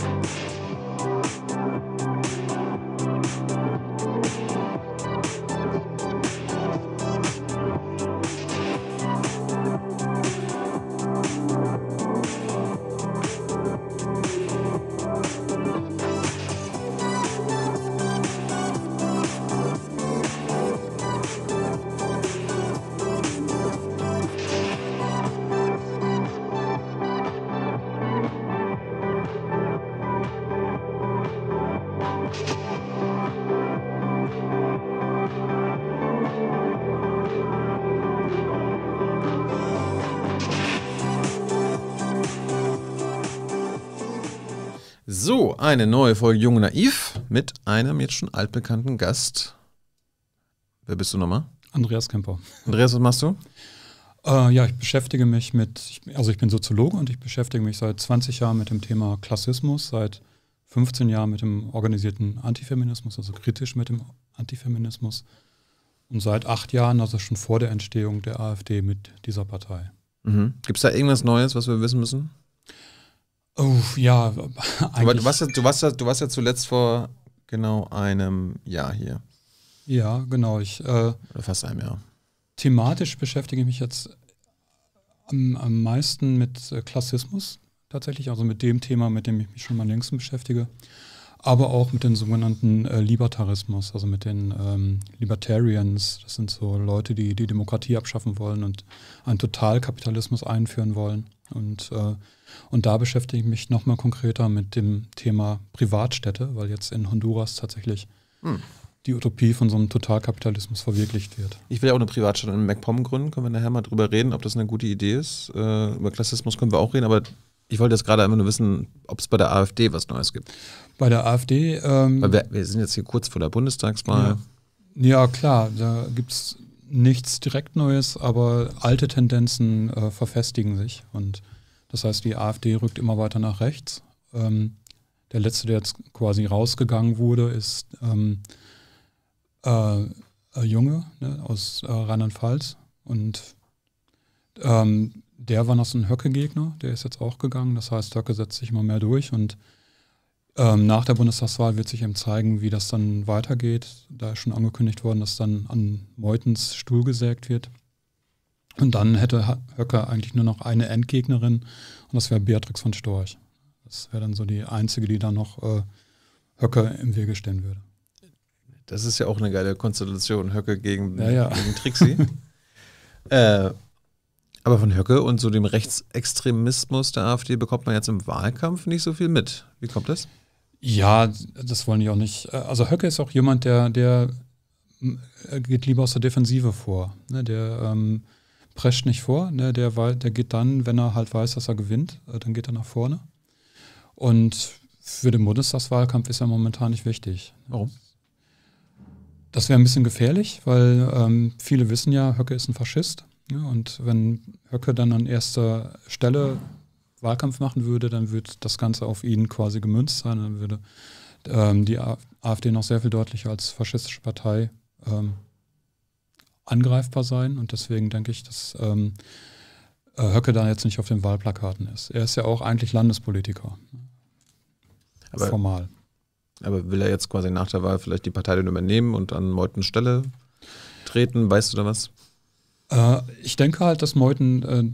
Thank you So, eine neue Folge Jung und Naiv mit einem jetzt schon altbekannten Gast. Wer bist du nochmal? Andreas Kemper. Andreas, was machst du? Äh, ja, ich beschäftige mich mit, also ich bin Soziologe und ich beschäftige mich seit 20 Jahren mit dem Thema Klassismus, seit 15 Jahren mit dem organisierten Antifeminismus, also kritisch mit dem Antifeminismus und seit acht Jahren, also schon vor der Entstehung der AfD, mit dieser Partei. Mhm. Gibt es da irgendwas Neues, was wir wissen müssen? Oh, ja, eigentlich. Aber du warst ja, du warst ja, du warst ja zuletzt vor genau einem Jahr hier. Ja, genau. Ich, äh, Oder fast einem Jahr. Thematisch beschäftige ich mich jetzt am, am meisten mit äh, Klassismus tatsächlich, also mit dem Thema, mit dem ich mich schon mal längsten beschäftige, aber auch mit dem sogenannten äh, Libertarismus, also mit den ähm, Libertarians. Das sind so Leute, die die Demokratie abschaffen wollen und einen Totalkapitalismus einführen wollen. Und äh, und da beschäftige ich mich nochmal konkreter mit dem Thema Privatstädte, weil jetzt in Honduras tatsächlich hm. die Utopie von so einem Totalkapitalismus verwirklicht wird. Ich will ja auch eine Privatstadt in MacPom gründen, können wir nachher mal drüber reden, ob das eine gute Idee ist. Äh, über Klassismus können wir auch reden, aber ich wollte jetzt gerade einfach nur wissen, ob es bei der AfD was Neues gibt. Bei der AfD. Ähm, Weil wir, wir, sind jetzt hier kurz vor der Bundestagswahl. Ja, ja klar, da gibt es nichts direkt Neues, aber alte Tendenzen äh, verfestigen sich. Und das heißt, die AfD rückt immer weiter nach rechts. Ähm, der letzte, der jetzt quasi rausgegangen wurde, ist ähm, äh, äh, Junge ne, aus äh, Rheinland-Pfalz. Und ähm, der war noch so ein Höcke-Gegner, der ist jetzt auch gegangen. Das heißt, Höcke setzt sich immer mehr durch und ähm, nach der Bundestagswahl wird sich eben zeigen, wie das dann weitergeht. Da ist schon angekündigt worden, dass dann an Meutens Stuhl gesägt wird. Und dann hätte Höcke eigentlich nur noch eine Endgegnerin und das wäre Beatrix von Storch. Das wäre dann so die einzige, die dann noch äh, Höcker im Wege stellen würde. Das ist ja auch eine geile Konstellation, Höcke gegen, ja, ja. gegen Trixie. äh, aber von Höcke und so dem Rechtsextremismus der AfD bekommt man jetzt im Wahlkampf nicht so viel mit. Wie kommt das? Ja, das wollen die auch nicht. Äh, also Höcke ist auch jemand, der, der äh, geht lieber aus der Defensive vor. Ne? Der ähm, prescht nicht vor. Ne? Der, der geht dann, wenn er halt weiß, dass er gewinnt, äh, dann geht er nach vorne. Und für den Bundestagswahlkampf ist er momentan nicht wichtig. Warum? Das wäre ein bisschen gefährlich, weil ähm, viele wissen ja, Höcke ist ein Faschist. Ja, ne? und wenn Höcke dann an erster Stelle Wahlkampf machen würde, dann würde das Ganze auf ihn quasi gemünzt sein. Dann würde ähm, die AfD noch sehr viel deutlicher als faschistische Partei ähm, angreifbar sein. Und deswegen denke ich, dass ähm, äh, Höcke da jetzt nicht auf den Wahlplakaten ist. Er ist ja auch eigentlich Landespolitiker. Aber, Formal. Aber will er jetzt quasi nach der Wahl vielleicht die Partei dann übernehmen und an Meutens Stelle treten? Weißt du da was? Äh, ich denke halt, dass Meuthen, äh,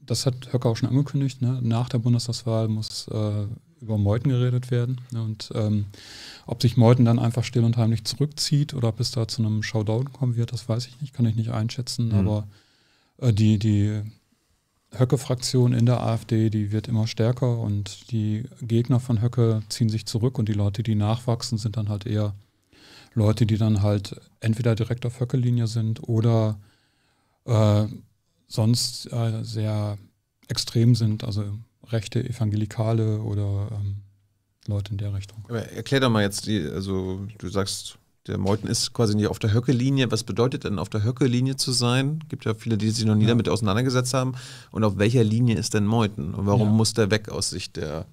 das hat Höcke auch schon angekündigt, ne? nach der Bundestagswahl muss äh, über Meuten geredet werden und ähm, ob sich Meuten dann einfach still und heimlich zurückzieht oder ob es da zu einem Showdown kommen wird, das weiß ich nicht, kann ich nicht einschätzen, mhm. aber äh, die, die Höcke-Fraktion in der AfD, die wird immer stärker und die Gegner von Höcke ziehen sich zurück und die Leute, die nachwachsen, sind dann halt eher Leute, die dann halt entweder direkt auf Höcke-Linie sind oder äh, sonst äh, sehr extrem sind, also rechte Evangelikale oder ähm, Leute in der Richtung. Aber erklär doch mal jetzt, die, also du sagst, der Meuthen ist quasi nicht auf der Höcke-Linie. Was bedeutet denn, auf der Höcke-Linie zu sein? Gibt ja viele, die sich noch nie ja. damit auseinandergesetzt haben. Und auf welcher Linie ist denn Meuthen? Und warum ja. muss der weg aus Sicht der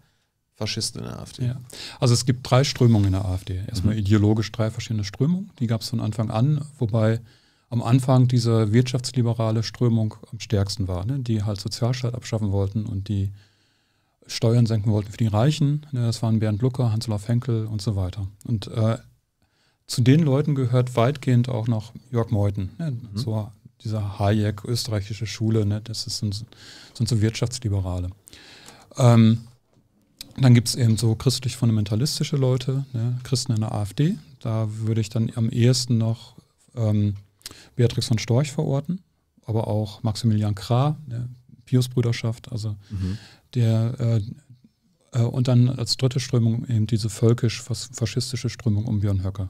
Faschisten in der AfD? Ja. Also es gibt drei Strömungen in der AfD. Erstmal mhm. ideologisch drei verschiedene Strömungen. Die gab es von Anfang an, wobei am Anfang diese wirtschaftsliberale Strömung am stärksten war, ne? die halt Sozialstaat abschaffen wollten und die Steuern senken wollten für die Reichen. Ne, das waren Bernd Lucke, Hans-Olaf Henkel und so weiter. Und äh, zu den Leuten gehört weitgehend auch noch Jörg Meuthen. Ne? Mhm. So dieser Hayek, österreichische Schule, ne? das ist ein, sind so Wirtschaftsliberale. Ähm, dann gibt es eben so christlich-fundamentalistische Leute, ne? Christen in der AfD. Da würde ich dann am ehesten noch ähm, Beatrix von Storch verorten, aber auch Maximilian Krah, ne? Pius-Brüderschaft, also mhm der, äh, äh, und dann als dritte Strömung eben diese völkisch-faschistische Strömung um Björn Höcke.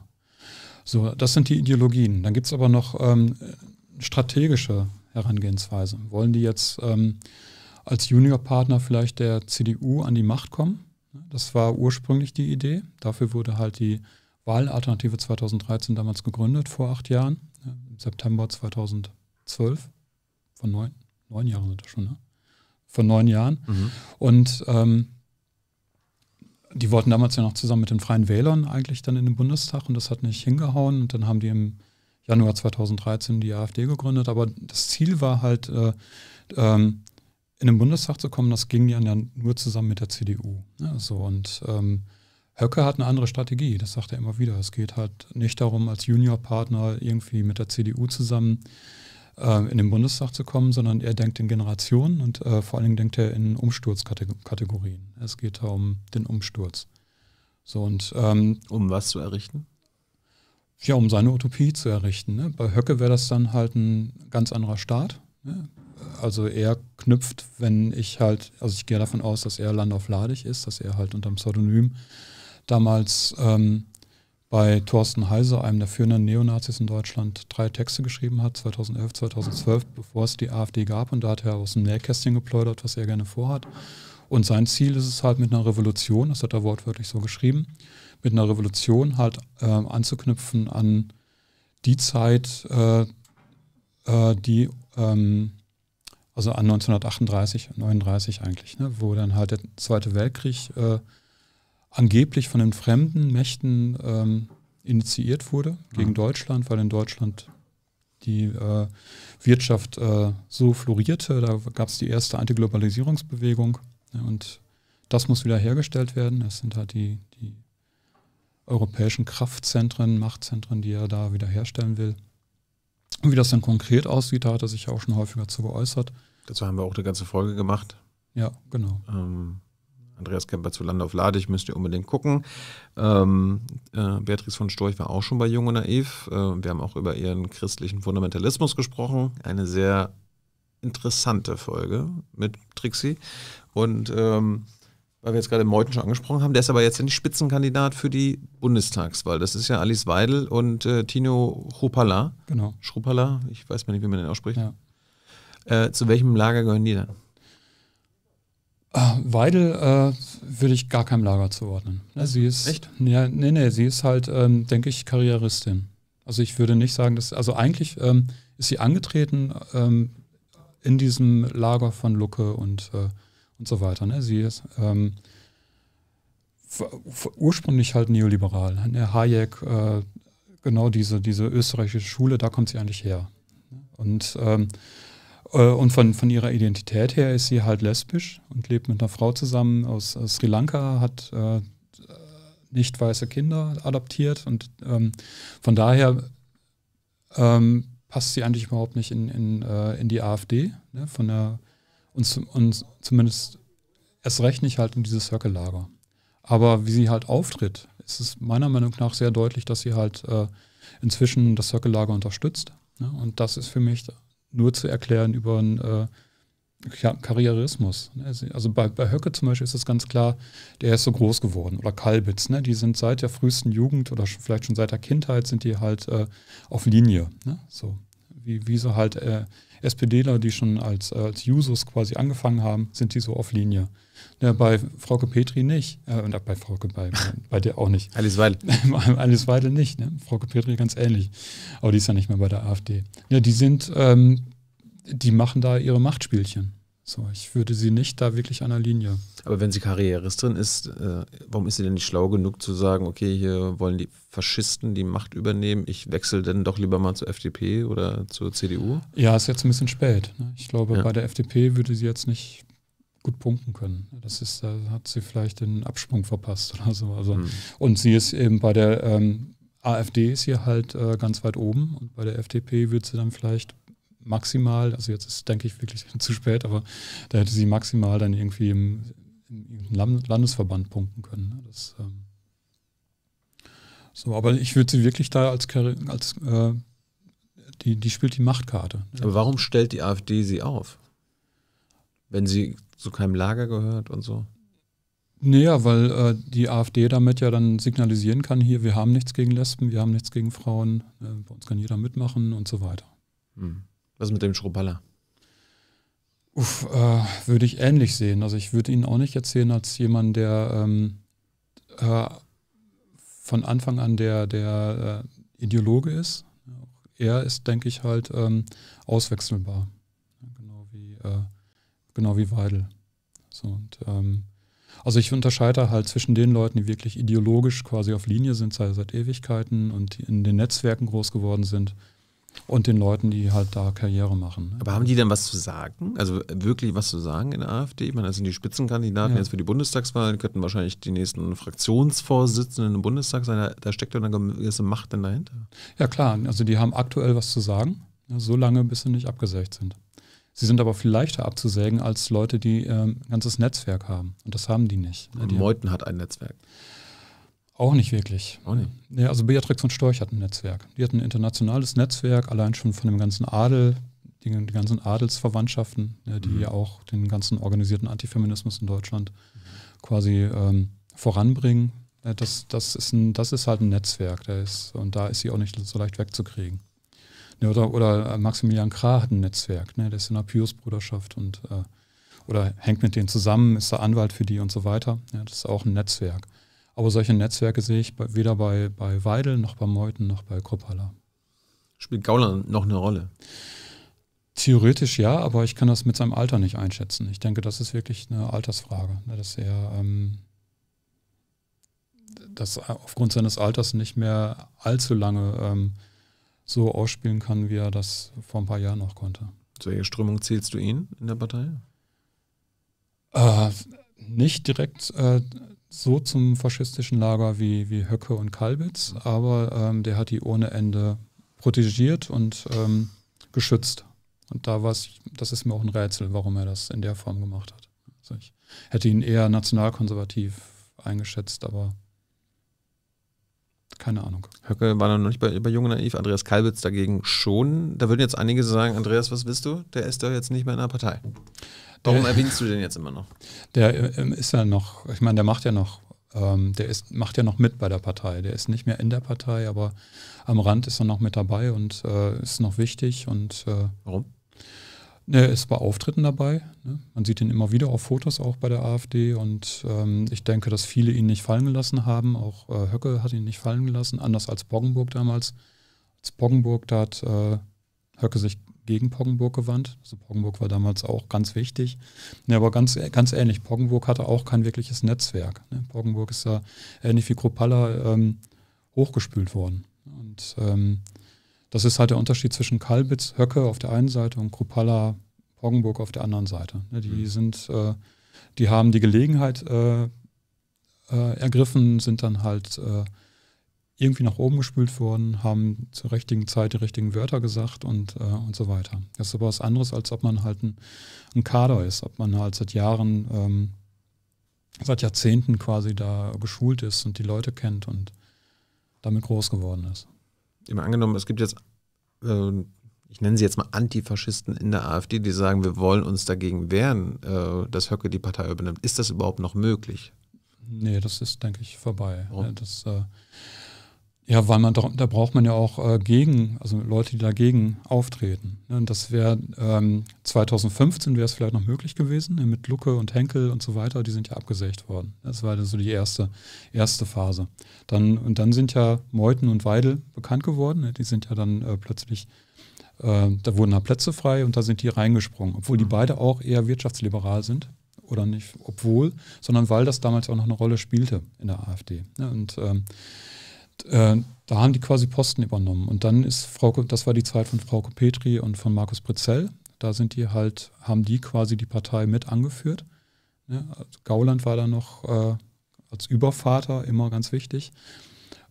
So, das sind die Ideologien. Dann gibt es aber noch ähm, strategische Herangehensweise. Wollen die jetzt ähm, als Juniorpartner vielleicht der CDU an die Macht kommen? Das war ursprünglich die Idee. Dafür wurde halt die Wahlalternative 2013 damals gegründet, vor acht Jahren, im September 2012. Von neun, neun Jahren sind das schon, ne? vor neun Jahren. Mhm. Und ähm, die wollten damals ja noch zusammen mit den Freien Wählern eigentlich dann in den Bundestag und das hat nicht hingehauen. Und dann haben die im Januar 2013 die AfD gegründet. Aber das Ziel war halt, äh, ähm, in den Bundestag zu kommen. Das ging dann ja nur zusammen mit der CDU. Ja, so und ähm, Höcke hat eine andere Strategie, das sagt er immer wieder. Es geht halt nicht darum, als Juniorpartner irgendwie mit der CDU zusammen äh, in den Bundestag zu kommen, sondern er denkt in Generationen und äh, vor allen Dingen denkt er in Umsturzkategorien. Es geht da um den Umsturz. So, und, ähm, um was zu errichten? Ja, um seine Utopie zu errichten. Ne? Bei Höcke wäre das dann halt ein ganz anderer Staat. Ne? Also er knüpft, wenn ich halt, also ich gehe davon aus, dass er Land Ladig ist, dass er halt unter dem Pseudonym damals ähm, bei Thorsten Heise, einem der führenden Neonazis in Deutschland, drei Texte geschrieben hat, 2011, 2012, bevor es die AfD gab. Und da hat er aus dem Nähkästchen gepläudert, was er gerne vorhat. Und sein Ziel ist es halt mit einer Revolution, das hat er wortwörtlich so geschrieben, mit einer Revolution halt äh, anzuknüpfen an die Zeit, äh, äh, die, ähm, also an 1938, 1939 eigentlich, ne, wo dann halt der Zweite Weltkrieg äh, angeblich von den fremden Mächten ähm, initiiert wurde gegen ja. Mhm. Deutschland, weil in Deutschland die äh, Wirtschaft äh, so florierte. Da gab es die erste Antiglobalisierungsbewegung ja, und das muss wiederhergestellt werden. Das sind halt die, die europäischen Kraftzentren, Machtzentren, die er da wiederherstellen will. Und wie das dann konkret aussieht, da hat er sich ja auch schon häufiger zu geäußert. Dazu haben wir auch eine ganze Folge gemacht. Ja, genau. Ähm, Andreas Kemper zu Land auf Ladig, müsst ihr unbedingt gucken. Ähm, äh, Beatrix von Storch war auch schon bei Jung und Naiv. Äh, wir haben auch über ihren christlichen Fundamentalismus gesprochen. Eine sehr interessante Folge mit Trixi. Und ähm, weil wir jetzt gerade Meuthen schon angesprochen haben, der ist aber jetzt nicht Spitzenkandidat für die Bundestagswahl. Das ist ja Alice Weidel und äh, Tino Hopala. Genau. Schrupala, ich weiß mal nicht, wie man den ausspricht. Ja. Äh, zu welchem Lager gehören die dann? Ah, Weidel äh, würde ich gar keinem Lager zuordnen. Sie ist, Echt? Ja, nee, nee, sie ist halt, ähm, denke ich, Karrieristin. Also ich würde nicht sagen, dass, also eigentlich ähm, ist sie angetreten ähm, in diesem Lager von Lucke und, äh, und so weiter. Ne? Sie ist ähm, ursprünglich halt neoliberal. Ne? Hayek, äh, genau diese, diese österreichische Schule, da kommt sie eigentlich her. Und ähm, äh, und von, von ihrer Identität her ist sie halt lesbisch und lebt mit einer Frau zusammen aus, aus Sri Lanka, hat äh, nicht weiße Kinder adoptiert und ähm, von daher ähm, passt sie eigentlich überhaupt nicht in, in, äh, in die AfD, ne, von der, und, und zumindest erst recht nicht halt in dieses Circle-Lager. Aber wie sie halt auftritt, ist es meiner Meinung nach sehr deutlich, dass sie halt äh, inzwischen das Circle-Lager unterstützt. Ne, und das ist für mich nur zu erklären über einen äh, Karrierismus. Ne? Also, also bei, bei Höcke zum Beispiel ist es ganz klar, der ist so groß geworden. Oder Kalbitz, ne? die sind seit der frühesten Jugend oder schon, vielleicht schon seit der Kindheit sind die halt äh, auf Linie. Ne? So, wie, wie sie halt äh, SPDler, die schon als, äh, als Jusos quasi angefangen haben, sind die so auf Linie. Ja, ne, bei Frauke Petri nicht. Äh, und bei Frauke, bei, bei dir auch nicht. Alice Weidel. Alice Weidel nicht. Ne? Frauke Petri ganz ähnlich. Aber die ist ja nicht mehr bei der AfD. Ja, ne, die sind, ähm, die machen da ihre Machtspielchen. So, ich würde sie nicht da wirklich an der Linie. Aber wenn sie Karrieristin ist, äh, warum ist sie denn nicht schlau genug zu sagen, okay, hier wollen die Faschisten die Macht übernehmen, ich wechsle dann doch lieber mal zur FDP oder zur CDU? Ja, ist jetzt ein bisschen spät. Ne? Ich glaube, ja. bei der FDP würde sie jetzt nicht gut punkten können. Das ist, da hat sie vielleicht den Absprung verpasst oder so. Also, mhm. Und sie ist eben bei der ähm, AfD ist hier halt äh, ganz weit oben und bei der FDP wird sie dann vielleicht maximal, also jetzt ist, denke ich, wirklich zu spät, aber da hätte sie maximal dann irgendwie im, im Landesverband punkten können. Ne? Das, ähm, so, aber ich würde sie wirklich da als, als äh, die, die spielt die Machtkarte. Aber warum stellt die AfD sie auf? Wenn sie zu keinem Lager gehört und so? Naja, weil äh, die AfD damit ja dann signalisieren kann, hier, wir haben nichts gegen Lesben, wir haben nichts gegen Frauen, äh, bei uns kann jeder mitmachen und so weiter. Mhm. Was ist mit dem Schruballa? Uff, äh, würde ich ähnlich sehen. Also ich würde ihn auch nicht erzählen als jemand, der ähm, äh, von Anfang an der, der äh, Ideologe ist. Er ist, denke ich, halt ähm, auswechselbar. Genau wie, äh, genau wie Weidel. So, und, ähm, also ich unterscheide halt zwischen den Leuten, die wirklich ideologisch quasi auf Linie sind, sei seit Ewigkeiten und in den Netzwerken groß geworden sind und den Leuten, die halt da Karriere machen. Ne? Aber haben die denn was zu sagen? Also wirklich was zu sagen in der AfD? Ich meine, das sind die Spitzenkandidaten ja. jetzt für die Bundestagswahl, die könnten wahrscheinlich die nächsten Fraktionsvorsitzenden im Bundestag sein. Da steckt ja eine gewisse Macht denn dahinter. Ja klar, also die haben aktuell was zu sagen, so lange, bis sie nicht abgesägt sind. Sie sind aber viel leichter abzusägen als Leute, die ähm, ein ganzes Netzwerk haben. Und das haben die nicht. Und Meuthen hat ein Netzwerk. Auch nicht wirklich. Auch nicht. Nee, also Beatrix von Storch hat ein Netzwerk. Die hat ein internationales Netzwerk, allein schon von dem ganzen Adel, den, die ganzen Adelsverwandtschaften, ne, die mhm. ja auch den ganzen organisierten Antifeminismus in Deutschland quasi ähm, voranbringen. Äh, das, das, ist ein, das ist halt ein Netzwerk, der ist, und da ist sie auch nicht so leicht wegzukriegen. Ne, oder, oder äh, Maximilian Krah hat ein Netzwerk, ne? der ist in der Pius-Bruderschaft und äh, oder hängt mit denen zusammen, ist der Anwalt für die und so weiter. Ja, das ist auch ein Netzwerk. Aber solche Netzwerke sehe ich weder bei, bei Weidel noch bei Meuthen noch bei Krupphaller. Spielt Gauland noch eine Rolle? Theoretisch ja, aber ich kann das mit seinem Alter nicht einschätzen. Ich denke, das ist wirklich eine Altersfrage, ne, dass er ähm, das aufgrund seines Alters nicht mehr allzu lange ähm, so ausspielen kann, wie er das vor ein paar Jahren noch konnte. Zu welcher Strömung zählst du ihn in der Partei? Äh, nicht direkt äh, so zum faschistischen Lager wie, wie Höcke und Kalbitz, aber ähm, der hat die ohne Ende protegiert und ähm, geschützt. Und da war das ist mir auch ein Rätsel, warum er das in der Form gemacht hat. Also ich hätte ihn eher nationalkonservativ eingeschätzt, aber keine Ahnung. Höcke war noch nicht bei, bei Jung Naiv, Andreas Kalbitz dagegen schon. Da würden jetzt einige sagen, Andreas, was bist du? Der ist doch jetzt nicht mehr in der Partei. Warum erwähnst du den jetzt immer noch? Der ähm, ist ja noch, ich meine, der macht ja noch, ähm, der ist, macht ja noch mit bei der Partei. Der ist nicht mehr in der Partei, aber am Rand ist er noch mit dabei und äh, ist noch wichtig. Und, äh, Warum? Ne, er ist bei Auftritten dabei. Ne? Man sieht ihn immer wieder auf Fotos auch bei der AfD und ähm, ich denke, dass viele ihn nicht fallen gelassen haben. Auch äh, Höcke hat ihn nicht fallen gelassen, anders als Boggenburg damals. Als Boggenburg, da hat äh, Höcke sich gegen Poggenburg gewandt. Also Poggenburg war damals auch ganz wichtig. Ja, aber ganz, ganz ähnlich. Poggenburg hatte auch kein wirkliches Netzwerk. Ne? Poggenburg ist ja ähnlich wie Kropalla ähm, hochgespült worden. Und ähm, das ist halt der Unterschied zwischen Kalbitz, Höcke auf der einen Seite und Kropalla, Poggenburg auf der anderen Seite. Ne? Die mhm. sind, äh, die haben die Gelegenheit äh, äh ergriffen, sind dann halt äh, irgendwie nach oben gespült worden, haben zur richtigen Zeit die richtigen Wörter gesagt und, äh, und so weiter. Das ist aber was anderes, als ob man halt ein, ein Kader ist, ob man halt seit Jahren, ähm, seit Jahrzehnten quasi da geschult ist und die Leute kennt und damit groß geworden ist. Immer angenommen, es gibt jetzt, äh, ich nenne sie jetzt mal Antifaschisten in der AfD, die sagen, wir wollen uns dagegen wehren, äh, dass Höcke die Partei übernimmt. Ist das überhaupt noch möglich? Nee, das ist, denke ich, vorbei. Warum? Das, äh, ja, weil man da braucht man ja auch äh, gegen, also Leute, die dagegen auftreten. Ne? Und das wäre ähm, 2015 wäre es vielleicht noch möglich gewesen, ne? mit Lucke und Henkel und so weiter, die sind ja abgesägt worden. Das war dann so die erste, erste Phase. Dann, und dann sind ja Meuthen und Weidel bekannt geworden. Ne? Die sind ja dann äh, plötzlich, äh, da wurden da Plätze frei und da sind die reingesprungen, obwohl die mhm. beide auch eher wirtschaftsliberal sind oder nicht obwohl, sondern weil das damals auch noch eine Rolle spielte in der AfD. Und ähm, äh, da haben die quasi Posten übernommen. Und dann ist Frau, das war die Zeit von Frau Kopetri und von Markus Pritzell. Da sind die halt, haben die quasi die Partei mit angeführt. Ne? Also Gauland war da noch äh, als Übervater immer ganz wichtig.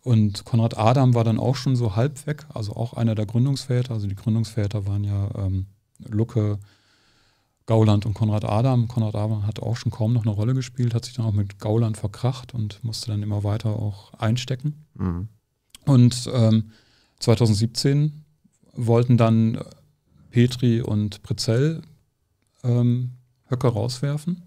Und Konrad Adam war dann auch schon so halb weg, also auch einer der Gründungsväter. Also die Gründungsväter waren ja ähm, Lucke, Gauland und Konrad Adam. Konrad Adam hat auch schon kaum noch eine Rolle gespielt, hat sich dann auch mit Gauland verkracht und musste dann immer weiter auch einstecken. Mhm. Und ähm, 2017 wollten dann äh, Petri und Pritzell ähm, Höcke rauswerfen.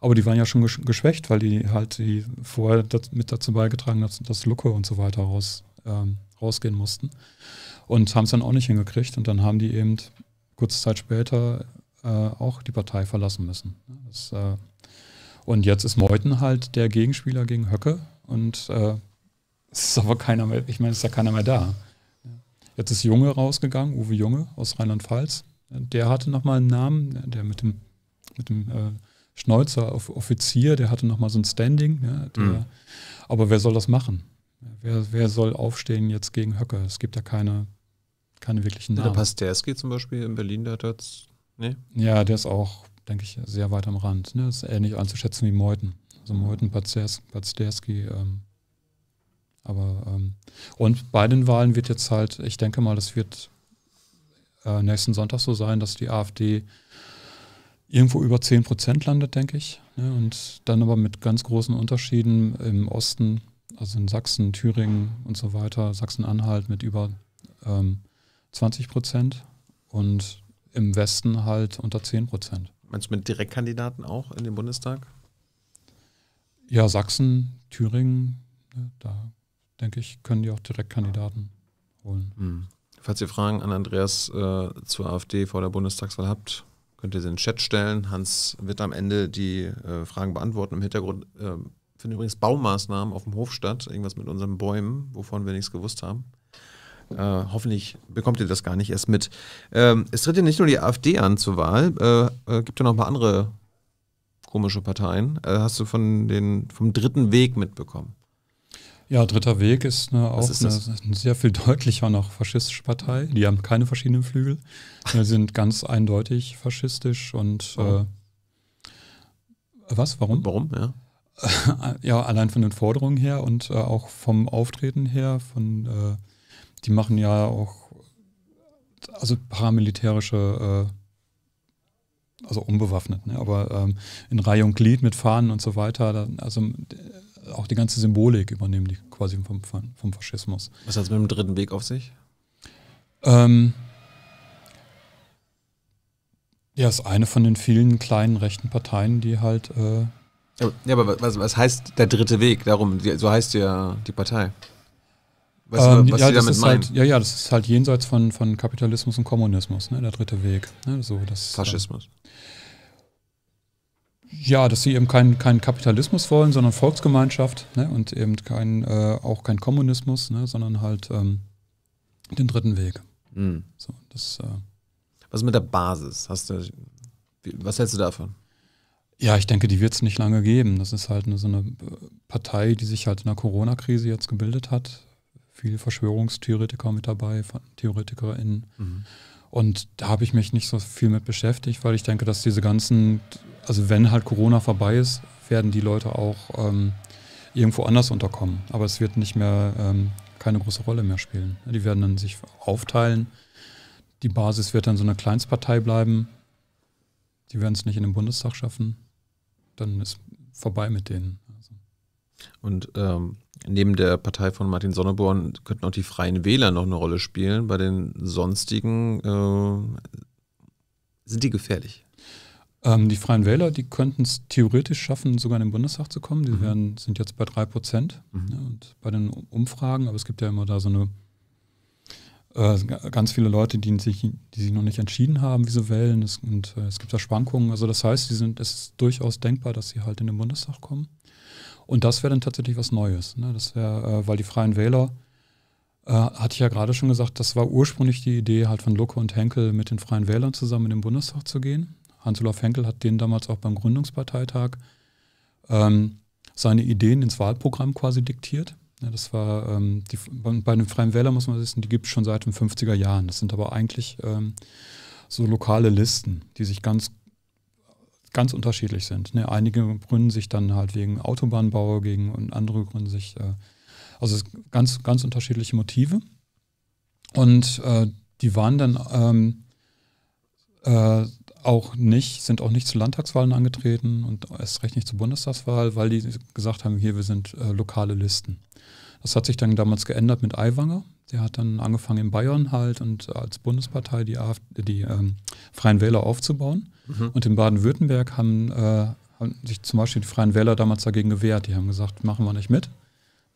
Aber die waren ja schon geschwächt, weil die halt die vorher mit dazu beigetragen hat, dass Lucke und so weiter raus, ähm, rausgehen mussten. Und haben es dann auch nicht hingekriegt. Und dann haben die eben kurze Zeit später äh, auch die Partei verlassen müssen. Das, äh, und jetzt ist Meuthen halt der Gegenspieler gegen Höcke und äh, es ist aber keiner mehr, ich meine, es ist ja keiner mehr da. Jetzt ist Junge rausgegangen, Uwe Junge aus Rheinland-Pfalz. Der hatte nochmal einen Namen, der mit dem, mit dem äh, Schnäuzer auf Offizier, der hatte nochmal so ein Standing. Ja, der, mhm. Aber wer soll das machen? Wer, wer soll aufstehen jetzt gegen Höcke? Es gibt ja keine, keine wirklichen Namen. Der Pasterski zum Beispiel in Berlin, der hat jetzt Nee. Ja, der ist auch, denke ich, sehr weit am Rand. Ne? Ist ähnlich einzuschätzen wie Meuten. Also Meuten, Pazderski. ähm, aber, ähm, und bei den Wahlen wird jetzt halt, ich denke mal, das wird äh, nächsten Sonntag so sein, dass die AfD irgendwo über 10 Prozent landet, denke ich. Ne? Und dann aber mit ganz großen Unterschieden im Osten, also in Sachsen, Thüringen und so weiter, Sachsen-Anhalt mit über ähm, 20 Prozent und im Westen halt unter 10 Prozent. Meinst du mit Direktkandidaten auch in den Bundestag? Ja, Sachsen, Thüringen, ne, da denke ich, können die auch Direktkandidaten holen. Hm. Falls ihr Fragen an Andreas äh, zur AfD vor der Bundestagswahl habt, könnt ihr sie in den Chat stellen. Hans wird am Ende die äh, Fragen beantworten. Im Hintergrund äh, finden übrigens Baumaßnahmen auf dem Hof statt, irgendwas mit unseren Bäumen, wovon wir nichts gewusst haben. Äh, hoffentlich bekommt ihr das gar nicht erst mit. Ähm, es tritt ja nicht nur die AfD an zur Wahl, äh, äh, gibt ja noch ein paar andere komische Parteien. Äh, hast du von den, vom dritten Weg mitbekommen? Ja, Dritter Weg ist eine, auch ist eine, eine, sehr viel deutlicher noch faschistische Partei. Die haben keine verschiedenen Flügel. Die sind ganz eindeutig faschistisch und oh. was? Warum? Warum, ja ja, allein von den Forderungen her und äh, auch vom Auftreten her, von äh, die machen ja auch also paramilitärische, äh, also unbewaffnet, ne? aber ähm, in Reihe und Glied mit Fahnen und so weiter, dann, also äh, auch die ganze Symbolik übernehmen die quasi vom, vom Faschismus. Was hat es mit dem dritten Weg auf sich? Ähm, ja, ist eine von den vielen kleinen rechten Parteien, die halt. Äh ja, aber was, was heißt der dritte Weg? Darum, so heißt ja die Partei. Was, ähm, was ja, das ist halt- meinen? halt, ja, ja, das ist halt jenseits von, von Kapitalismus und Kommunismus, ne, der dritte Weg. Ne, so, das, Faschismus. Ähm, ja, dass sie eben keinen kein Kapitalismus wollen, sondern Volksgemeinschaft ne, und eben kein, äh, auch kein Kommunismus, ne, sondern halt ähm, den dritten Weg. Mhm. So, das, äh, was mit der Basis? Hast du, was hältst du davon? Ja, ich denke, die wird es nicht lange geben. Das ist halt eine, so eine Partei, die sich halt in der Corona-Krise jetzt gebildet hat viel Verschwörungstheoretiker mit dabei, TheoretikerInnen. Mhm. Und da habe ich mich nicht so viel mit beschäftigt, weil ich denke, dass diese ganzen, also wenn halt Corona vorbei ist, werden die Leute auch ähm, irgendwo anders unterkommen. Aber es wird nicht mehr, ähm, keine große Rolle mehr spielen. Die werden dann sich aufteilen. Die Basis wird dann so eine Kleinstpartei bleiben. Die werden es nicht in den Bundestag schaffen. Dann ist vorbei mit denen. Und ähm, neben der Partei von Martin Sonneborn könnten auch die Freien Wähler noch eine Rolle spielen. Bei den sonstigen äh, sind die gefährlich. Ähm, die Freien Wähler, die könnten es theoretisch schaffen, sogar in den Bundestag zu kommen. Die mhm. werden, sind jetzt bei 3 Prozent mhm. ne, bei den Umfragen, aber es gibt ja immer da so eine äh, ganz viele Leute, die sich, die sich noch nicht entschieden haben, wie sie wählen. Es, und äh, es gibt da Schwankungen. Also das heißt, sie sind, es ist durchaus denkbar, dass sie halt in den Bundestag kommen. Und das wäre dann tatsächlich was Neues. Ne? Das wäre, äh, weil die Freien Wähler, äh, hatte ich ja gerade schon gesagt, das war ursprünglich die Idee halt von Lucke und Henkel mit den Freien Wählern zusammen in den Bundestag zu gehen. Hans-Olaf Henkel hat denen damals auch beim Gründungsparteitag ähm, seine Ideen ins Wahlprogramm quasi diktiert. Ja, das war, ähm, die, bei den Freien Wählern muss man wissen, die gibt es schon seit den 50er Jahren. Das sind aber eigentlich ähm, so lokale Listen, die sich ganz ganz unterschiedlich sind. Ne? Einige gründen sich dann halt wegen Autobahnbau gegen und andere gründen sich, äh, also ganz, ganz unterschiedliche Motive. Und äh, die waren dann ähm, äh, auch nicht, sind auch nicht zu Landtagswahlen angetreten und erst recht nicht zur Bundestagswahl, weil die gesagt haben, hier, wir sind äh, lokale Listen. Das hat sich dann damals geändert mit Aiwanger. Der hat dann angefangen in Bayern halt und als Bundespartei die, AfD, die ähm, Freien Wähler aufzubauen. Mhm. Und in Baden-Württemberg haben, äh, haben, sich zum Beispiel die Freien Wähler damals dagegen gewehrt. Die haben gesagt, machen wir nicht mit.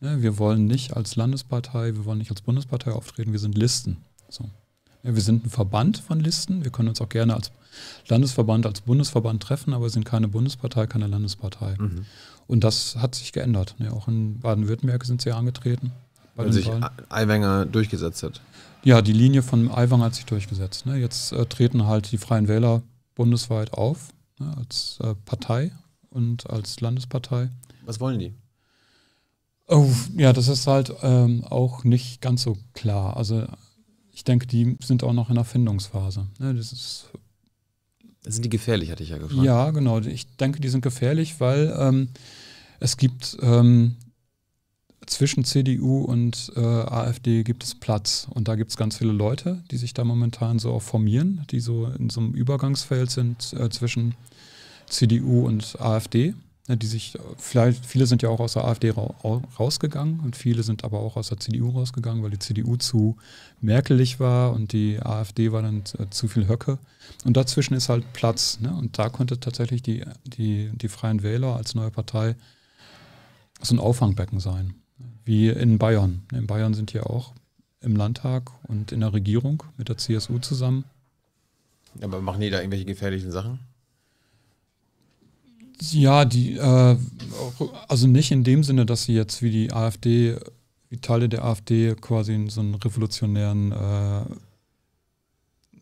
Ja, ne, wir wollen nicht als Landespartei, wir wollen nicht als Bundespartei auftreten, wir sind Listen. So. Ja, wir sind ein Verband von Listen. Wir können uns auch gerne als Landesverband, als Bundesverband treffen, aber wir sind keine Bundespartei, keine Landespartei. Mhm. Und das hat sich geändert. Ja, auch in Baden-Württemberg sind sie angetreten. Weil sich Aiwanger durchgesetzt hat. Ja, die Linie von Aiwanger hat sich durchgesetzt. Ne? Jetzt äh, treten halt die Freien Wähler bundesweit auf, ne? als äh, Partei und als Landespartei. Was wollen die? Oh, ja, das ist halt ähm, auch nicht ganz so klar. Also ich denke, die sind auch noch in Erfindungsphase. Ne? Das ist sind die gefährlich, hatte ich ja gefragt. Ja, genau. Ich denke, die sind gefährlich, weil ähm, es gibt ähm, zwischen CDU und äh, AfD gibt es Platz. Und da gibt es ganz viele Leute, die sich da momentan so auch formieren, die so in so einem Übergangsfeld sind äh, zwischen CDU und AfD. Ne, die sich äh, vielleicht, viele sind ja auch aus der AfD rausgegangen und viele sind aber auch aus der CDU rausgegangen, weil die CDU zu merkelig war und die AfD war dann äh, zu viel Höcke. Und dazwischen ist halt Platz. Ne? Und da konnte tatsächlich die, die, die Freien Wähler als neue Partei so ein Auffangbecken sein. Wie in Bayern. Ne, in Bayern sind ja auch im Landtag und in der Regierung mit der CSU zusammen. Aber machen die da irgendwelche gefährlichen Sachen? Ja, die, äh, also nicht in dem Sinne, dass sie jetzt wie die AfD, wie Teile der AfD quasi in so einen revolutionären, äh,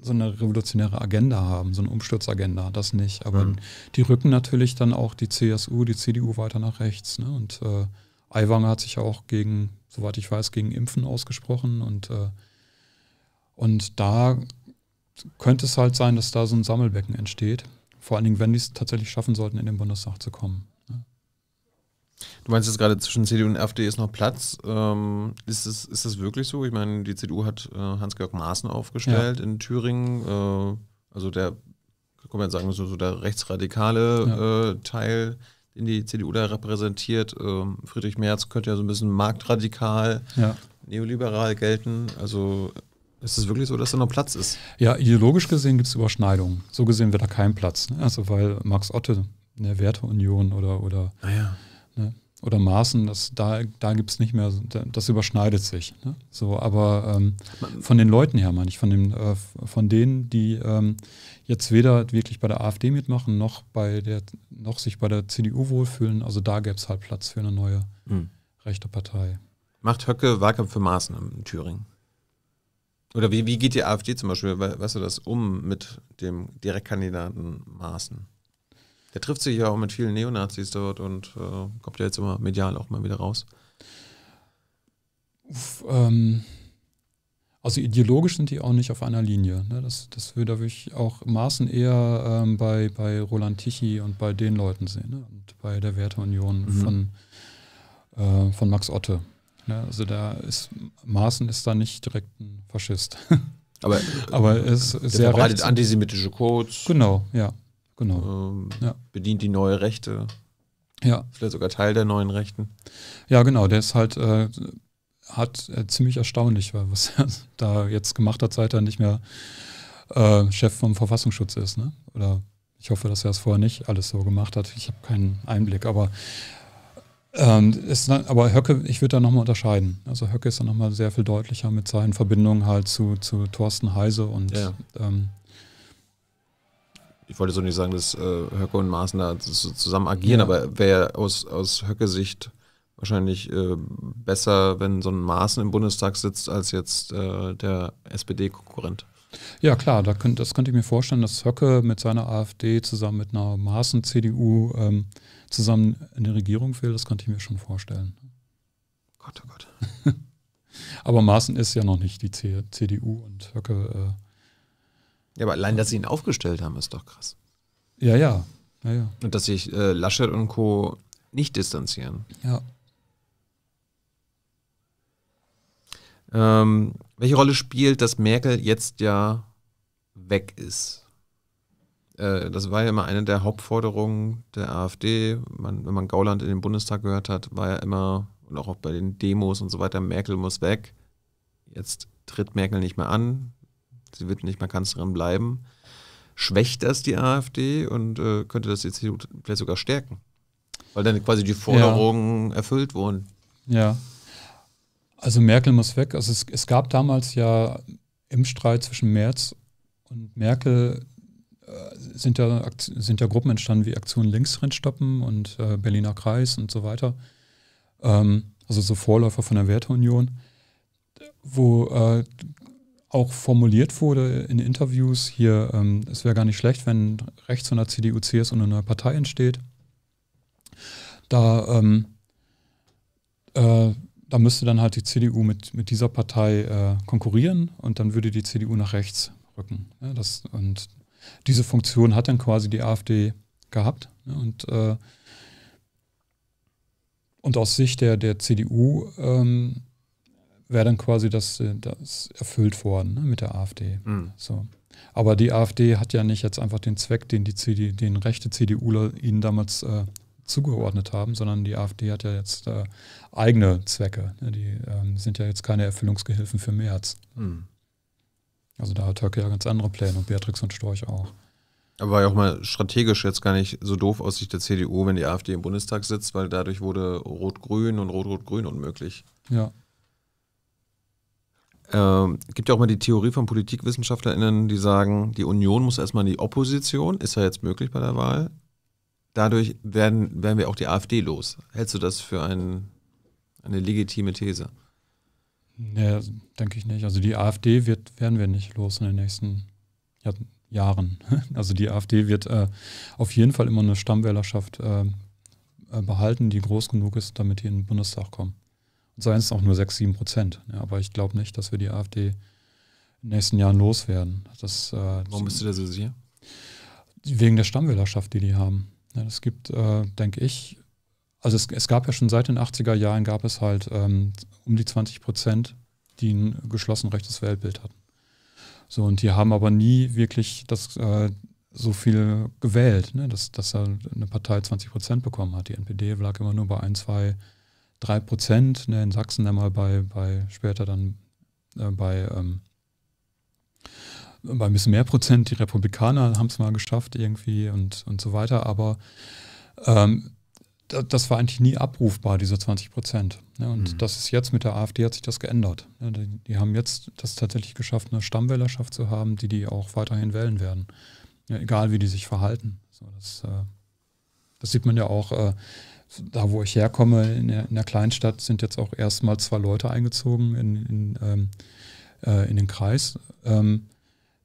so eine revolutionäre Agenda haben, so eine Umsturzagenda, das nicht. Aber mhm. die rücken natürlich dann auch die CSU, die CDU weiter nach rechts. Ne? Und äh, Aiwanger hat sich ja auch gegen, soweit ich weiß, gegen Impfen ausgesprochen und, äh, und da könnte es halt sein, dass da so ein Sammelbecken entsteht. Vor allen Dingen, wenn die es tatsächlich schaffen sollten, in den Bundestag zu kommen. Du meinst jetzt gerade zwischen CDU und AfD ist noch Platz. Ähm, ist, das, ist das wirklich so? Ich meine, die CDU hat äh, Hans-Georg Maaßen aufgestellt ja. in Thüringen. Äh, also der, kann man sagen, so, so der rechtsradikale ja. äh, Teil, den die CDU da repräsentiert. Ähm, Friedrich Merz könnte ja so ein bisschen marktradikal, ja. neoliberal gelten. Also ist es wirklich so, dass da noch Platz ist? Ja, ideologisch gesehen gibt es Überschneidungen. So gesehen wird da kein Platz. Ne? Also weil Max Otte eine Werteunion oder oder, ah ja. ne? oder Maßen, das, da, da gibt es nicht mehr, das überschneidet sich. Ne? So, aber ähm, von den Leuten her meine ich, von, dem, äh, von denen, die ähm, jetzt weder wirklich bei der AfD mitmachen, noch bei der, noch sich bei der CDU wohlfühlen, also da gäbe es halt Platz für eine neue mhm. rechte Partei. Macht Höcke Wahlkampf für Maßen in Thüringen? Oder wie, wie geht die AfD zum Beispiel, weißt du das, um mit dem Direktkandidaten Maaßen? Der trifft sich ja auch mit vielen Neonazis dort und äh, kommt ja jetzt immer medial auch mal wieder raus. Uff, ähm, also ideologisch sind die auch nicht auf einer Linie. Ne? Das, das würde ich auch Maßen eher ähm, bei, bei Roland Tichy und bei den Leuten sehen ne? und bei der Werteunion mhm. von, äh, von Max Otte. Ne? Also da ist Maaßen ist da nicht direkt ein Faschist. Aber, Aber er ist sehr verbreitet rechts. antisemitische Codes. Genau, ja. Genau. Ähm, ja. Bedient die neue Rechte. Ja. Vielleicht sogar Teil der neuen Rechten. Ja, genau. Der ist halt, äh, hat äh, ziemlich erstaunlich, was er da jetzt gemacht hat, seit er nicht mehr äh, Chef vom Verfassungsschutz ist. Ne? Oder ich hoffe, dass er es vorher nicht alles so gemacht hat. Ich habe keinen Einblick, aber ähm, ist, aber Höcke, ich würde da nochmal unterscheiden. Also Höcke ist dann nochmal sehr viel deutlicher mit seinen Verbindungen halt zu, zu Thorsten Heise und ja. ähm, ich wollte so nicht sagen, dass äh, Höcke und Maaßen da zusammen agieren, ja. aber wäre aus, aus Höcke-Sicht wahrscheinlich äh, besser, wenn so ein Maaßen im Bundestag sitzt, als jetzt äh, der SPD-Konkurrent. Ja, klar, da könnt, das könnte ich mir vorstellen, dass Höcke mit seiner AfD zusammen mit einer Maaßen-CDU ähm, zusammen in der Regierung will, das konnte ich mir schon vorstellen. Gott, oh Gott. aber Maaßen ist ja noch nicht die CDU und Höcke. Äh, ja, aber allein, dass sie ihn aufgestellt haben, ist doch krass. Ja, ja. ja, ja. Und dass sich äh, Laschet und Co. nicht distanzieren. Ja. Ähm, welche Rolle spielt, dass Merkel jetzt ja weg ist? Äh, das war ja immer eine der Hauptforderungen der AfD. Man, wenn man Gauland in den Bundestag gehört hat, war ja immer, und auch bei den Demos und so weiter, Merkel muss weg. Jetzt tritt Merkel nicht mehr an. Sie wird nicht mehr Kanzlerin bleiben. Schwächt das die AfD und äh, könnte das jetzt vielleicht sogar stärken? Weil dann quasi die Forderungen ja. erfüllt wurden. Ja. Also Merkel muss weg. Also es, es gab damals ja im Streit zwischen Merz und Merkel sind ja, sind ja Gruppen entstanden wie Aktion Linksrent stoppen und äh, Berliner Kreis und so weiter. Ähm, also so Vorläufer von der Werteunion, wo äh, auch formuliert wurde in Interviews hier, ähm, es wäre gar nicht schlecht, wenn rechts von der CDU, CSU eine neue Partei entsteht. Da, ähm, äh, da müsste dann halt die CDU mit, mit dieser Partei äh, konkurrieren und dann würde die CDU nach rechts rücken. Ja, das, und diese Funktion hat dann quasi die AfD gehabt. Ne, und, äh, und aus Sicht der, der CDU ähm, wäre dann quasi das, äh, das erfüllt worden ne, mit der AfD. Mhm. So. Aber die AfD hat ja nicht jetzt einfach den Zweck, den die CD, den rechte CDU ihnen damals äh, zugeordnet haben, sondern die AfD hat ja jetzt äh, eigene Zwecke. Ne? Die ähm, sind ja jetzt keine Erfüllungsgehilfen für März. Mhm. Also da hat Türkei ja ganz andere Pläne und Beatrix und Storch auch. Aber war ja auch mal strategisch jetzt gar nicht so doof aus Sicht der CDU, wenn die AfD im Bundestag sitzt, weil dadurch wurde Rot-Grün und Rot-Rot-Grün unmöglich. Ja. Ähm, gibt ja auch mal die Theorie von PolitikwissenschaftlerInnen, die sagen, die Union muss erstmal in die Opposition, ist ja jetzt möglich bei der Wahl. Dadurch werden, werden wir auch die AfD los. Hältst du das für ein, eine legitime These? Nee, denke ich nicht. Also die AfD wird, werden wir nicht los in den nächsten Jahr Jahren. Also die AfD wird äh, auf jeden Fall immer eine Stammwählerschaft äh, äh, behalten, die groß genug ist, damit die in den Bundestag kommen. Und seien es auch nur 6, 7 Prozent. Ja, aber ich glaube nicht, dass wir die AfD in den nächsten Jahren loswerden. Das, äh, Warum bist du da so sicher? Wegen der Stammwählerschaft, die die haben. Ja, es gibt, äh, denke ich, also es, es, gab ja schon seit den 80er Jahren, gab es halt ähm, um die 20 Prozent, die ein geschlossen rechtes Weltbild hatten. So, und die haben aber nie wirklich das, äh, so viel gewählt, ne? dass, dass eine Partei 20 Prozent bekommen hat. Die NPD lag immer nur bei 1, 2, 3 Prozent, ne? in Sachsen dann mal bei, bei später dann äh, bei, ähm, bei ein bisschen mehr Prozent. Die Republikaner haben es mal geschafft irgendwie und, und so weiter, aber ähm, das war eigentlich nie abrufbar, diese 20 Prozent. Ne, und mhm. das ist jetzt mit der AfD hat sich das geändert. Ne, die, haben jetzt das tatsächlich geschafft, eine Stammwählerschaft zu haben, die die auch weiterhin wählen werden. egal wie die sich verhalten. das, äh, das sieht man ja auch, äh, da wo ich herkomme, in der, in der Kleinstadt sind jetzt auch erstmal zwei Leute eingezogen in, in, ähm, äh, in den Kreis, ähm,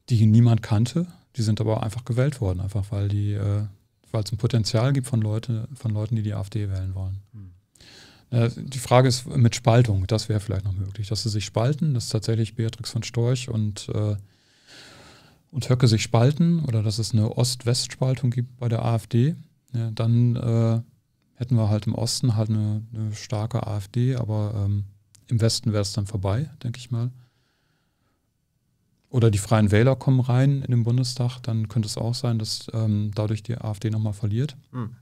die niemand kannte. Die sind aber einfach gewählt worden, einfach weil die weil es ein Potenzial gibt von, Leute, von Leuten, die die AfD wählen wollen. Mhm. die Frage ist mit Spaltung, das wäre vielleicht noch möglich, dass sie sich spalten, dass tatsächlich Beatrix von Storch und, äh, und Höcke sich spalten oder dass es eine Ost-West-Spaltung gibt bei der AfD. Ja, dann äh, hätten wir halt im Osten halt eine, eine starke AfD, aber ähm, im Westen wäre es dann vorbei, denke ich mal oder die Freien Wähler kommen rein in den Bundestag, dann könnte es auch sein, dass ähm, dadurch die AfD nochmal verliert. Mhm.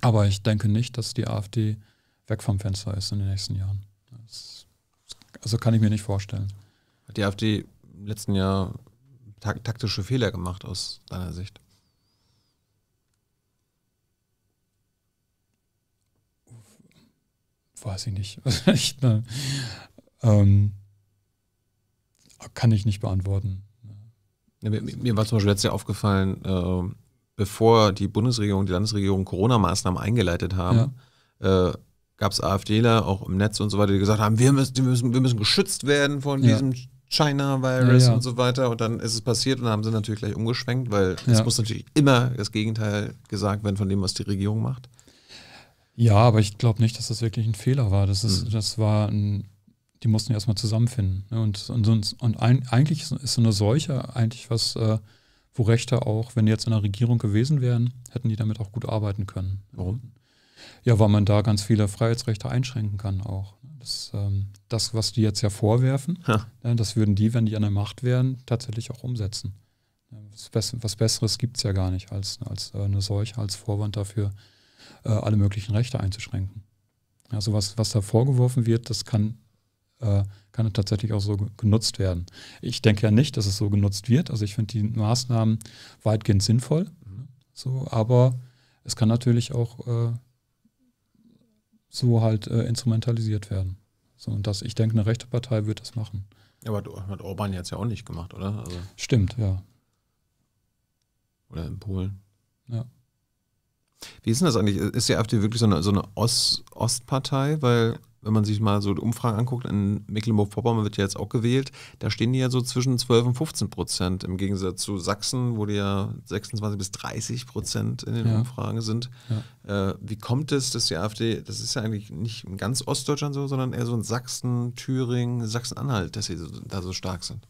Aber ich denke nicht, dass die AfD weg vom Fenster ist in den nächsten Jahren. Das, also kann ich mir nicht vorstellen. Hat die AfD im letzten Jahr tak taktische Fehler gemacht aus deiner Sicht? Weiß ich nicht. ich, ne, ähm, kann ich nicht beantworten. Ja, mir, mir, war zum Beispiel letztes Jahr aufgefallen, äh, bevor die Bundesregierung, die Landesregierung Corona-Maßnahmen eingeleitet haben, ja. äh, gab es AfDler auch im Netz und so weiter, die gesagt haben, wir müssen, wir müssen, wir müssen geschützt werden von ja. diesem China-Virus und so weiter. Und dann ist es passiert und dann haben sie natürlich gleich umgeschwenkt, weil es muss natürlich immer das Gegenteil gesagt werden von dem, was die Regierung macht. Ja, aber ich glaube nicht, dass das wirklich ein Fehler war. Das, ist, mhm. das war ein die mussten erstmal zusammenfinden. Ne? Und, und, und, und ein, eigentlich ist so eine Seuche eigentlich was, äh, wo Rechte auch, wenn die jetzt in der Regierung gewesen wären, hätten die damit auch gut arbeiten können. Warum? Ja, weil man da ganz viele Freiheitsrechte einschränken kann auch. Das, ähm, das was die jetzt ja vorwerfen, ja. Ne, das würden die, wenn die an der Macht wären, tatsächlich auch umsetzen. Was, Besseres gibt es ja gar nicht als, als äh, eine Seuche, als Vorwand dafür, äh, alle möglichen Rechte einzuschränken. Also was, was da vorgeworfen wird, das kann äh, kann er tatsächlich auch so genutzt werden. Ich denke ja nicht, dass es so genutzt wird. Also ich finde die Maßnahmen weitgehend sinnvoll. Mhm. So, aber es kann natürlich auch äh, so halt äh, instrumentalisiert werden. So, und das, ich denke, eine rechte Partei wird das machen. Ja, Aber hat Orban jetzt ja auch nicht gemacht, oder? Also Stimmt, ja. Oder in Polen. Ja. Wie ist denn das eigentlich? Ist die AfD wirklich so eine, so eine Ost Ostpartei? Weil wenn man sich mal so die Umfragen anguckt, in Mecklenburg-Vorpommern wird ja jetzt auch gewählt, da stehen die ja so zwischen 12 und 15 Prozent im Gegensatz zu Sachsen, wo die ja 26 bis 30 Prozent in den ja. Umfragen sind. Ja. Äh, wie kommt es, dass die AfD, das ist ja eigentlich nicht in ganz Ostdeutschland so, sondern eher so in Sachsen, Thüringen, Sachsen-Anhalt, dass sie so, da so stark sind?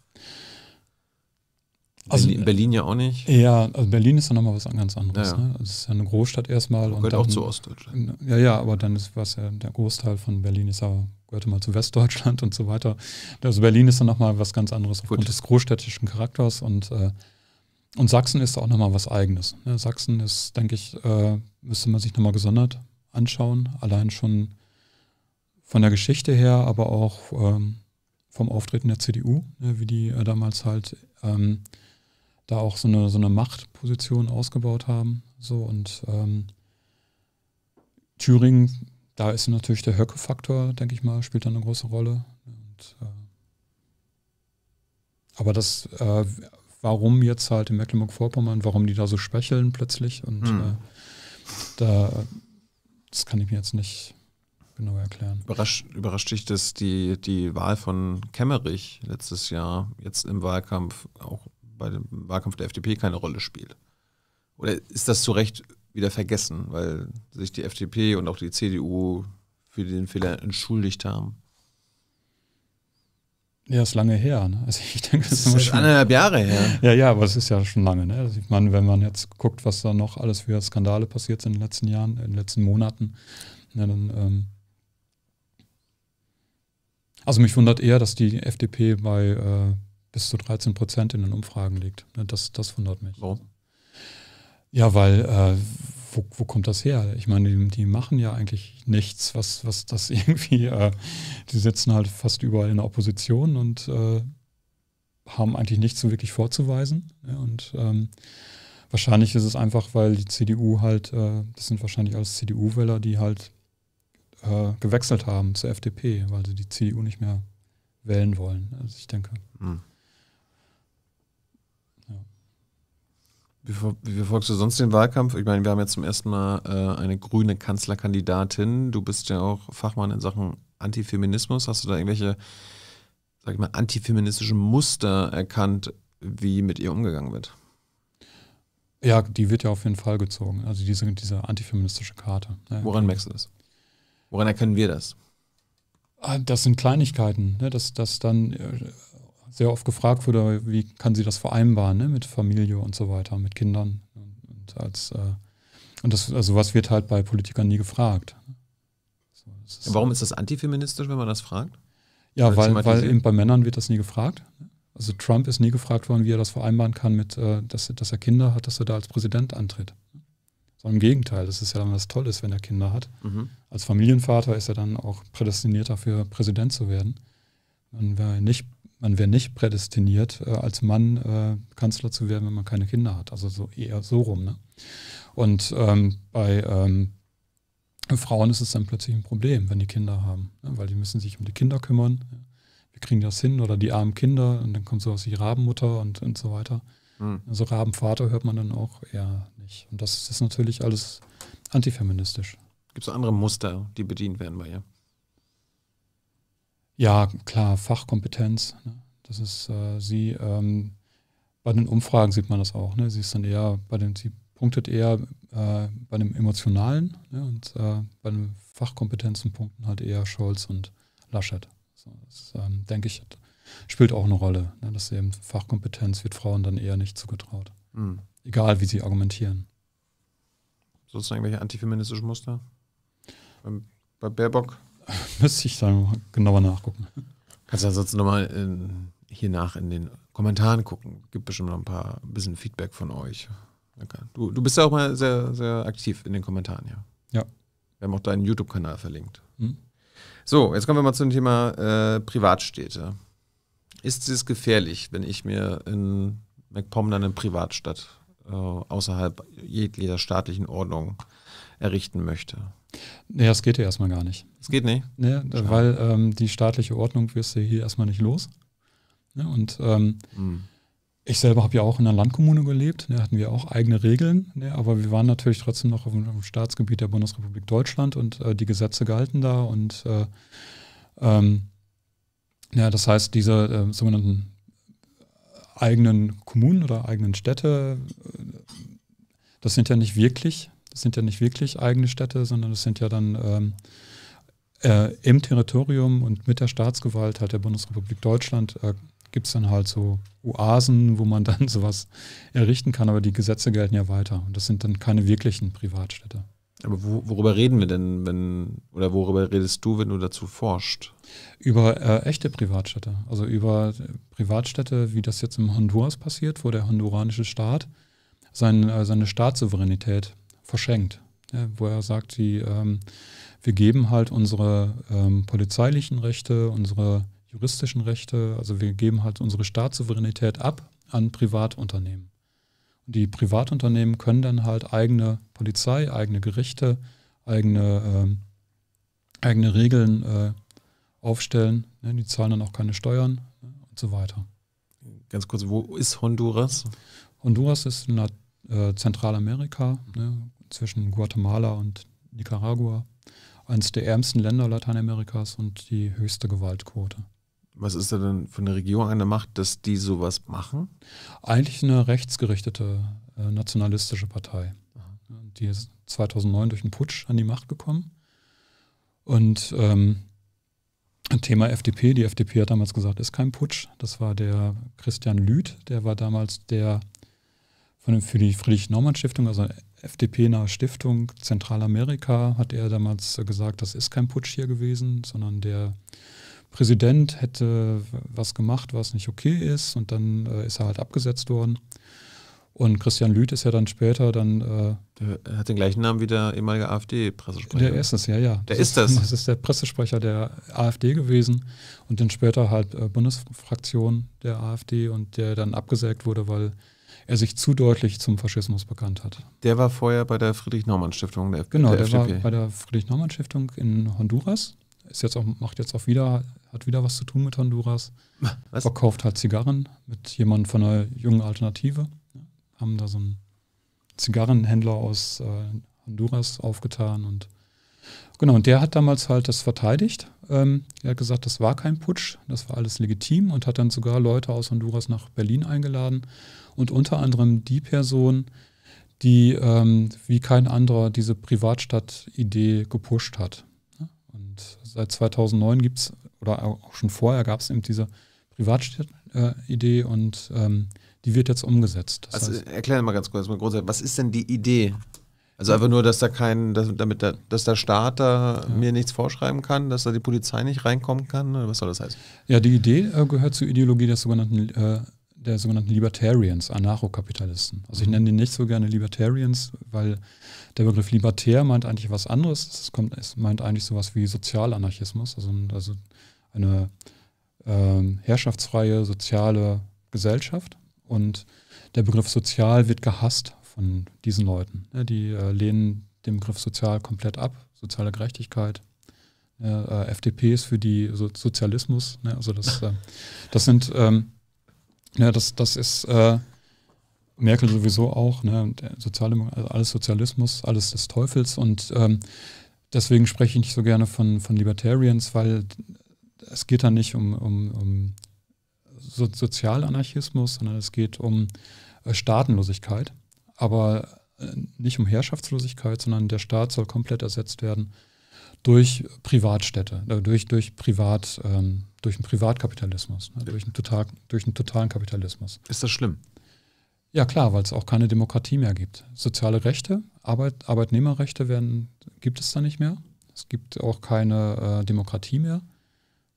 Also, Berlin, äh, Berlin, ja auch nicht. Ja, also Berlin ist dann nochmal was ganz anderes. Ja, ja. Ne? ist ja eine Großstadt erstmal. Und gehört dann, auch zu Ostdeutschland. Ja, ja, aber dann ist was ja, der Großteil von Berlin ist ja, gehörte mal zu Westdeutschland und so weiter. Also Berlin ist dann nochmal was ganz anderes Gut. aufgrund des großstädtischen Charakters und, äh, und Sachsen ist auch nochmal was Eigenes. Ne? Sachsen ist, denke ich, äh, müsste man sich nochmal gesondert anschauen. Allein schon von der Geschichte her, aber auch ähm, vom Auftreten der CDU, ne? wie die äh, damals halt. Ähm, da auch so eine, so eine Machtposition ausgebaut haben. So und ähm, Thüringen, da ist natürlich der Höcke-Faktor, denke ich mal, spielt da eine große Rolle. Und, äh, aber das, äh, warum jetzt halt in Mecklenburg-Vorpommern, warum die da so schwächeln plötzlich und mhm. äh, da, das kann ich mir jetzt nicht genau erklären. Überrascht, überrascht dich, dass die, die Wahl von Kemmerich letztes Jahr jetzt im Wahlkampf auch bei dem Wahlkampf der FDP keine Rolle spielt. Oder ist das zu Recht wieder vergessen, weil sich die FDP und auch die CDU für den Fehler entschuldigt haben? Ja, ist lange her. Ne? Also ich denke, das, das ist, schon, anderthalb Jahre her. Ja, ja, aber es ist ja schon lange. Ne? Also ich meine, wenn man jetzt guckt, was da noch alles für Skandale passiert sind in den letzten Jahren, in den letzten Monaten, ne, dann. Ähm also mich wundert eher, dass die FDP bei äh, bis zu 13 Prozent in den Umfragen liegt. Ne, das, das wundert mich. Warum? Ja, weil äh, wo, wo kommt das her? Ich meine, die, die machen ja eigentlich nichts, was, was das irgendwie, äh, die sitzen halt fast überall in der Opposition und äh, haben eigentlich nichts so wirklich vorzuweisen. Ja, ne, und ähm, wahrscheinlich ist es einfach, weil die CDU halt, äh, das sind wahrscheinlich alles CDU-Wähler, die halt äh, gewechselt haben zur FDP, weil sie die CDU nicht mehr wählen wollen. Also ich denke. Mhm. Wie, wie verfolgst du sonst den Wahlkampf? Ich meine, wir haben jetzt zum ersten Mal äh, eine grüne Kanzlerkandidatin. Du bist ja auch Fachmann in Sachen Antifeminismus. Hast du da irgendwelche, sag ich mal, antifeministischen Muster erkannt, wie mit ihr umgegangen wird? Ja, die wird ja auf jeden Fall gezogen. Also diese, diese antifeministische Karte. Ne? Woran merkst du das? Woran erkennen wir das? Ah, das sind Kleinigkeiten, ne? dass, dass dann äh, sehr oft gefragt wurde, wie kann sie das vereinbaren ne? mit Familie und so weiter, mit Kindern. Und, als, äh, und das, also was wird halt bei Politikern nie gefragt. So, ist warum ist das antifeministisch, wenn man das fragt? Ja, weil, weil, eben bei Männern wird das nie gefragt. Also Trump ist nie gefragt worden, wie er das vereinbaren kann, mit, äh, dass, dass er Kinder hat, dass er da als Präsident antritt. Sondern im Gegenteil, das ist ja dann was Tolles, wenn er Kinder hat. Mhm. Als Familienvater ist er dann auch prädestiniert dafür, Präsident zu werden. Und wer nicht man wäre nicht prädestiniert, äh, als Mann äh, Kanzler zu werden, wenn man keine Kinder hat. Also so eher so rum. Ne? Und ähm, bei ähm, Frauen ist es dann plötzlich ein Problem, wenn die Kinder haben, ne? weil die müssen sich um die Kinder kümmern. Ja? Wir kriegen das hin oder die armen Kinder und dann kommt sowas wie Rabenmutter und, und so weiter. Mhm. Also Rabenvater hört man dann auch eher nicht. Und das ist natürlich alles antifeministisch. Gibt es andere Muster, die bedient werden bei ihr? Ja, klar, Fachkompetenz. Ne? Das ist äh, sie. Ähm, bei den Umfragen sieht man das auch. Ne? Sie ist dann eher bei den, sie punktet eher äh, bei dem Emotionalen ne? und äh, bei den Fachkompetenzen punkten halt eher Scholz und Laschet. So, das, ähm, denke ich, spielt auch eine Rolle. Ne? Dass eben Fachkompetenz wird Frauen dann eher nicht zugetraut. Mhm. Egal, wie sie argumentieren. Sonst irgendwelche antifeministischen Muster? Bei, ähm, bei Baerbock? Müsste ich dann genauer nachgucken. Kannst du ansonsten nochmal ähm, hier nach in den Kommentaren gucken. Gibt bestimmt noch ein paar ein bisschen Feedback von euch. Okay. Du, du bist ja auch mal sehr, sehr aktiv in den Kommentaren, ja. Ja. Wir haben auch deinen YouTube-Kanal verlinkt. Mhm. So, jetzt kommen wir mal zum Thema äh, Privatstädte. Ist es gefährlich, wenn ich mir in MacPom eine Privatstadt äh, außerhalb jeglicher staatlichen Ordnung errichten möchte? Naja, es geht ja erstmal gar nicht. Es geht nicht. Nee, weil ähm, die staatliche Ordnung wirst du hier erstmal nicht los. Ja, ne, und ähm, mhm. ich selber habe ja auch in einer Landkommune gelebt, da ne, hatten wir auch eigene Regeln, ne, aber wir waren natürlich trotzdem noch auf dem, Staatsgebiet der Bundesrepublik Deutschland und äh, die Gesetze galten da und äh, ähm, ja, das heißt, diese äh, sogenannten eigenen Kommunen oder eigenen Städte, äh, das sind ja nicht wirklich das sind ja nicht wirklich eigene Städte, sondern das sind ja dann ähm, äh, im Territorium und mit der Staatsgewalt halt der Bundesrepublik Deutschland äh, gibt es dann halt so Oasen, wo man dann sowas errichten kann, aber die Gesetze gelten ja weiter und das sind dann keine wirklichen Privatstädte. Aber wo, worüber reden wir denn, wenn, oder worüber redest du, wenn du dazu forschst? Über äh, echte Privatstädte, also über Privatstädte, wie das jetzt im Honduras passiert, wo der honduranische Staat sein, äh, seine Staatssouveränität verschenkt, ja, wo er sagt, die, ähm, wir geben halt unsere ähm, polizeilichen Rechte, unsere juristischen Rechte, also wir geben halt unsere Staatssouveränität ab an Privatunternehmen. Und die Privatunternehmen können dann halt eigene Polizei, eigene Gerichte, eigene, ähm, eigene Regeln äh, aufstellen. Ne? Die zahlen dann auch keine Steuern ne? und so weiter. Ganz kurz, wo ist Honduras? Honduras ist in La äh, Zentralamerika, ne? zwischen Guatemala und Nicaragua. Eines der ärmsten Länder Lateinamerikas und die höchste Gewaltquote. Was ist da denn von der Regierung an der Macht, dass die sowas machen? Eigentlich eine rechtsgerichtete äh, nationalistische Partei. Die ist 2009 durch einen Putsch an die Macht gekommen. Und ähm, Thema FDP, die FDP hat damals gesagt, ist kein Putsch. Das war der Christian Lüth, der war damals der von dem, für die Friedrich-Naumann-Stiftung, also FDP-nahe Stiftung Zentralamerika hat er damals gesagt, das ist kein Putsch hier gewesen, sondern der Präsident hätte was gemacht, was nicht okay ist und dann äh, ist er halt abgesetzt worden. Und Christian Lüth ist ja dann später dann. Äh, der hat den gleichen Namen wie der ehemalige AfD-Pressesprecher. Der ist es, ja, ja. Der das ist das. Das ist der Pressesprecher der AfD gewesen und dann später halt äh, Bundesfraktion der AfD und der dann abgesägt wurde, weil er sich zu deutlich zum Faschismus bekannt hat. Der war vorher bei der Friedrich-Naumann-Stiftung, der FDP. Genau, der, der war bei der Friedrich-Naumann-Stiftung in Honduras. Ist jetzt auch, macht jetzt auch wieder, hat wieder was zu tun mit Honduras. Was? Verkauft halt Zigarren mit jemandem von einer jungen Alternative. Haben da so einen Zigarrenhändler aus äh, Honduras aufgetan und genau, und der hat damals halt das verteidigt ähm, er hat gesagt, das war kein Putsch, das war alles legitim und hat dann sogar Leute aus Honduras nach Berlin eingeladen und unter anderem die Person, die ähm, wie kein anderer diese Privatstadt-Idee gepusht hat. Und seit 2009 gibt es, oder auch schon vorher gab es eben diese Privatstadt-Idee und ähm, die wird jetzt umgesetzt. Das also erkläre mal ganz kurz, mal grundsätzlich, was ist denn die Idee also einfach nur, dass da kein, dass, damit da, dass der Staat da ja. mir nichts vorschreiben kann, dass da die Polizei nicht reinkommen kann. Was soll das heißen? Ja, die Idee äh, gehört zur Ideologie des sogenannten, äh, der sogenannten Libertarians, Anarchokapitalisten. Also ich mhm. nenne die nicht so gerne Libertarians, weil der Begriff libertär meint eigentlich was anderes. Es kommt, es meint eigentlich sowas wie Sozialanarchismus, also, also eine äh, herrschaftsfreie soziale Gesellschaft. Und der Begriff sozial wird gehasst, von diesen Leuten. Ne, die äh, lehnen den Begriff sozial komplett ab, soziale Gerechtigkeit. Ne, äh, FDP ist für die Sozialismus. Ne, also das, äh, das sind, ja, ähm, das, das ist Merkel sowieso auch, ne? Sozial, also alles Sozialismus, alles des Teufels. Und ähm, deswegen spreche ich nicht so gerne von, von Libertarians, weil es geht da nicht um, um, um so Sozialanarchismus, sondern es geht um äh, Staatenlosigkeit aber äh, nicht um Herrschaftslosigkeit, sondern der Staat soll komplett ersetzt werden durch Privatstädte, äh, durch, durch, Privat, ähm, durch einen Privatkapitalismus, ne? durch, einen total, durch einen totalen Kapitalismus. Ist das schlimm? Ja klar, weil es auch keine Demokratie mehr gibt. Soziale Rechte, Arbeit, Arbeitnehmerrechte werden, gibt es da nicht mehr. Es gibt auch keine äh, Demokratie mehr.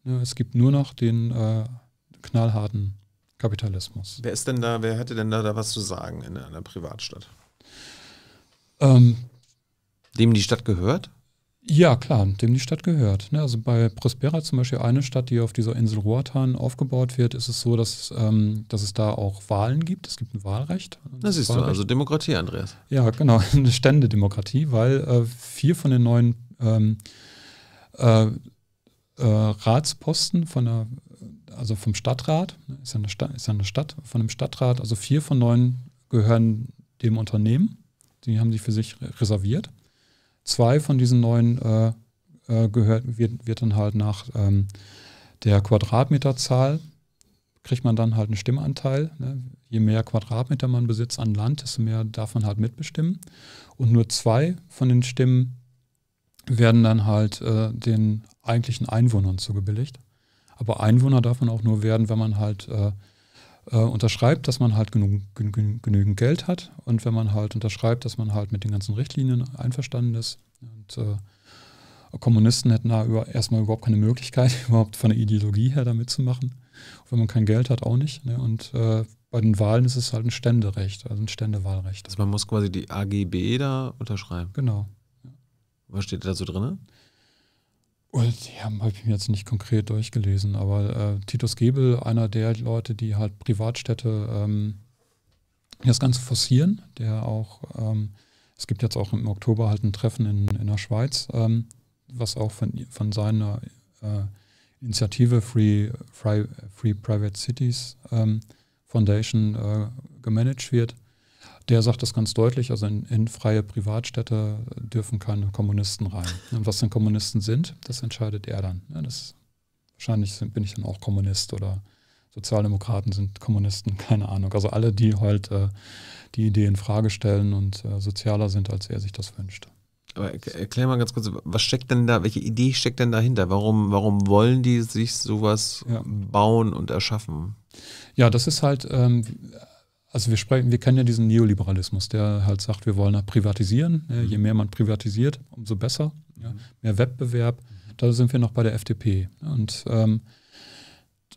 Ja, ne, es gibt nur noch den äh, knallharten Kapitalismus. Wer ist denn da, wer hätte denn da, da was zu sagen in einer Privatstadt? Ähm, dem die Stadt gehört? Ja, klar, dem die Stadt gehört. Ne? Also bei Prospera zum Beispiel, eine Stadt, die auf dieser Insel Roatan aufgebaut wird, ist es so, dass, ähm, dass es da auch Wahlen gibt. Es gibt ein Wahlrecht. Das siehst Wahlrecht. du, also Demokratie, Andreas. Ja, genau, eine Ständedemokratie, weil äh, vier von den neuen ähm, äh, äh, Ratsposten von der also vom Stadtrat, ne, ist ja, eine Stadt, ist ja eine Stadt, von dem Stadtrat, also vier von neun gehören dem Unternehmen, die haben sich für sich reserviert. Zwei von diesen neun äh, äh, gehört, wird, wird dann halt nach ähm, der Quadratmeterzahl, kriegt man dann halt einen Stimmanteil. Ne? Je mehr Quadratmeter man besitzt an Land, desto mehr darf man halt mitbestimmen. Und nur zwei von den Stimmen werden dann halt äh, den eigentlichen Einwohnern zugebilligt. Aber Einwohner darf man auch nur werden, wenn man halt äh, äh, unterschreibt, dass man halt genü genügend Geld hat und wenn man halt unterschreibt, dass man halt mit den ganzen Richtlinien einverstanden ist. Und äh, Kommunisten hätten da über, erstmal überhaupt keine Möglichkeit, überhaupt von der Ideologie her da mitzumachen. Und wenn man kein Geld hat, auch nicht. Ne? Und äh, bei den Wahlen ist es halt ein Ständerecht, also ein Ständewahlrecht. Also man muss quasi die AGB e da unterschreiben. Genau. Was steht da so drin? ja, oh, habe ich mir jetzt nicht konkret durchgelesen, aber äh, Titus Gebel, einer der Leute, die halt Privatstädte ähm, das Ganze forcieren, der auch, ähm, es gibt jetzt auch im Oktober halt ein Treffen in, in der Schweiz, ähm, was auch von, von seiner äh, Initiative Free, Free, Free Private Cities ähm, Foundation äh, gemanagt wird der sagt das ganz deutlich, also in, in, freie Privatstädte dürfen keine Kommunisten rein. Und was denn Kommunisten sind, das entscheidet er dann. Ja, das, wahrscheinlich sind, bin ich dann auch Kommunist oder Sozialdemokraten sind Kommunisten, keine Ahnung. Also alle, die halt äh, die Idee in Frage stellen und äh, sozialer sind, als er sich das wünscht. Aber erklär mal ganz kurz, was steckt denn da, welche Idee steckt denn dahinter? Warum, warum wollen die sich sowas ja. bauen und erschaffen? Ja, das ist halt, ähm, also wir sprechen, wir kennen ja diesen Neoliberalismus, der halt sagt, wir wollen halt privatisieren. Mhm. Je mehr man privatisiert, umso besser. Ja. Mhm. Mehr Wettbewerb. Mhm. Da sind wir noch bei der FDP. Und ähm,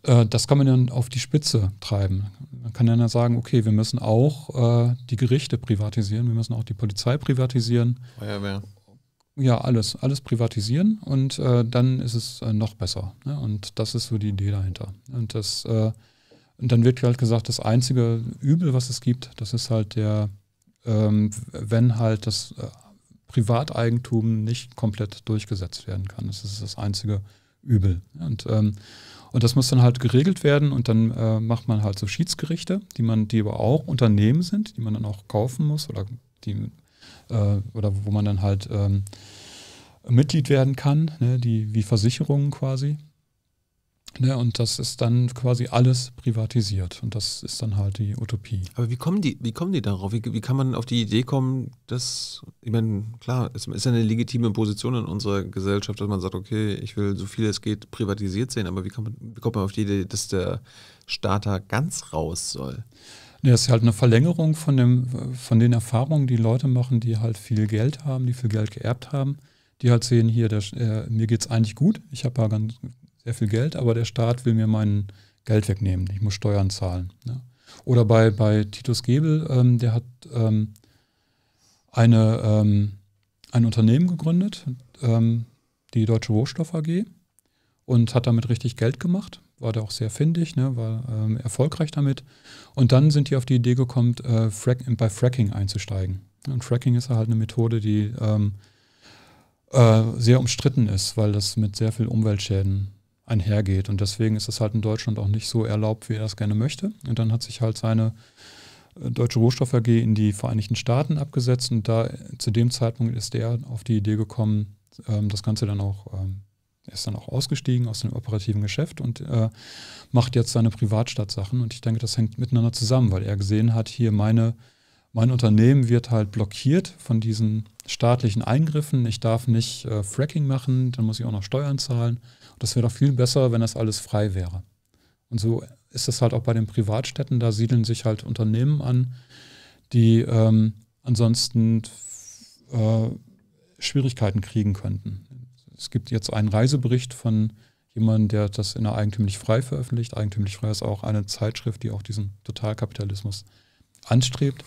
äh, das kann man dann auf die Spitze treiben. Man kann dann ja sagen, okay, wir müssen auch äh, die Gerichte privatisieren, wir müssen auch die Polizei privatisieren. Feuerwehr. Ja, alles, alles privatisieren und äh, dann ist es äh, noch besser. Ne? Und das ist so die Idee dahinter. Und das äh, und dann wird halt gesagt, das einzige Übel, was es gibt, das ist halt der, ähm, wenn halt das äh, Privateigentum nicht komplett durchgesetzt werden kann. Das ist das einzige Übel. Und, ähm, und das muss dann halt geregelt werden und dann äh, macht man halt so Schiedsgerichte, die man, die aber auch Unternehmen sind, die man dann auch kaufen muss oder die äh, oder wo man dann halt ähm, Mitglied werden kann, ne, die wie Versicherungen quasi. Ne, und das ist dann quasi alles privatisiert. Und das ist dann halt die Utopie. Aber wie kommen die, wie kommen die darauf? Wie, wie kann man auf die Idee kommen, dass, ich meine, klar, es ist eine legitime Position in unserer Gesellschaft, dass man sagt, okay, ich will so viel es geht privatisiert sehen, aber wie, kann man, wie kommt man auf die Idee, dass der Staat da ganz raus soll? Ja, das ist halt eine Verlängerung von, dem, von den Erfahrungen, die Leute machen, die halt viel Geld haben, die viel Geld geerbt haben, die halt sehen, hier, der, äh, mir geht es eigentlich gut, ich habe ja ganz, sehr viel Geld, aber der Staat will mir mein Geld wegnehmen. Ich muss Steuern zahlen. Ne? Oder bei, bei Titus Gebel, ähm, der hat ähm, eine, ähm, ein Unternehmen gegründet, ähm, die Deutsche Rohstoff AG, und hat damit richtig Geld gemacht. War da auch sehr findig, ne? war ähm, erfolgreich damit. Und dann sind die auf die Idee gekommen, äh, Frack, bei Fracking einzusteigen. Und Fracking ist halt eine Methode, die ähm, äh, sehr umstritten ist, weil das mit sehr viel Umweltschäden einhergeht. Und deswegen ist das halt in Deutschland auch nicht so erlaubt, wie er das gerne möchte. Und dann hat sich halt seine äh, Deutsche Rohstoff AG in die Vereinigten Staaten abgesetzt und da zu dem Zeitpunkt ist der auf die Idee gekommen, ähm, das Ganze dann auch, ähm, ist dann auch ausgestiegen aus dem operativen Geschäft und äh, macht jetzt seine Privatstadtsachen und ich denke, das hängt miteinander zusammen, weil er gesehen hat, hier meine, mein Unternehmen wird halt blockiert von diesen staatlichen Eingriffen, ich darf nicht äh, Fracking machen, dann muss ich auch noch Steuern zahlen das wäre doch viel besser, wenn das alles frei wäre. Und so ist das halt auch bei den Privatstädten. Da siedeln sich halt Unternehmen an, die ähm, ansonsten äh, Schwierigkeiten kriegen könnten. Es gibt jetzt einen Reisebericht von jemandem, der das in der Eigentümlich Frei veröffentlicht. Eigentümlich Frei ist auch eine Zeitschrift, die auch diesen Totalkapitalismus anstrebt,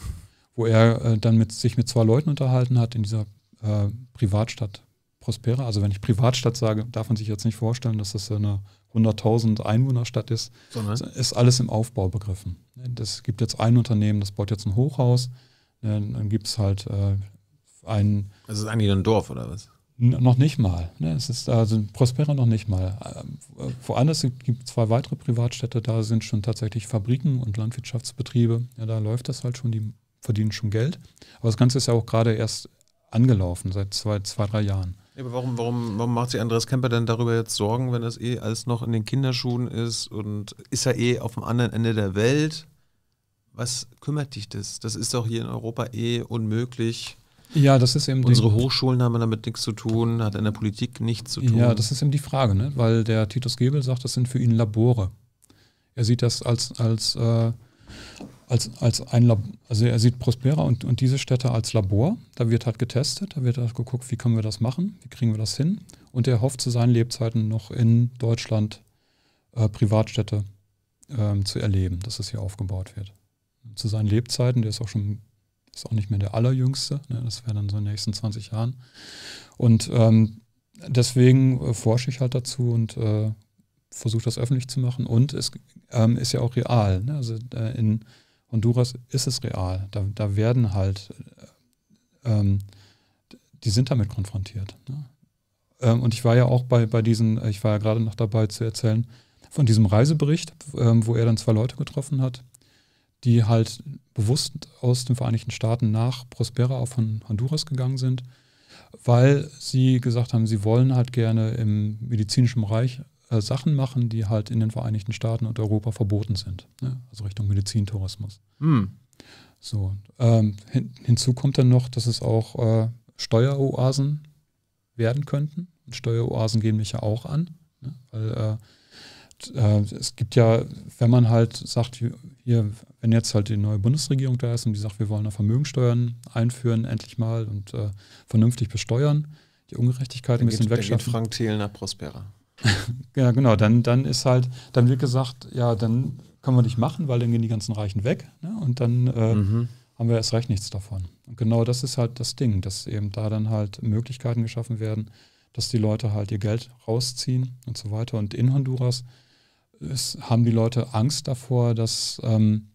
wo er äh, dann mit, sich mit zwei Leuten unterhalten hat in dieser äh, Privatstadt Prospera, also wenn ich Privatstadt sage, darf man sich jetzt nicht vorstellen, dass das eine 100.000 Einwohnerstadt ist, Sondern? ist alles im Aufbau begriffen. Es gibt jetzt ein Unternehmen, das baut jetzt ein Hochhaus, dann gibt es halt äh, ein... Das ist eigentlich ein Dorf oder was? Noch nicht mal. Ne? Es ist also Prospera noch nicht mal. Äh, Woanders gibt es zwei weitere Privatstädte, da sind schon tatsächlich Fabriken und Landwirtschaftsbetriebe. Ja, da läuft das halt schon, die verdienen schon Geld. Aber das Ganze ist ja auch gerade erst angelaufen, seit zwei, zwei drei Jahren. Aber warum, warum, warum macht sich Andreas Kemper denn darüber jetzt Sorgen, wenn das eh alles noch in den Kinderschuhen ist und ist er eh auf dem anderen Ende der Welt? Was kümmert dich das? Das ist doch hier in Europa eh unmöglich. Ja, das ist eben Unsere Hochschulen haben damit nichts zu tun, hat in der Politik nichts zu tun. Ja, das ist eben die Frage, ne? weil der Titus Gebel sagt, das sind für ihn Labore. Er sieht das als, als äh, als, als ein Lab also er sieht Prospera und, und diese Städte als Labor. Da wird halt getestet, da wird halt geguckt, wie können wir das machen, wie kriegen wir das hin. Und er hofft zu seinen Lebzeiten noch in Deutschland äh, Privatstädte ähm, zu erleben, dass es hier aufgebaut wird. Und zu seinen Lebzeiten, der ist auch schon ist auch nicht mehr der allerjüngste, ne? das wäre dann so in den nächsten 20 Jahren. Und ähm, deswegen äh, forsche ich halt dazu und äh, versuche das öffentlich zu machen. Und es ähm, ist ja auch real. Ne? Also äh, in Honduras ist es real. Da, da werden halt, ähm, die sind damit konfrontiert. Ne? Ähm, und ich war ja auch bei, bei diesen, ich war ja gerade noch dabei zu erzählen, von diesem Reisebericht, ähm, wo er dann zwei Leute getroffen hat, die halt bewusst aus den Vereinigten Staaten nach Prospera auf Honduras gegangen sind, weil sie gesagt haben, sie wollen halt gerne im medizinischen Reich äh, Sachen machen, die halt in den Vereinigten Staaten und Europa verboten sind. Ne? Also Richtung Medizintourismus. Hm. So, ähm, hin, hinzu kommt dann noch, dass es auch äh, Steueroasen werden könnten. Und Steueroasen gehen mich ja auch an, ne? weil äh, äh es gibt ja, wenn man halt sagt, hier, wenn jetzt halt die neue Bundesregierung da ist und die sagt, wir wollen eine Vermögensteuern einführen, endlich mal und äh, vernünftig besteuern, die Ungerechtigkeit ein bisschen wegschaffen. Dann geht Frank Thiel nach Prospera. ja, genau, dann, dann ist halt, dann wird gesagt, ja, dann können wir nicht machen, weil dann gehen die ganzen Reichen weg ne? und dann äh, mhm. haben wir erst recht nichts davon. Und genau das ist halt das Ding, dass eben da dann halt Möglichkeiten geschaffen werden, dass die Leute halt ihr Geld rausziehen und so weiter. Und in Honduras ist, haben die Leute Angst davor, dass ähm,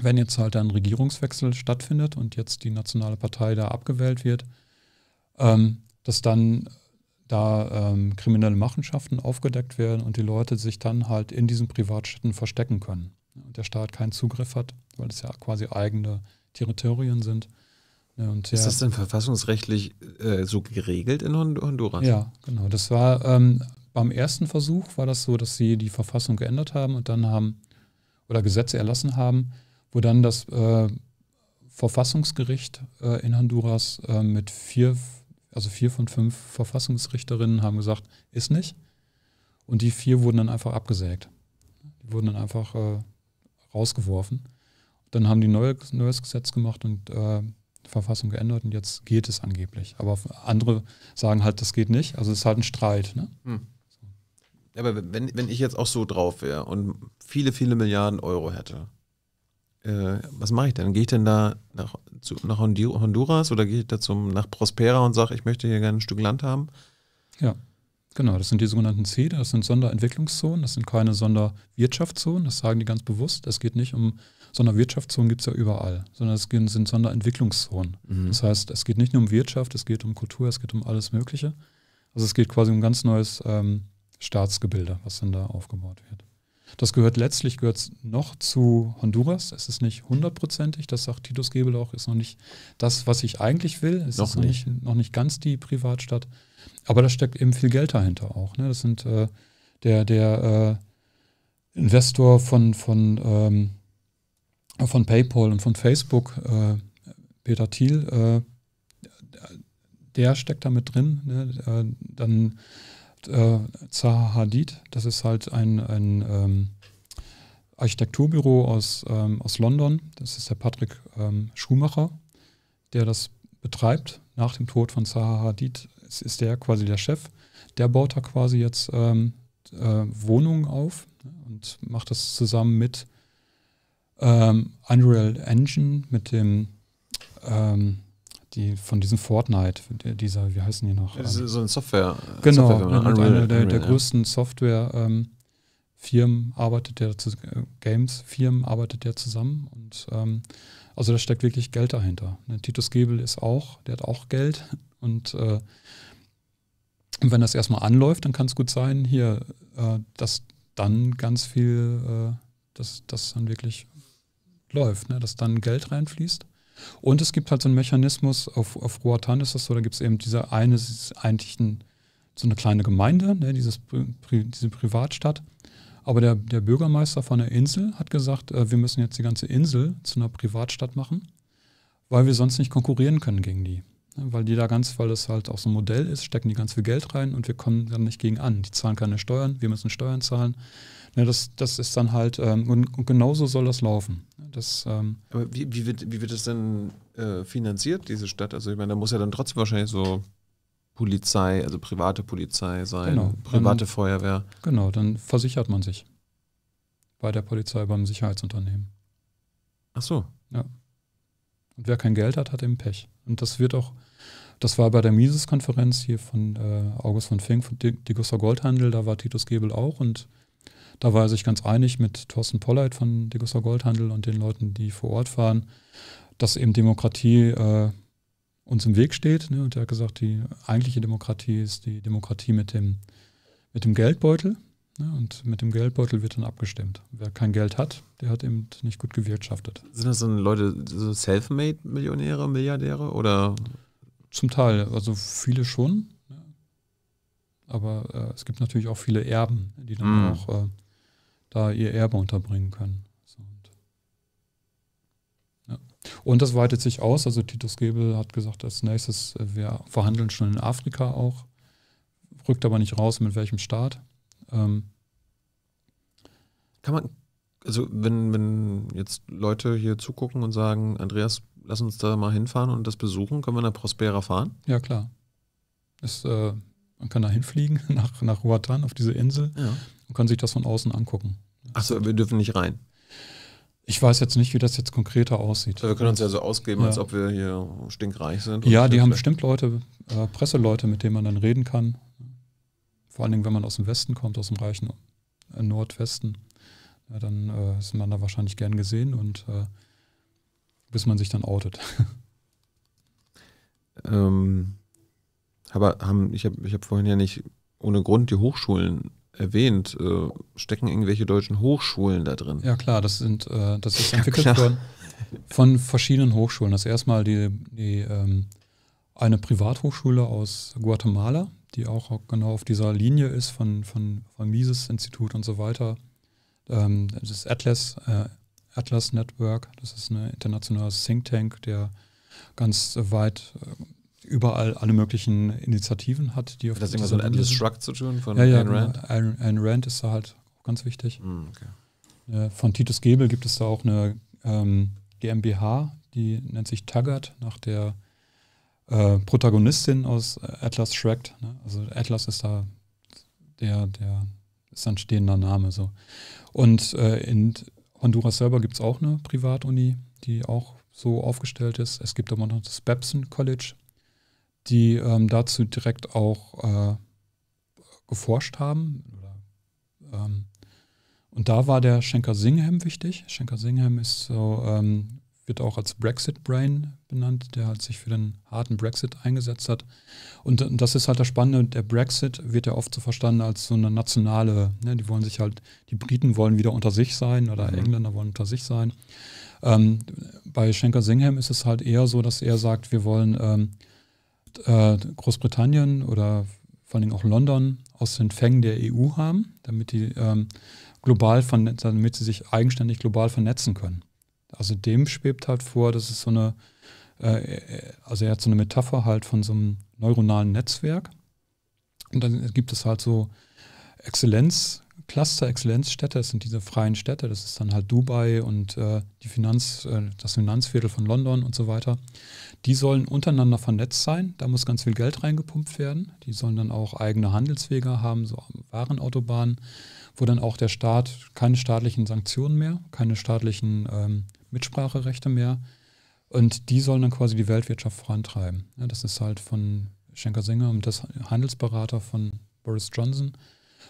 wenn jetzt halt ein Regierungswechsel stattfindet und jetzt die nationale Partei da abgewählt wird, ähm, dass dann da ähm, kriminelle Machenschaften aufgedeckt werden und die Leute sich dann halt in diesen Privatstädten verstecken können. Und der Staat keinen Zugriff hat, weil es ja quasi eigene Territorien sind. Und, ist das denn verfassungsrechtlich äh, so geregelt in Honduras? Ja, genau. Das war ähm, beim ersten Versuch war das so, dass sie die Verfassung geändert haben und dann haben oder Gesetze erlassen haben, wo dann das äh, Verfassungsgericht äh, in Honduras äh, mit vier also vier von fünf Verfassungsrichterinnen haben gesagt, ist nicht. Und die vier wurden dann einfach abgesägt. Die wurden dann einfach äh, rausgeworfen. Dann haben die neue, neues Gesetz gemacht und äh, die Verfassung geändert und jetzt geht es angeblich. Aber andere sagen halt, das geht nicht. Also es ist halt ein Streit. Ne? Hm. Ja, aber wenn, wenn ich jetzt auch so drauf wäre und viele, viele Milliarden Euro hätte, äh, was mache ich denn? Gehe ich denn da nach, zu, nach Honduras oder gehe ich da zum, nach Prospera und sage, ich möchte hier gerne ein Stück Land haben? Ja, genau. Das sind die sogenannten C, das sind Sonderentwicklungszonen, das sind keine Sonderwirtschaftszonen, das sagen die ganz bewusst. Es geht nicht um Sonderwirtschaftszonen, gibt es ja überall, sondern es sind Sonderentwicklungszonen. Mhm. Das heißt, es geht nicht nur um Wirtschaft, es geht um Kultur, es geht um alles Mögliche. Also es geht quasi um ein ganz neues ähm, Staatsgebilde, was dann da aufgebaut wird. Das gehört letztlich gehört noch zu Honduras. Es ist nicht hundertprozentig, das sagt Titus Gebel auch, ist noch nicht das, was ich eigentlich will. Es noch ist noch nicht. noch nicht ganz die Privatstadt. Aber da steckt eben viel Geld dahinter auch. Ne? Das sind äh, der, der äh, Investor von, von, ähm, von PayPal und von Facebook, äh, Peter Thiel, äh, der steckt da mit drin. Ne? Äh, dann äh, Zaha Hadid. Das ist halt ein, ein ähm, Architekturbüro aus, ähm, aus London. Das ist der Patrick ähm, Schumacher, der das betreibt. Nach dem Tod von Zaha Hadid ist, ist der quasi der Chef. Der baut da quasi jetzt ähm, äh, Wohnungen auf ne, und macht das zusammen mit ähm, Unreal Engine, mit dem ähm, die von diesem Fortnite, dieser, wie heißen die noch? So eine Software. Genau, Software, Unreal, eine der, Unreal, der ja. größten Softwarefirmen ähm, arbeitet der zu, äh, Games-Firmen arbeitet der zusammen und ähm, also da steckt wirklich Geld dahinter. Ne? Titus Gebel ist auch, der hat auch Geld und äh, wenn das erstmal anläuft, dann kann es gut sein, hier, äh, dass dann ganz viel, äh, dass das dann wirklich läuft, ne? dass dann Geld reinfließt und es gibt halt so einen Mechanismus, auf, auf Roatan ist das so, da gibt es eben diese eine, eigentlich ein, so eine kleine Gemeinde, ne, dieses, Pri, diese Privatstadt. Aber der, der Bürgermeister von der Insel hat gesagt, äh, wir müssen jetzt die ganze Insel zu einer Privatstadt machen, weil wir sonst nicht konkurrieren können gegen die. Ne, weil die da ganz, weil das halt auch so ein Modell ist, stecken die ganz viel Geld rein und wir kommen dann nicht gegen an. Die zahlen keine Steuern, wir müssen Steuern zahlen. Ja, ne, das, das ist dann halt, ähm, und, und genauso soll das laufen. Das, ähm Aber wie, wie, wird, wie wird das denn äh, finanziert, diese Stadt? Also ich meine, da muss ja dann trotzdem wahrscheinlich so Polizei, also private Polizei sein, genau, private dann, Feuerwehr. Genau, dann versichert man sich bei der Polizei, beim Sicherheitsunternehmen. Ach so. Ja. Und wer kein Geld hat, hat eben Pech. Und das wird auch, das war bei der Mises-Konferenz hier von äh, August von Fink, von Di Diguster Goldhandel, da war Titus Gebel auch und da war er sich ganz einig mit Thorsten Polleit von Degussa Goldhandel und den Leuten, die vor Ort waren, dass eben Demokratie äh, uns im Weg steht. Ne? Und er hat gesagt, die eigentliche Demokratie ist die Demokratie mit dem, mit dem Geldbeutel. Ne? Und mit dem Geldbeutel wird dann abgestimmt. Wer kein Geld hat, der hat eben nicht gut gewirtschaftet. Sind das dann Leute, so Selfmade-Millionäre, Milliardäre oder? Zum Teil, also viele schon. Ne? Aber äh, es gibt natürlich auch viele Erben, die dann mm. auch äh, da ihr Erbe unterbringen können. Und das weitet sich aus. Also Titus Gebel hat gesagt, als nächstes, äh, wir verhandeln schon in Afrika auch, rückt aber nicht raus, mit welchem Staat. Ähm Kann man, also wenn, wenn jetzt Leute hier zugucken und sagen, Andreas, lass uns da mal hinfahren und das besuchen, können wir nach Prospera fahren? Ja, klar. Ist, äh, man kann da hinfliegen, nach, nach Huatan, auf diese Insel. Ja. Man kann sich das von außen angucken. Achso, wir dürfen nicht rein. Ich weiß jetzt nicht, wie das jetzt konkreter aussieht. Also wir können uns ja so ausgeben, ja. als ob wir hier stinkreich sind. Ja, die haben bestimmt Leute, äh, Presseleute, mit denen man dann reden kann. Vor allen Dingen, wenn man aus dem Westen kommt, aus dem reichen äh, Nordwesten, ja, dann äh, ist man da wahrscheinlich gern gesehen und äh, bis man sich dann outet. ähm, aber haben, ich habe ich hab vorhin ja nicht ohne Grund die Hochschulen erwähnt, äh, stecken irgendwelche deutschen Hochschulen da drin? Ja klar, das sind äh, das ist entwickelt ja, worden von verschiedenen Hochschulen. Das ist erstmal die, die ähm, eine Privathochschule aus Guatemala, die auch genau auf dieser Linie ist von, von, von Mises-Institut und so weiter. Ähm, das ist Atlas, äh, Atlas Network, das ist ein internationales Think Tank, der ganz weit äh, überall alle möglichen Initiativen hat, die auf Hat das irgendwas mit Atlas Shrugged zu tun von ja, ja, Ayn genau. Rand? Ayn, Ayn Rand ist da halt ganz wichtig. Mm, okay. ja, äh, von Titus Gebel gibt es da auch eine ähm, GmbH, die nennt sich Taggart, nach der äh, Protagonistin aus Atlas Shrugged. Ne? Also Atlas ist da der, der ist ein stehender Name. So. Und äh, in Honduras selber gibt es auch eine Privatuni, die auch so aufgestellt ist. Es gibt aber noch das Babson College, die ähm, dazu direkt auch äh, geforscht haben. Oder, ähm, und da war der Schenker Singham wichtig. Schenker Singham ist so, ähm, wird auch als Brexit Brain benannt, der halt sich für den harten Brexit eingesetzt hat. Und, und das ist halt das Spannende, der Brexit wird ja oft so verstanden als so eine nationale, ne? die wollen sich halt, die Briten wollen wieder unter sich sein oder mhm. Engländer wollen unter sich sein. Ähm, bei Schenker Singham ist es halt eher so, dass er sagt, wir wollen ähm, äh, Großbritannien oder vor allem auch London aus den Fängen der EU haben, damit die ähm, global damit sie sich eigenständig global vernetzen können. Also dem schwebt halt vor, dass es so eine, äh, also er hat so eine Metapher halt von so einem neuronalen Netzwerk. Und dann gibt es halt so Exzellenz, Cluster-Exzellenzstädte, das sind diese freien Städte, das ist dann halt Dubai und äh, die Finanz, äh, das Finanzviertel von London und so weiter, die sollen untereinander vernetzt sein, da muss ganz viel Geld reingepumpt werden, die sollen dann auch eigene Handelswege haben, so Warenautobahnen, wo dann auch der Staat keine staatlichen Sanktionen mehr, keine staatlichen ähm, Mitspracherechte mehr und die sollen dann quasi die Weltwirtschaft vorantreiben. Ja, das ist halt von Schenker Singer und das Handelsberater von Boris Johnson,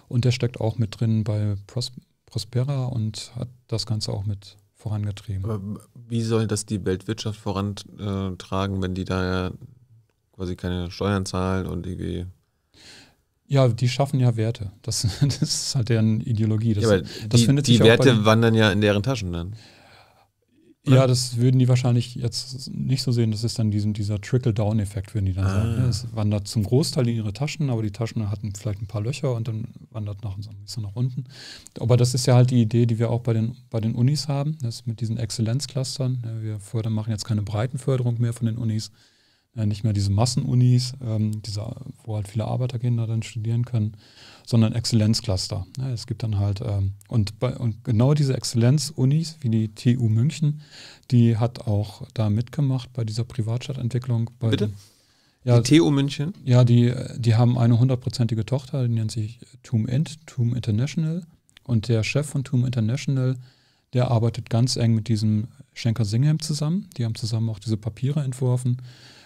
und der steckt auch mit drin bei Pros Prospera und hat das Ganze auch mit vorangetrieben. Aber wie soll das die Weltwirtschaft vorantragen, wenn die da ja quasi keine Steuern zahlen und irgendwie. Ja, die schaffen ja Werte. Das, das ist halt deren Ideologie. Das, ja, die, das findet die Werte wandern ja in deren Taschen dann. Ja, ne? das würden die wahrscheinlich jetzt nicht so sehen. Das ist dann diesen, dieser Trickle-Down-Effekt, würden die dann ah. sagen. Es wandert zum Großteil in ihre Taschen, aber die Taschen hatten vielleicht ein paar Löcher und dann wandert nach, so ein bisschen nach unten. Aber das ist ja halt die Idee, die wir auch bei den, bei den Unis haben, das mit diesen Exzellenzclustern. Wir fördern, machen jetzt keine Breitenförderung mehr von den Unis, äh, nicht mehr diese Massenunis, ähm, diese, wo halt viele Arbeiterkinder dann studieren können, sondern Exzellenzcluster. Ja, es gibt dann halt, ähm, und, bei, und genau diese Exzellenzunis, wie die TU München, die hat auch da mitgemacht bei dieser Privatstadtentwicklung. Bei Bitte? Den, ja, die TU München? Ja, die, die haben eine hundertprozentige Tochter, die nennt sich TUM Int, TUM International. Und der Chef von TUM International, der arbeitet ganz eng mit diesem Schenker Singham zusammen. Die haben zusammen auch diese Papiere entworfen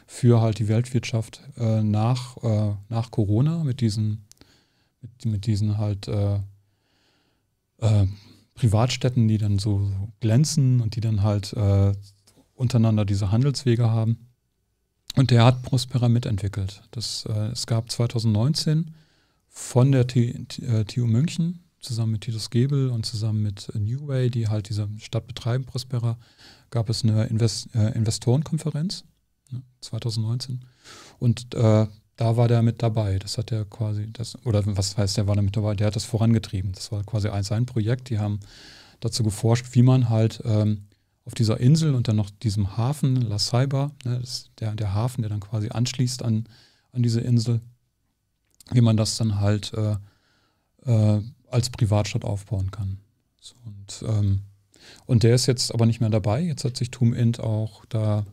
für halt die Weltwirtschaft äh, nach, äh, nach Corona mit diesen, mit, mit diesen halt äh, äh Privatstädten, die dann so, so glänzen und die dann halt äh, untereinander diese Handelswege haben. Und der hat Prospera mitentwickelt. Das, äh, es gab 2019 von der TU München zusammen mit Titus Gebel und zusammen mit New Way, die halt diese Stadt betreiben, Prospera, gab es eine Invest äh, Investorenkonferenz. 2019. Ne, und äh, da war der mit dabei. Das hat er quasi, das, oder was heißt, der war da mit dabei, der hat das vorangetrieben. Das war quasi ein, sein Projekt. Die haben dazu geforscht, wie man halt ähm, auf dieser Insel und dann noch diesem Hafen, La Saiba, ne, das ist der, der Hafen, der dann quasi anschließt an, an diese Insel, wie man das dann halt äh, äh, als Privatstadt aufbauen kann. So, und, ähm, und der ist jetzt aber nicht mehr dabei. Jetzt hat sich Tum Int auch da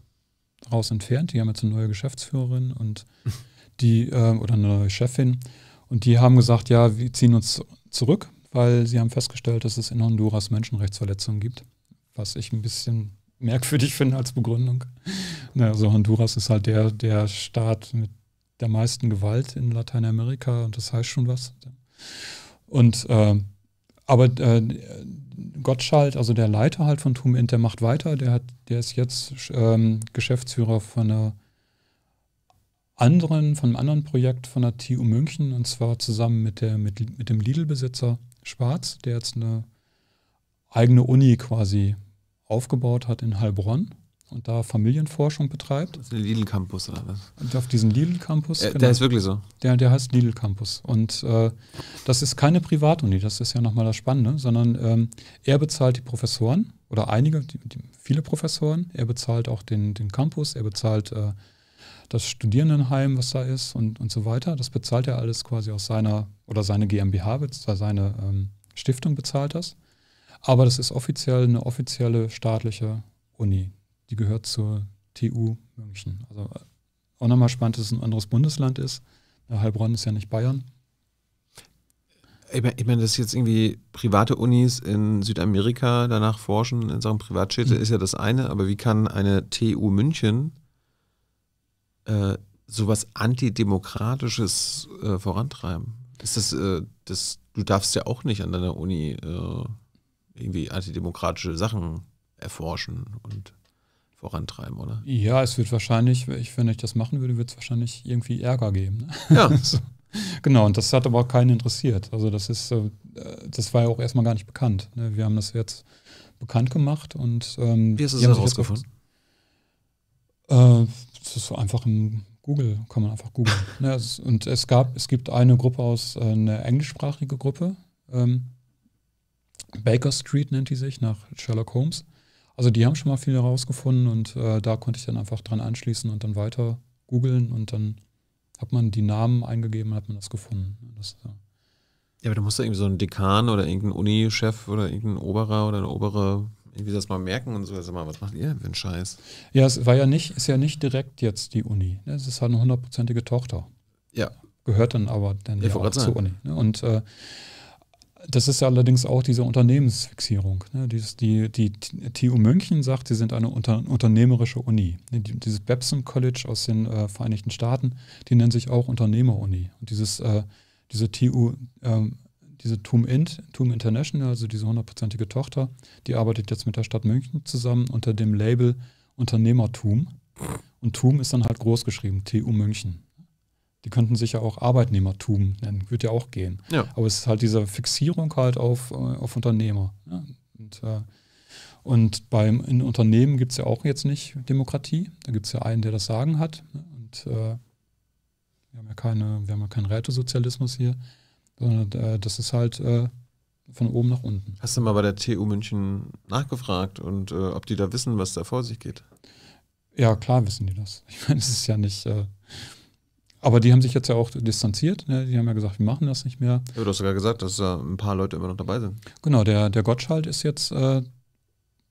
raus entfernt. Die haben jetzt eine neue Geschäftsführerin und die, äh, oder eine neue Chefin. Und die haben gesagt, ja, wir ziehen uns zurück, weil sie haben festgestellt, dass es in Honduras Menschenrechtsverletzungen gibt. Was ich ein bisschen merkwürdig finde als Begründung. Also Honduras ist halt der, der Staat mit der meisten Gewalt in Lateinamerika und das heißt schon was. Und äh, aber äh, Gottschalk, also der Leiter halt von Tumint, der macht weiter, der hat der ist jetzt ähm, Geschäftsführer von einer anderen, von einem anderen Projekt von der TU München und zwar zusammen mit, der, mit, mit dem Lidl-Besitzer Schwarz, der jetzt eine eigene Uni quasi aufgebaut hat in Heilbronn und da Familienforschung betreibt. Das ist der Lidl Campus oder was? Und auf diesem Lidl Campus. Äh, genau, der ist wirklich so. Der, der heißt Lidl Campus. Und äh, das ist keine Privatuni, das ist ja nochmal das Spannende, sondern ähm, er bezahlt die Professoren oder einige, die, die, viele Professoren. Er bezahlt auch den, den Campus, er bezahlt äh, das Studierendenheim, was da ist und, und so weiter. Das bezahlt er alles quasi aus seiner oder seine GmbH, seine ähm, Stiftung bezahlt das. Aber das ist offiziell eine offizielle staatliche Uni. Die gehört zur TU München. Also äh, auch nochmal spannend, dass es ein anderes Bundesland ist. Heilbronn ist ja nicht Bayern. Ich meine, ich mein, dass jetzt irgendwie private Unis in Südamerika danach forschen in Sachen Privatschädel, mhm. ist ja das eine, aber wie kann eine TU München äh, sowas Antidemokratisches äh, vorantreiben? Ist das, äh, das, du darfst ja auch nicht an deiner Uni äh, irgendwie antidemokratische Sachen erforschen und vorantreiben, oder? Ja, es wird wahrscheinlich, wenn ich das machen würde, wird es wahrscheinlich irgendwie Ärger geben. Ne? Ja. Genau, und das hat aber auch keinen interessiert. Also das ist, äh, das war ja auch erstmal gar nicht bekannt. Ne? Wir haben das jetzt bekannt gemacht und ähm, Wie hast du das herausgefunden? Äh, das ist so einfach im Google, kann man einfach googeln. Ne? und es gab, es gibt eine Gruppe aus, äh, eine englischsprachige Gruppe, ähm, Baker Street nennt die sich, nach Sherlock Holmes. Also die haben schon mal viel herausgefunden und äh, da konnte ich dann einfach dran anschließen und dann weiter googeln und dann hat man die Namen eingegeben, hat man das gefunden. Das, ja. Äh, ja, aber da musst ja irgendwie so einen Dekan oder irgendeinen Uni-Chef oder irgendein Oberer oder eine obere irgendwie das mal merken und so. Sag mal, was macht ihr für einen Scheiß? Ja, es war ja nicht, ist ja nicht direkt jetzt die Uni. Ne? Es ist halt eine hundertprozentige Tochter. Ja. Gehört dann aber dann ja, auch zur Uni. Ne? Und äh, das ist ja allerdings auch diese Unternehmensfixierung. Ne? Dies, die, die, TU München sagt, sie sind eine unter, unternehmerische Uni. Ne, dieses Babson College aus den äh, Vereinigten Staaten, die nennen sich auch Unternehmeruni. Und dieses, äh, diese TU, ähm, diese TUM Int, TUM International, also diese hundertprozentige Tochter, die arbeitet jetzt mit der Stadt München zusammen unter dem Label Unternehmertum. Und TUM ist dann halt groß geschrieben, TU München. Die könnten sich ja auch Arbeitnehmertum nennen, würde ja auch gehen. Ja. Aber es ist halt diese Fixierung halt auf, äh, auf Unternehmer. Ja? Und, äh, und beim in Unternehmen gibt es ja auch jetzt nicht Demokratie. Da gibt es ja einen, der das Sagen hat. Ne. Und äh, wir haben ja keine, wir haben ja keinen Rätesozialismus hier, sondern äh, das ist halt äh, von oben nach unten. Hast du mal bei der TU München nachgefragt und äh, ob die da wissen, was da vor sich geht? Ja, klar wissen die das. Ich meine, es ist ja nicht, äh, aber die haben sich jetzt ja auch distanziert. Ne? Die haben ja gesagt, wir machen das nicht mehr. Ja, du hast sogar gesagt, dass äh, ein paar Leute immer noch dabei sind. Genau, der, der Gottschalk ist jetzt, äh,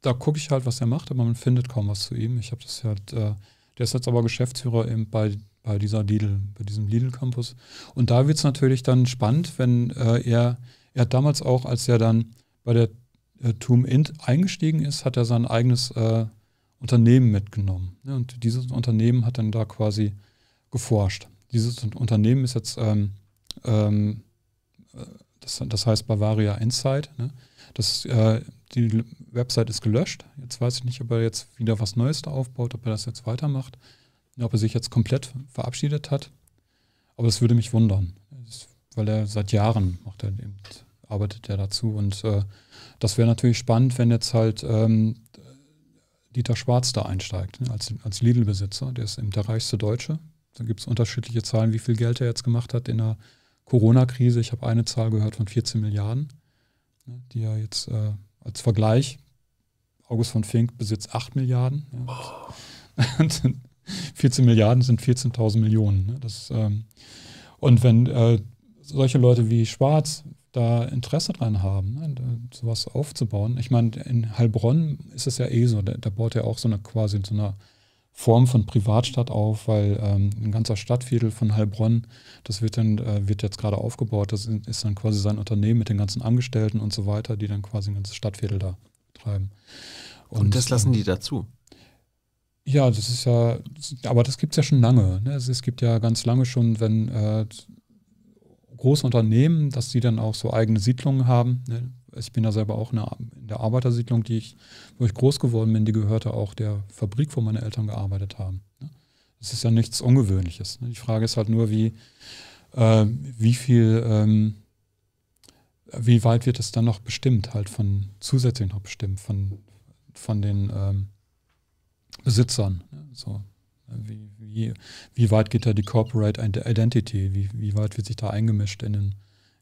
da gucke ich halt, was er macht, aber man findet kaum was zu ihm. Ich habe das ja, halt, äh, der ist jetzt aber Geschäftsführer eben bei, bei dieser Lidl, bei diesem Lidl-Campus. Und da wird es natürlich dann spannend, wenn äh, er, er hat damals auch, als er dann bei der äh, Toom Int eingestiegen ist, hat er sein eigenes äh, Unternehmen mitgenommen. Ne? Und dieses Unternehmen hat dann da quasi geforscht dieses Unternehmen ist jetzt, ähm, ähm, äh, das, das, heißt Bavaria Insight. Ne? Das, äh, die Website ist gelöscht. Jetzt weiß ich nicht, ob er jetzt wieder was Neues da aufbaut, ob er das jetzt weitermacht, ne? ob er sich jetzt komplett verabschiedet hat. Aber das würde mich wundern, das, weil er seit Jahren macht er eben, arbeitet er dazu. Und äh, das wäre natürlich spannend, wenn jetzt halt ähm, Dieter Schwarz da einsteigt, ne, als, als Lidl-Besitzer. Der ist eben der reichste Deutsche da gibt es unterschiedliche Zahlen, wie viel Geld er jetzt gemacht hat in der Corona-Krise. Ich habe eine Zahl gehört von 14 Milliarden, ne, die er jetzt äh, als Vergleich, August von Fink besitzt 8 Milliarden. Ja. Oh. 14 Milliarden sind 14.000 Millionen. Ne, das, ähm, und wenn äh, solche Leute wie Schwarz da Interesse dran haben, ne, sowas aufzubauen. Ich meine, in Heilbronn ist es ja eh so, da, da baut er auch so eine quasi so eine Form von Privatstadt auf, weil ähm, ein ganzer Stadtviertel von Heilbronn, das wird dann äh, wird jetzt gerade aufgebaut, das ist dann quasi sein Unternehmen mit den ganzen Angestellten und so weiter, die dann quasi ein ganzes Stadtviertel da treiben. Und, und das lassen ähm, die dazu. Ja, das ist ja, aber das gibt es ja schon lange. Ne? Es, es, gibt ja ganz lange schon, wenn äh, große Unternehmen, dass die dann auch so eigene Siedlungen haben, ne? Also ich bin ja selber auch in der Arbeitersiedlung, die ich, wo ich groß geworden bin, die gehörte auch der Fabrik, wo meine Eltern gearbeitet haben. Ne? Das ist ja nichts Ungewöhnliches. Ne? Die Frage ist halt nur, wie, äh, wie viel, ähm, wie weit wird es dann noch bestimmt, halt von zusätzlich noch bestimmt, von, von den ähm, Besitzern. Ne? So. Wie, wie, wie weit geht da die Corporate Identity? Wie, wie weit wird sich da eingemischt in den,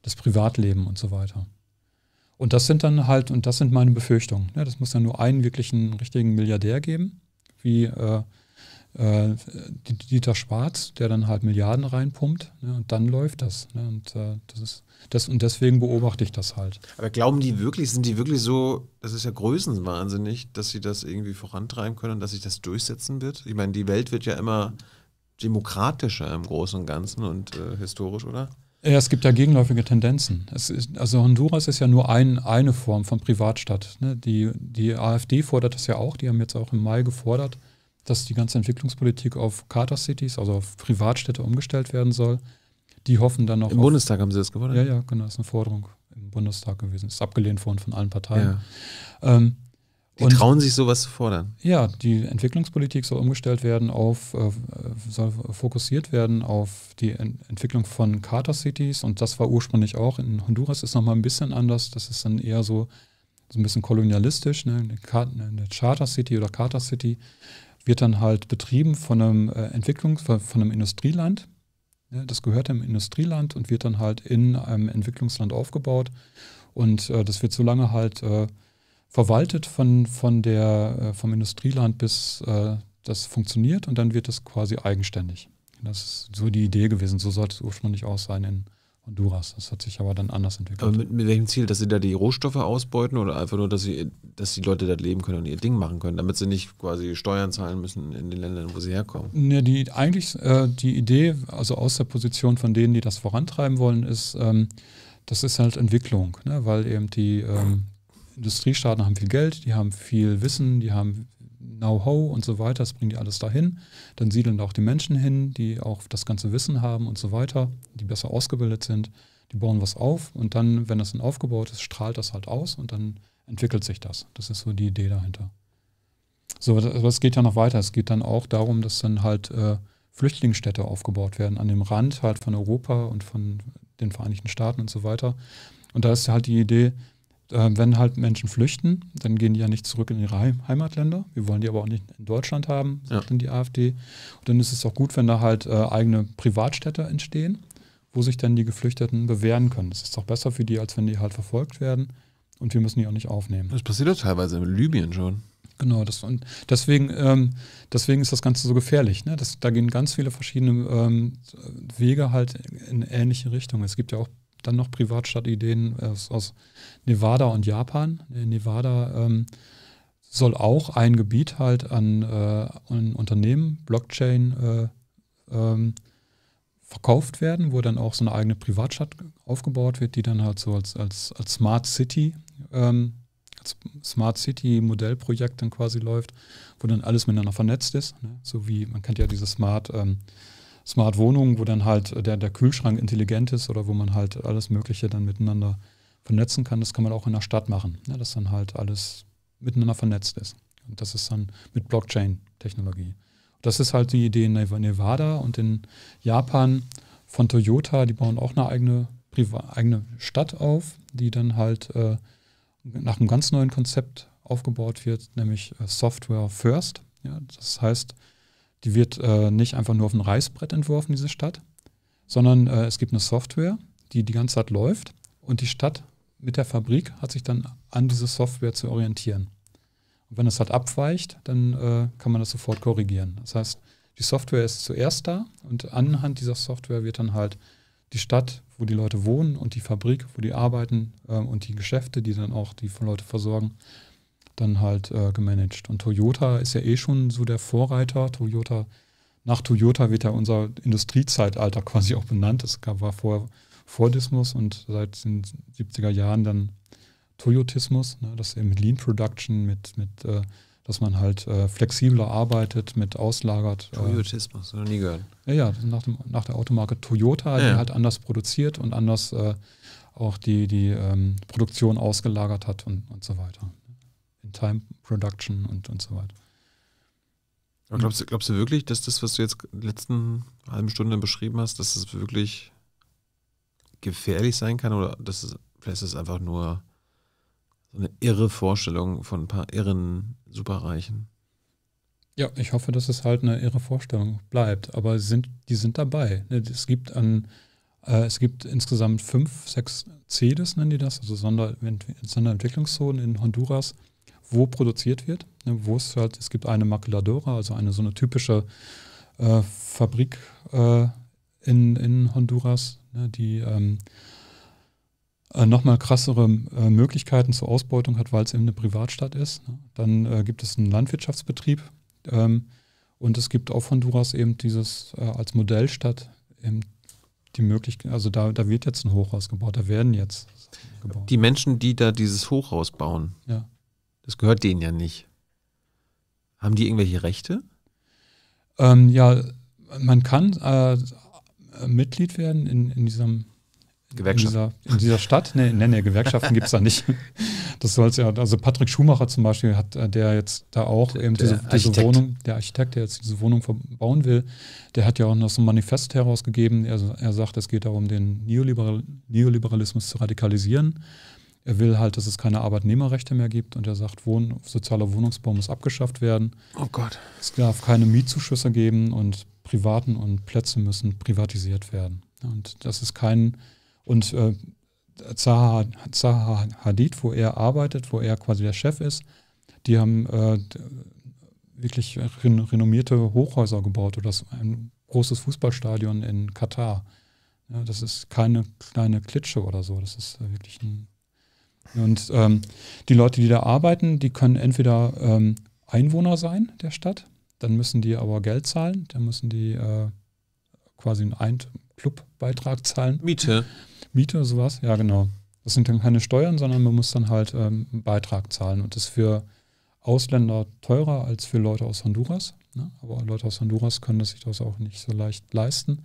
das Privatleben und so weiter? Und das sind dann halt, und das sind meine Befürchtungen. Ne? Das muss dann nur einen wirklichen richtigen Milliardär geben, wie äh, äh, Dieter Schwarz, der dann halt Milliarden reinpumpt. Ne? Und dann läuft das. Ne? Und äh, das ist das, und deswegen beobachte ich das halt. Aber glauben die wirklich, sind die wirklich so, das ist ja größenwahnsinnig, dass sie das irgendwie vorantreiben können, dass sich das durchsetzen wird? Ich meine, die Welt wird ja immer demokratischer im Großen und Ganzen und äh, historisch, oder? Ja, es gibt ja gegenläufige Tendenzen. Ist, also Honduras ist ja nur ein, eine Form von Privatstadt. Ne? Die, die AfD fordert das ja auch. Die haben jetzt auch im Mai gefordert, dass die ganze Entwicklungspolitik auf Charter Cities, also auf Privatstädte umgestellt werden soll. Die hoffen dann noch. Im auf, Bundestag haben sie das gefordert? Ja, ja, genau. Das ist eine Forderung im Bundestag gewesen. Das Ist abgelehnt worden von allen Parteien. Ja. Ähm, die und, trauen sich sowas zu fordern. Ja, die Entwicklungspolitik soll umgestellt werden auf, äh, soll fokussiert werden auf die Entwicklung von carter Cities und das war ursprünglich auch. In Honduras ist nochmal ein bisschen anders, das ist dann eher so, so ein bisschen kolonialistisch. Ne? Eine, Charter City oder carter City wird dann halt betrieben von einem äh, Entwicklungs-, von, einem Industrieland. Ne? Das gehört dem Industrieland und wird dann halt in einem Entwicklungsland aufgebaut und äh, das wird so lange halt äh, verwaltet von, von der, äh, vom Industrieland bis äh, das funktioniert und dann wird es quasi eigenständig. Das ist so die Idee gewesen. So sollte es ursprünglich auch sein in Honduras. Das hat sich aber dann anders entwickelt. Aber mit, mit, welchem Ziel? Dass sie da die Rohstoffe ausbeuten oder einfach nur, dass, sie, dass die Leute dort leben können und ihr Ding machen können, damit sie nicht quasi Steuern zahlen müssen in den Ländern, wo sie herkommen? Ne, die, eigentlich äh, die Idee, also aus der Position von denen, die das vorantreiben wollen, ist, ähm, das ist halt Entwicklung, ne? weil eben die, ähm, Industriestaaten haben viel Geld, die haben viel Wissen, die haben Know-how und so weiter, das bringen die alles dahin. Dann siedeln da auch die Menschen hin, die auch das ganze Wissen haben und so weiter, die besser ausgebildet sind. Die bauen was auf und dann, wenn das dann aufgebaut ist, strahlt das halt aus und dann entwickelt sich das. Das ist so die Idee dahinter. So, aber es geht ja noch weiter. Es geht dann auch darum, dass dann halt äh, Flüchtlingsstädte aufgebaut werden an dem Rand halt von Europa und von den Vereinigten Staaten und so weiter. Und da ist halt die Idee, ähm, wenn halt Menschen flüchten, dann gehen die ja nicht zurück in ihre Heimatländer. Wir wollen die aber auch nicht in Deutschland haben, sagt dann ja. die AfD. Und dann ist es auch gut, wenn da halt äh, eigene Privatstädte entstehen, wo sich dann die Geflüchteten bewähren können. Das ist doch besser für die, als wenn die halt verfolgt werden. Und wir müssen die auch nicht aufnehmen. Das passiert ja teilweise in Libyen schon. Genau, das, und deswegen, ähm, deswegen ist das Ganze so gefährlich. Ne? Das, da gehen ganz viele verschiedene ähm, Wege halt in ähnliche Richtungen. Es gibt ja auch dann noch Privatstadtideen äh, aus, aus Nevada und Japan. In Nevada ähm, soll auch ein Gebiet halt an, äh, an Unternehmen, Blockchain, äh, ähm, verkauft werden, wo dann auch so eine eigene Privatstadt aufgebaut wird, die dann halt so als, als, als Smart City, ähm, als Smart City Modellprojekt dann quasi läuft, wo dann alles miteinander vernetzt ist. Ne? So wie, man kennt ja diese Smart ähm, Smart Wohnungen, wo dann halt äh, der, der Kühlschrank intelligent ist oder wo man halt alles Mögliche dann miteinander vernetzen kann. Das kann man auch in der Stadt machen, ja, ne, dass dann halt alles miteinander vernetzt ist. Und das ist dann mit Blockchain-Technologie. Das ist halt die Idee in Nevada und in Japan von Toyota. Die bauen auch eine eigene, eigene Stadt auf, die dann halt äh, nach einem ganz neuen Konzept aufgebaut wird, nämlich äh, Software First. Ja, das heißt, die wird äh, nicht einfach nur auf ein Reißbrett entworfen, diese Stadt, sondern äh, es gibt eine Software, die die ganze Zeit läuft und die Stadt mit der Fabrik hat sich dann an diese Software zu orientieren. Und wenn es halt abweicht, dann äh, kann man das sofort korrigieren. Das heißt, die Software ist zuerst da und anhand dieser Software wird dann halt die Stadt, wo die Leute wohnen und die Fabrik, wo die arbeiten äh, und die Geschäfte, die dann auch die Leute versorgen, dann halt äh, gemanagt. Und Toyota ist ja eh schon so der Vorreiter. Toyota, nach Toyota wird ja unser Industriezeitalter quasi auch benannt. Es war vor, Fordismus und seit den 70er Jahren dann Toyotismus, ne, das eben mit Lean Production, mit, mit äh, dass man halt äh, flexibler arbeitet, mit auslagert. Äh. Toyotismus, äh, noch nie gehört. Ja, ja, nach, dem, nach der Automarke Toyota, ja. die halt anders produziert und anders äh, auch die, die ähm, Produktion ausgelagert hat und, und so weiter. In-Time-Production und, und so weiter. Und glaubst, du, glaubst du wirklich, dass das, was du jetzt in den letzten halben Stunden beschrieben hast, dass das wirklich gefährlich sein kann? Oder dass es, vielleicht ist es einfach nur so eine irre Vorstellung von ein paar irren Superreichen? Ja, ich hoffe, dass es halt eine irre Vorstellung bleibt. Aber sind, die sind dabei. Ne, es gibt an, äh, es gibt insgesamt fünf, sechs CEDES, nennen die das, also Sonder Sonderentwicklungszonen in Honduras wo produziert wird. Ne, wo es halt, es gibt eine Maculadora, also eine so eine typische äh, Fabrik äh, in, in Honduras, ne, die ähm, äh, nochmal krassere äh, Möglichkeiten zur Ausbeutung hat, weil es eben eine Privatstadt ist. Ne. Dann äh, gibt es einen Landwirtschaftsbetrieb ähm, und es gibt auf Honduras eben dieses als Modellstadt eben die Möglichkeit, also da, da wird jetzt ein Hochhaus gebaut, da werden jetzt gebaut. Die Menschen, die da dieses Hochhaus bauen, ja. Das gehört denen ja nicht. Haben die irgendwelche Rechte? Ähm, ja, man kann äh, Mitglied werden in, in diesem Gewerkschaft. In dieser, in dieser Stadt. Nee, nee, nee Gewerkschaften gibt es da nicht. Das soll ja, also Patrick Schumacher zum Beispiel hat äh, der jetzt da auch der, eben diese, diese Wohnung, der Architekt, der jetzt diese Wohnung verbauen will, der hat ja auch noch so ein Manifest herausgegeben. Er, er sagt, es geht darum, den Neoliberal, Neoliberalismus zu radikalisieren er will halt, dass es keine Arbeitnehmerrechte mehr gibt und er sagt, Wohn sozialer Wohnungsbau muss abgeschafft werden. Oh Gott. Es darf keine Mietzuschüsse geben und Privaten und Plätze müssen privatisiert werden. Und das ist kein. Und äh, Zaha, Zaha Hadid, wo er arbeitet, wo er quasi der Chef ist, die haben äh, wirklich ren renommierte Hochhäuser gebaut oder ein großes Fußballstadion in Katar. Ja, das ist keine kleine Klitsche oder so. Das ist äh, wirklich ein und ähm, die Leute, die da arbeiten, die können entweder ähm, Einwohner sein der Stadt, dann müssen die aber Geld zahlen, dann müssen die äh, quasi einen Clubbeitrag zahlen. Miete. Miete, sowas, ja genau. Das sind dann keine Steuern, sondern man muss dann halt ähm, einen Beitrag zahlen. Und das ist für Ausländer teurer als für Leute aus Honduras. Ne? Aber Leute aus Honduras können das sich das auch nicht so leicht leisten.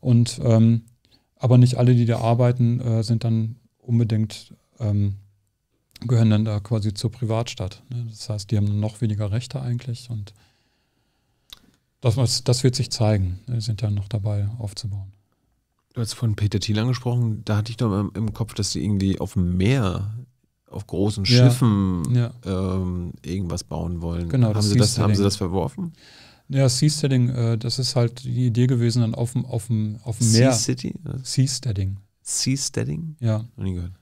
Und ähm, aber nicht alle, die da arbeiten, äh, sind dann unbedingt ähm, gehören dann da quasi zur Privatstadt. Ne? Das heißt, die haben noch weniger Rechte eigentlich und das, das wird sich zeigen. Wir sind ja noch dabei aufzubauen. Du hast von Peter Thiel angesprochen, da hatte ich noch im Kopf, dass sie irgendwie auf dem Meer, auf großen Schiffen ja, ja. Ähm, irgendwas bauen wollen. Genau, haben, das sie das, haben sie das verworfen? Ja, Seasteading, äh, das ist halt die Idee gewesen, dann auf dem, auf dem, auf dem Meer. Sea City? Seasteading. Seasteading? Ja. Noch nie gehört.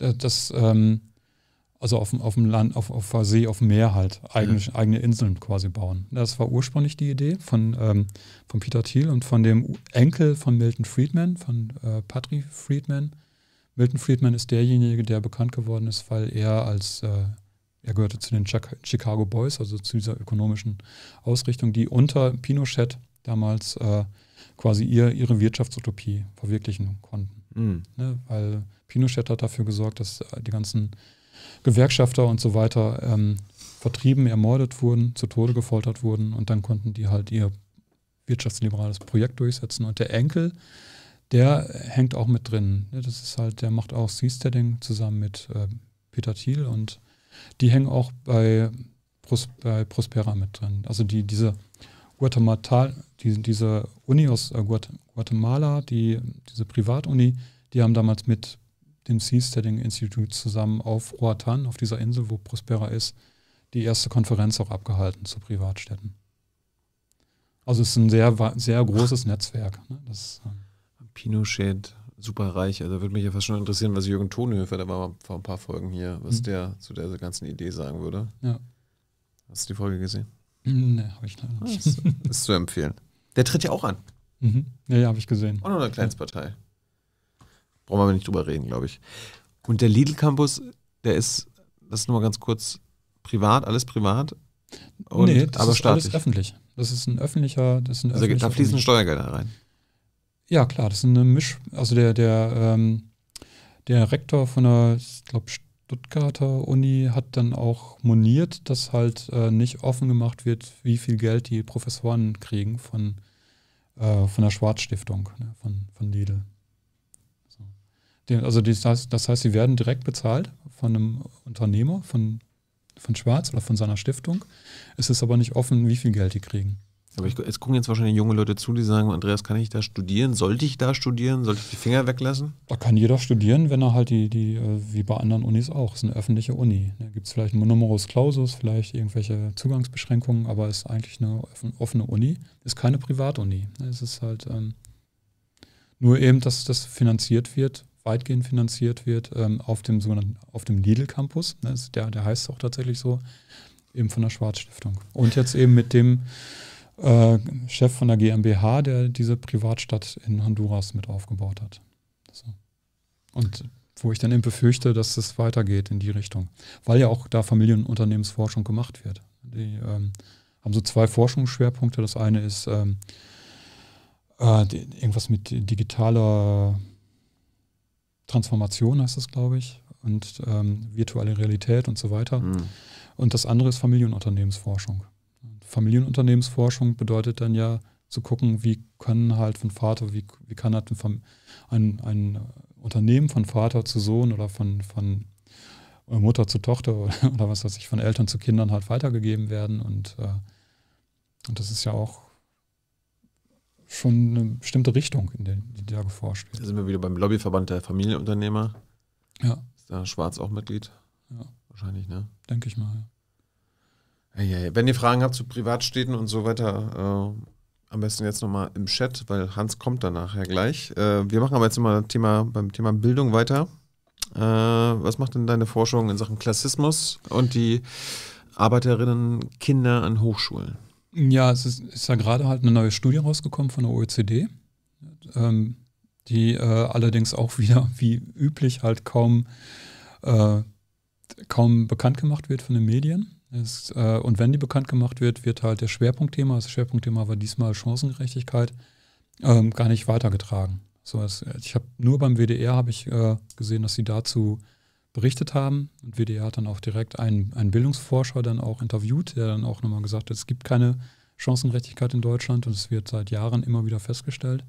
Äh, das, ähm, also auf, auf dem Land, auf, auf See, auf dem Meer halt, eigene, mhm. eigene Inseln quasi bauen. Das war ursprünglich die Idee von, ähm, von Peter Thiel und von dem Enkel von Milton Friedman, von äh, Patrick Friedman. Milton Friedman ist derjenige, der bekannt geworden ist, weil er als äh, er gehörte zu den Chicago Boys, also zu dieser ökonomischen Ausrichtung, die unter Pinochet damals äh, quasi ihr, ihre Wirtschaftsutopie verwirklichen konnten. Mhm. Ne? Weil Pinochet hat dafür gesorgt, dass äh, die ganzen Gewerkschafter und so weiter ähm, vertrieben, ermordet wurden, zu Tode gefoltert wurden und dann konnten die halt ihr wirtschaftsliberales Projekt durchsetzen. Und der Enkel, der hängt auch mit drin. Das ist halt, der macht auch Seasteading zusammen mit äh, Peter Thiel und die hängen auch bei, Pros bei Prospera mit drin. Also die, diese Guatemala, die, diese Uni aus äh, Guatemala, die, diese Privatuni, die haben damals mit dem Seasteading Institute zusammen auf Roatan, auf dieser Insel, wo Prospera ist, die erste Konferenz auch abgehalten zu Privatstädten. Also es ist ein sehr, sehr großes Netzwerk. Ne? Das, ähm Pinochet, superreich. Also würde mich ja fast schon interessieren, was Jürgen Tonhöfer, der war vor ein paar Folgen hier, was mhm. der zu der ganzen Idee sagen würde. Ja. Hast du die Folge gesehen? Nee, habe ich leider ah, nicht. Ah, ist, ist, zu empfehlen. Der tritt ja auch an. Mhm. Ja, ja, habe ich gesehen. Auch noch eine Kleinstpartei. Brauchen wir nicht drüber reden, glaube ich. Und der Lidl Campus, der ist, das ist nur mal ganz kurz, privat, alles privat? Und, nee, das aber ist staatlich. alles öffentlich. Das ist ein öffentlicher. Das ist ein also da fließen Steuergelder rein. Ja, klar, das ist eine Misch. Also der, der, ähm, der Rektor von der, ich glaube, Stuttgarter Uni hat dann auch moniert, dass halt äh, nicht offen gemacht wird, wie viel Geld die Professoren kriegen von, äh, von der Schwarz-Stiftung, ne, von, von Lidl. Den, also das heißt, das heißt, sie werden direkt bezahlt von einem Unternehmer, von, von Schwarz oder von seiner Stiftung. Es ist aber nicht offen, wie viel Geld die kriegen. Aber ich, jetzt gucken jetzt wahrscheinlich junge Leute zu, die sagen, Andreas, kann ich da studieren? Sollte ich da studieren? Sollte ich die Finger weglassen? Da kann jeder studieren, wenn er halt die, die äh, wie bei anderen Unis auch, es ist eine öffentliche Uni. Da gibt es vielleicht einen Numerus Clausus, vielleicht irgendwelche Zugangsbeschränkungen, aber es ist eigentlich eine offene Uni. Ist keine Privatuni. Es ist halt ähm, nur eben, dass das finanziert wird weitgehend finanziert wird, ähm, auf dem sogenannten, auf dem Lidl Campus. Ne, der, der heißt auch tatsächlich so, eben von der Schwarz Stiftung. Und jetzt eben mit dem äh, Chef von der GmbH, der diese Privatstadt in Honduras mit aufgebaut hat. So. Und wo ich dann eben befürchte, dass es weitergeht in die Richtung. Weil ja auch da Familienunternehmensforschung gemacht wird. Die ähm, haben so zwei Forschungsschwerpunkte. Das eine ist ähm, äh, irgendwas mit digitaler Transformation heißt das, glaube ich, und ähm, virtuelle Realität und so weiter. Mhm. Und das andere ist Familienunternehmensforschung. Familienunternehmensforschung bedeutet dann ja zu gucken, wie kann halt von Vater, wie, wie kann halt ein, ein, ein Unternehmen von Vater zu Sohn oder von, von äh, Mutter zu Tochter oder, oder was weiß ich, von Eltern zu Kindern halt weitergegeben werden. Und, äh, und das ist ja auch schon eine bestimmte Richtung, in der, die da geforscht wird. Da sind wir wieder beim Lobbyverband der Familienunternehmer. Ja. Ist da Schwarz auch Mitglied? Ja. Wahrscheinlich, ne? Denke ich mal. Ja. Ja, ja, Wenn ihr Fragen habt zu Privatstädten und so weiter, äh, am besten jetzt nochmal im Chat, weil Hans kommt dann nachher gleich. Äh, wir machen aber jetzt mal Thema, beim Thema Bildung weiter. Äh, was macht denn deine Forschung in Sachen Klassismus und die Arbeiterinnen Kinder an Hochschulen? Ja, es ist, ist ja gerade halt eine neue Studie rausgekommen von der OECD, ähm, die äh, allerdings auch wieder wie üblich halt kaum, äh, kaum bekannt gemacht wird von den Medien. Es, äh, und wenn die bekannt gemacht wird, wird halt der Schwerpunktthema, das Schwerpunktthema war diesmal Chancengerechtigkeit, ähm, gar nicht weitergetragen. So, es, ich habe nur beim WDR habe ich äh, gesehen, dass sie dazu berichtet haben. Und WDR hat dann auch direkt einen, einen Bildungsforscher dann auch interviewt, der dann auch nochmal gesagt hat, es gibt keine Chancengerechtigkeit in Deutschland und es wird seit Jahren immer wieder festgestellt.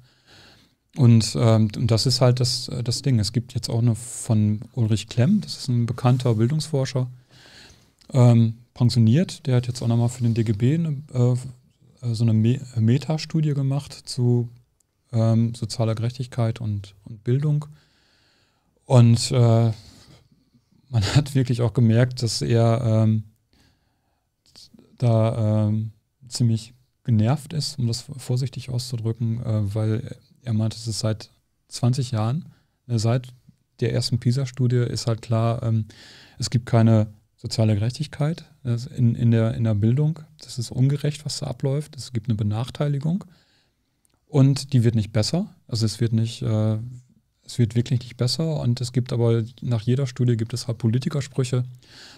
Und, ähm, das ist halt das, äh, das Ding. Es gibt jetzt auch eine von Ulrich Klemm, das ist ein bekannter Bildungsforscher, ähm, pensioniert, der hat jetzt auch nochmal für den DGB eine, äh, äh, so eine Me äh, Metastudie gemacht zu ähm, sozialer Gerechtigkeit und, und Bildung. Und äh, man hat wirklich auch gemerkt, dass er ähm, da ähm, ziemlich genervt ist, um das vorsichtig auszudrücken, äh, weil er meinte, es ist seit 20 Jahren, äh, seit der ersten PISA-Studie ist halt klar, ähm, es gibt keine soziale Gerechtigkeit ne, in, in, der, in der Bildung. Das ist ungerecht, was da abläuft. Es gibt eine Benachteiligung und die wird nicht besser. Also es wird nicht, äh, es wird wirklich nicht besser und es gibt aber nach jeder Studie gibt es halt Politikersprüche,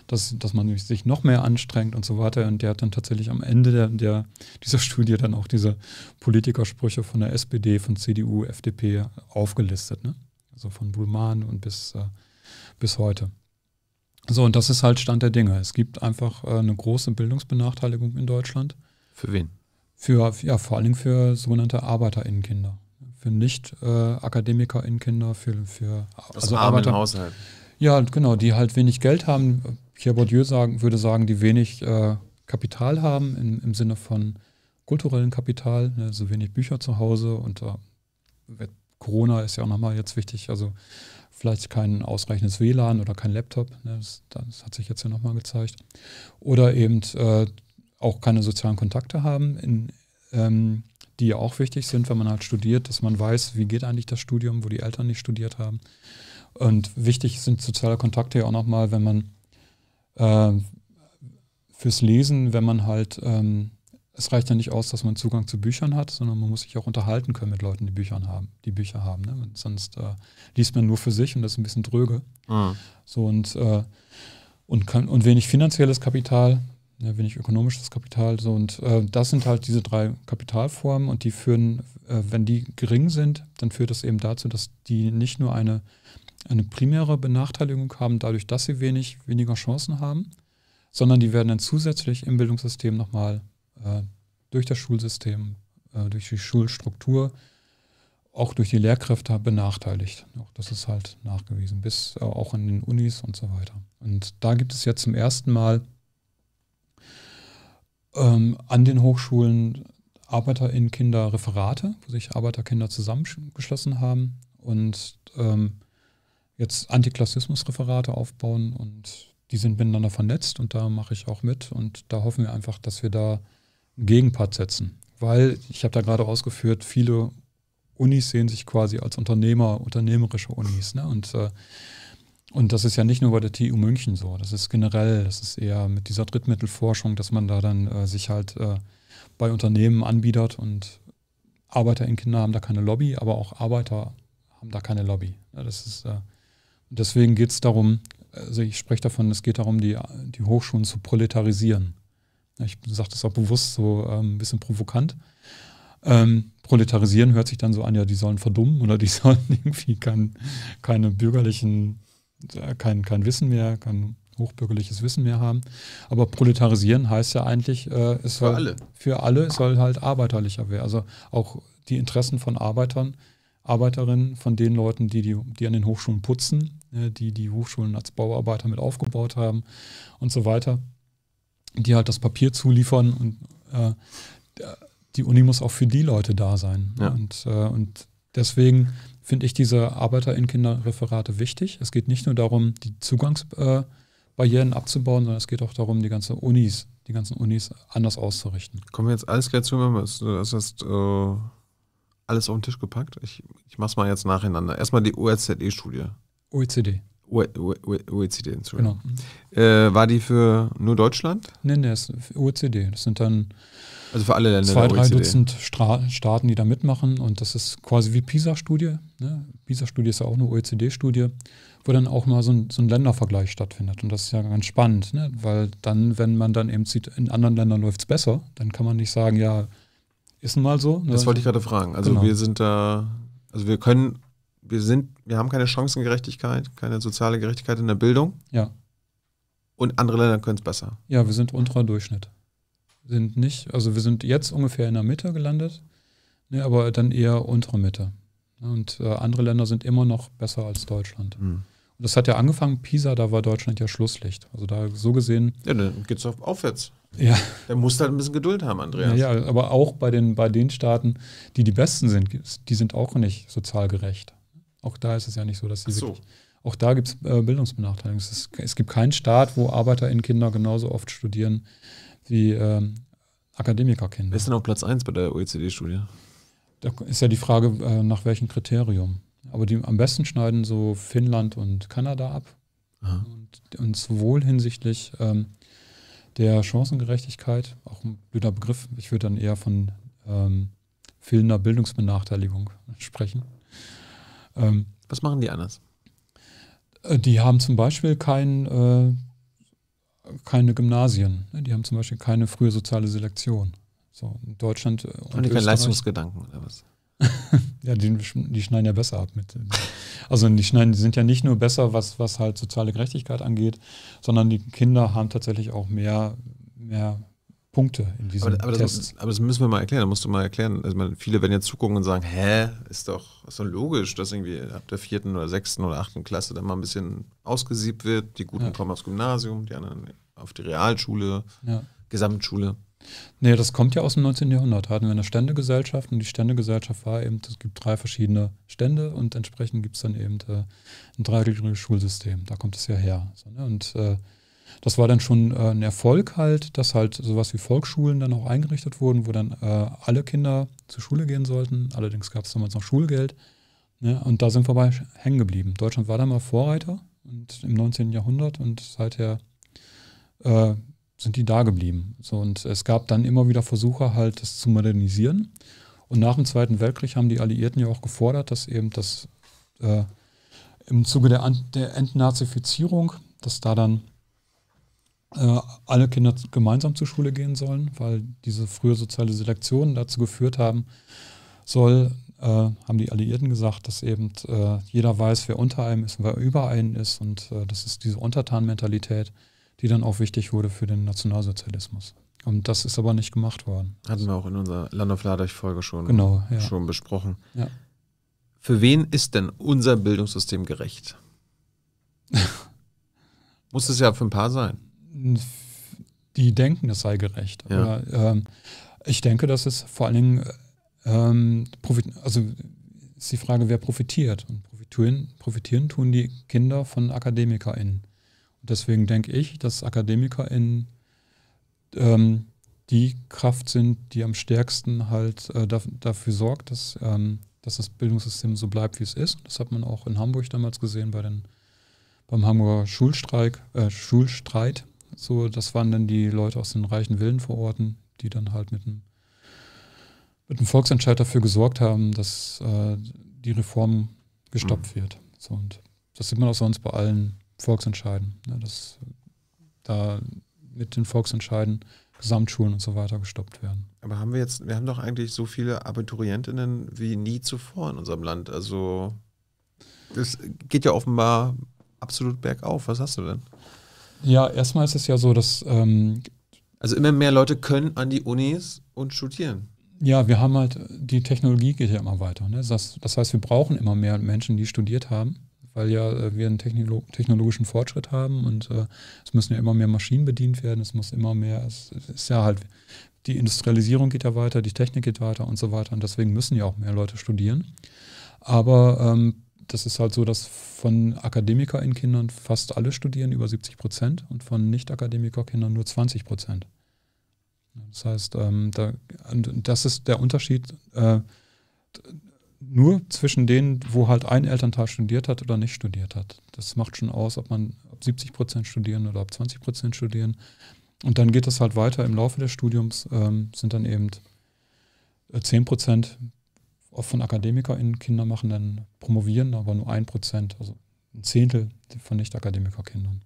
dass, dass man sich noch mehr anstrengt und so weiter. Und der hat dann tatsächlich am Ende der, der dieser Studie dann auch diese Politikersprüche von der SPD, von CDU, FDP aufgelistet. Ne? Also von Bulman und bis, äh, bis heute. So, und das ist halt Stand der Dinge. Es gibt einfach äh, eine große Bildungsbenachteiligung in Deutschland. Für wen? Für, ja, vor allem für sogenannte ArbeiterInnenkinder für nicht akademiker in kinder für, für Aus also Arbeiter. Haushalten. Ja, genau, die halt wenig Geld haben. Pierre Bourdieu sagen, würde sagen, die wenig äh, Kapital haben im, im Sinne von kulturellen Kapital, ne, so wenig Bücher zu Hause und äh, Corona ist ja auch nochmal jetzt wichtig, also vielleicht kein ausreichendes WLAN oder kein Laptop, ne, das, das, hat sich jetzt ja nochmal gezeigt. Oder eben äh, auch keine sozialen Kontakte haben, in, ähm, die ja auch wichtig sind, wenn man halt studiert, dass man weiß, wie geht eigentlich das Studium, wo die Eltern nicht studiert haben. Und wichtig sind soziale Kontakte ja auch nochmal, wenn man äh, fürs Lesen, wenn man halt, ähm, es reicht ja nicht aus, dass man Zugang zu Büchern hat, sondern man muss sich auch unterhalten können mit Leuten, die Büchern haben, die Bücher haben. Ne? Sonst äh, liest man nur für sich und das ist ein bisschen dröge. Mhm. So und, äh, und, kann, und wenig finanzielles Kapital, ja, wenig ökonomisches Kapital. So, und äh, das sind halt diese drei Kapitalformen und die führen, äh, wenn die gering sind, dann führt das eben dazu, dass die nicht nur eine, eine primäre Benachteiligung haben, dadurch, dass sie wenig, weniger Chancen haben, sondern die werden dann zusätzlich im Bildungssystem nochmal äh, durch das Schulsystem, äh, durch die Schulstruktur, auch durch die Lehrkräfte benachteiligt. Auch das ist halt nachgewiesen, bis äh, auch in den Unis und so weiter. Und da gibt es jetzt zum ersten Mal ähm, an den Hochschulen ArbeiterInnen-Kinder Referate, wo sich Arbeiterkinder zusammengeschlossen haben und ähm, jetzt Antiklassismus-Referate aufbauen und die sind miteinander vernetzt und da mache ich auch mit und da hoffen wir einfach, dass wir da einen Gegenpart setzen. Weil, ich habe da gerade ausgeführt, viele Unis sehen sich quasi als Unternehmer, unternehmerische Unis. Ne? Und äh, und das ist ja nicht nur bei der TU München so, das ist generell, das ist eher mit dieser Drittmittelforschung, dass man da dann äh, sich halt äh, bei Unternehmen anbietet und Arbeiter in Kinder haben da keine Lobby, aber auch Arbeiter haben da keine Lobby. Ja, das ist, äh, deswegen geht es darum, also ich spreche davon, es geht darum, die, die Hochschulen zu proletarisieren. Ich sage das auch bewusst so ähm, ein bisschen provokant. Ähm, proletarisieren hört sich dann so an, ja, die sollen verdummen oder die sollen irgendwie kein, keine bürgerlichen äh, kein, kein Wissen mehr, kein hochbürgerliches Wissen mehr haben. Aber proletarisieren heißt ja eigentlich, äh, es soll für alle. für alle, es soll halt arbeiterlicher werden. Also auch die Interessen von Arbeitern, Arbeiterinnen, von den Leuten, die, die, die an den Hochschulen putzen, äh, die die Hochschulen als Bauarbeiter mit aufgebaut haben und so weiter, die halt das Papier zuliefern und äh, die Uni muss auch für die Leute da sein. Ja. Und, äh, und deswegen finde ich diese Arbeiter Arbeiterinnenkinderreferate wichtig. Es geht nicht nur darum, die Zugangsbarrieren abzubauen, sondern es geht auch darum, die ganzen Unis, die ganzen Unis anders auszurichten. Kommen wir jetzt alles gleich zu, das ist äh, alles auf den Tisch gepackt. Ich, ich mache es mal jetzt nacheinander. Erstmal die oecd studie OECD. OECD, e, e, e Entschuldigung. Genau. Äh, war die für nur Deutschland? Nein, nee, das ist OECD. Das sind dann also für alle Länder. Zwei, drei e Dutzend Stra Staaten, die da mitmachen. Und das ist quasi wie PISA-Studie. Ne? PISA-Studie ist ja auch eine OECD-Studie, wo dann auch mal so ein, so ein, Ländervergleich stattfindet. Und das ist ja ganz spannend, ne? weil dann, wenn man dann eben sieht, in anderen Ländern läuft es besser, dann kann man nicht sagen, ja, ist nun mal so. Ne? Das wollte ich gerade fragen. Also genau. wir sind da, also wir können, wir sind, wir haben keine Chancengerechtigkeit, keine soziale Gerechtigkeit in der Bildung. Ja. Und andere Länder können es besser. Ja, wir sind unterer Durchschnitt sind nicht, also wir sind jetzt ungefähr in der Mitte gelandet, ne, aber dann eher untere Mitte. Ne, und äh, andere Länder sind immer noch besser als Deutschland. Mhm. Und das hat ja angefangen, Pisa, da war Deutschland ja Schlusslicht. Also da so gesehen. Ja, dann geht's auf aufwärts. Ja. Der muss halt ein bisschen Geduld haben, Andreas. Ja, ja, aber auch bei den, bei den Staaten, die die Besten sind, die sind auch nicht sozial gerecht. Auch da ist es ja nicht so, dass sie so. Wirklich, auch da gibt äh, es äh, Bildungsbenachteiligung. Es, es gibt keinen Staat, wo ArbeiterInnen Kinder genauso oft studieren die ähm, Akademiker kennen. Wer ist denn auf Platz 1 bei der OECD-Studie? Da ist ja die Frage, äh, nach welchem Kriterium. Aber die am besten schneiden so Finnland und Kanada ab. Und, und sowohl hinsichtlich ähm, der Chancengerechtigkeit, auch ein blöder Begriff, ich würde dann eher von ähm, fehlender Bildungsbenachteiligung sprechen. Ähm, Was machen die anders? Äh, die haben zum Beispiel keinen äh, keine Gymnasien. Ne? Die haben zum Beispiel keine frühe soziale Selektion. So, in Deutschland äh, und, und keinen Leistungsgedanken oder was? ja, die, die, schneiden ja besser ab mit. Äh, also die schneiden, die sind ja nicht nur besser, was, was halt soziale Gerechtigkeit angeht, sondern die Kinder haben tatsächlich auch mehr, mehr Punkte in diesem aber, aber Test. Das, aber das müssen wir mal erklären, da musst du mal erklären. Also man, viele werden jetzt zugucken und sagen, hä, ist doch, ist doch logisch, dass irgendwie ab der vierten oder sechsten oder achten Klasse dann mal ein bisschen ausgesiebt wird. Die Guten ja. kommen aufs Gymnasium, die anderen auf die Realschule, ja. Gesamtschule. Nee, das kommt ja aus dem 19. Jahrhundert. Da hatten wir eine Ständegesellschaft und die Ständegesellschaft war eben, es gibt drei verschiedene Stände und entsprechend gibt es dann eben äh, ein dreigliedriges Schulsystem. Da kommt es ja her. Ne? Und äh, das war dann schon äh, ein Erfolg halt, dass halt sowas wie Volksschulen dann auch eingerichtet wurden, wo dann äh, alle Kinder zur Schule gehen sollten. Allerdings gab es damals noch Schulgeld. Ne? Und da sind wir bei hängen geblieben. Deutschland war da mal Vorreiter und im 19. Jahrhundert und seither äh, sind die da geblieben. So, und es gab dann immer wieder Versuche halt, das zu modernisieren. Und nach dem Zweiten Weltkrieg haben die Alliierten ja auch gefordert, dass eben das äh, im Zuge der, der Entnazifizierung, dass da dann äh, alle Kinder gemeinsam zur Schule gehen sollen, weil diese frühe soziale Selektion dazu geführt haben soll, äh, haben die Alliierten gesagt, dass eben äh, jeder weiß, wer unter einem ist und wer über einen ist. Und äh, das ist diese Untertanmentalität, die dann auch wichtig wurde für den Nationalsozialismus. Und das ist aber nicht gemacht worden. Hatten wir auch in unserer Land of Ladech-Folge schon, genau, ja. schon besprochen. Ja. Für wen ist denn unser Bildungssystem gerecht? Muss es ja für ein paar sein die denken, das sei gerecht. Ja. Aber, ähm, ich denke, dass es vor allen Dingen, ähm, also ist die Frage, wer profitiert. Und profitieren, profitieren tun die Kinder von AkademikerInnen. Und deswegen denke ich, dass AkademikerInnen ähm, die Kraft sind, die am stärksten halt äh, dafür, dafür sorgt, dass, ähm, dass das Bildungssystem so bleibt, wie es ist. Das hat man auch in Hamburg damals gesehen bei den, beim Hamburger Schulstreik, äh, Schulstreit, so, das waren dann die Leute aus den reichen Villen vor Orten, die dann halt mit einem, mit einem Volksentscheid dafür gesorgt haben, dass äh, die Reform gestoppt mhm. wird. So, und das sieht man auch sonst bei allen Volksentscheiden. Ne, dass da mit den Volksentscheiden Gesamtschulen und so weiter gestoppt werden. Aber haben wir jetzt, wir haben doch eigentlich so viele Abiturientinnen wie nie zuvor in unserem Land. Also das geht ja offenbar absolut bergauf. Was hast du denn? Ja, erstmal ist es ja so, dass. Ähm, also immer mehr Leute können an die Unis und studieren. Ja, wir haben halt, die Technologie geht ja immer weiter. Ne? Das, das, heißt, wir brauchen immer mehr Menschen, die studiert haben, weil ja äh, wir einen Technolo technologischen Fortschritt haben und äh, es müssen ja immer mehr Maschinen bedient werden, es muss immer mehr, es, es ist ja halt, die Industrialisierung geht ja weiter, die Technik geht weiter und so weiter und deswegen müssen ja auch mehr Leute studieren. Aber ähm, das ist halt so, dass von AkademikerInnen-Kindern fast alle studieren, über 70 Prozent, und von Nicht-Akademiker-Kindern nur 20 Prozent. Das heißt, ähm, da, das ist der Unterschied äh, nur zwischen denen, wo halt ein Elternteil studiert hat oder nicht studiert hat. Das macht schon aus, ob man ab 70 Prozent studieren oder ob 20 Prozent studieren. Und dann geht das halt weiter. Im Laufe des Studiums ähm, sind dann eben 10 äh, Prozent oft von AkademikerInnen Kinder machen, dann promovieren aber nur ein Prozent, also ein Zehntel von Nicht-Akademikerkindern.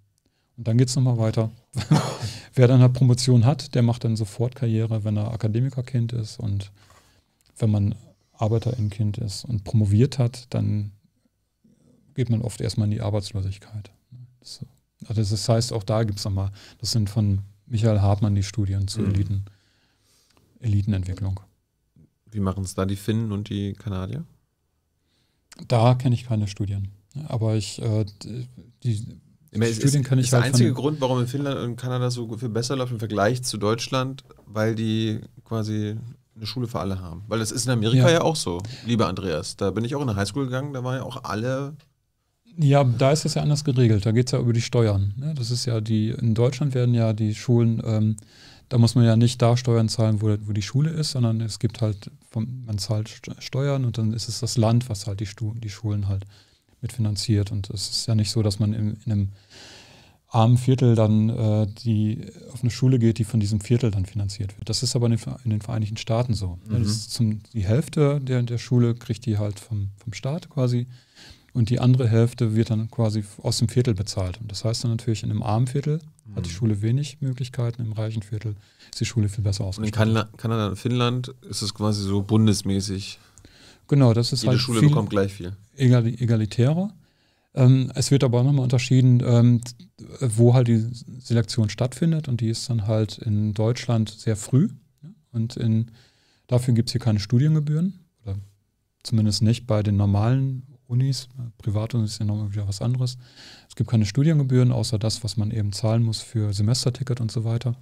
Und dann geht es nochmal weiter. Wer dann eine halt Promotion hat, der macht dann sofort Karriere, wenn er Akademikerkind ist und wenn man ArbeiterInnenkind ist und promoviert hat, dann geht man oft erstmal in die Arbeitslosigkeit. Das, also das heißt, auch da gibt es nochmal, das sind von Michael Hartmann die Studien zur mhm. Eliten, Elitenentwicklung. Wie machen es da die Finnen und die Kanadier? Da kenne ich keine Studien. Aber ich, äh, die meine, Studien ist, kann ich ist halt Der einzige Grund, warum in Finnland und Kanada so viel besser läuft im Vergleich zu Deutschland, weil die quasi eine Schule für alle haben. Weil das ist in Amerika ja, ja auch so, lieber Andreas. Da bin ich auch in eine Highschool gegangen, da waren ja auch alle. Ja, da ist es ja anders geregelt. Da geht es ja über die Steuern. Ne? Das ist ja die, in Deutschland werden ja die Schulen. Ähm, da muss man ja nicht da Steuern zahlen, wo, wo die Schule ist, sondern es gibt halt, man zahlt Steuern und dann ist es das Land, was halt die, Stu die Schulen halt mitfinanziert. Und es ist ja nicht so, dass man in, in einem armen Viertel dann äh, die auf eine Schule geht, die von diesem Viertel dann finanziert wird. Das ist aber in den, in den Vereinigten Staaten so. Mhm. zum, die Hälfte der, der Schule kriegt die halt vom, vom Staat quasi und die andere Hälfte wird dann quasi aus dem Viertel bezahlt. Und das heißt dann natürlich, in einem armen Viertel mhm. hat die mhm. Schule wenig Möglichkeiten, im reichen Viertel ist die Schule viel besser ausgestattet. Und in Kanada und Finnland ist es quasi so bundesmäßig. Genau, das ist Jede halt. Jede Schule viel bekommt gleich viel. Egal, egalitärer. Ähm, es wird aber auch nochmal unterschieden, ähm, wo halt die Selektion stattfindet. Und die ist dann halt in Deutschland sehr früh. Und in, dafür gibt es hier keine Studiengebühren. Oder zumindest nicht bei den normalen Unis. Ne, Privatunis ist ja nochmal wieder was anderes. Es gibt keine Studiengebühren, außer das, was man eben zahlen muss für Semesterticket und so weiter.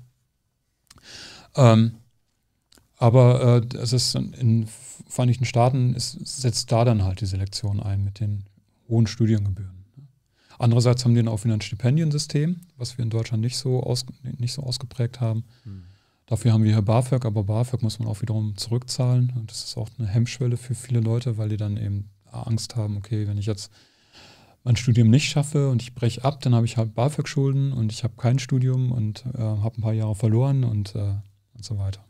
Ähm, aber äh, es ist in den Vereinigten Staaten ist, setzt da dann halt die Selektion ein mit den hohen Studiengebühren. Ne. Andererseits haben die dann auch wieder ein Stipendiensystem, was wir in Deutschland nicht so, aus, nicht so ausgeprägt haben. Hm. Dafür haben wir hier BAföG, aber BAföG muss man auch wiederum zurückzahlen. Und das ist auch eine Hemmschwelle für viele Leute, weil die dann eben Angst haben, okay, wenn ich jetzt mein Studium nicht schaffe und ich breche ab, dann habe ich halt BAföG-Schulden und ich habe kein Studium und äh, habe ein paar Jahre verloren und, äh, und so weiter.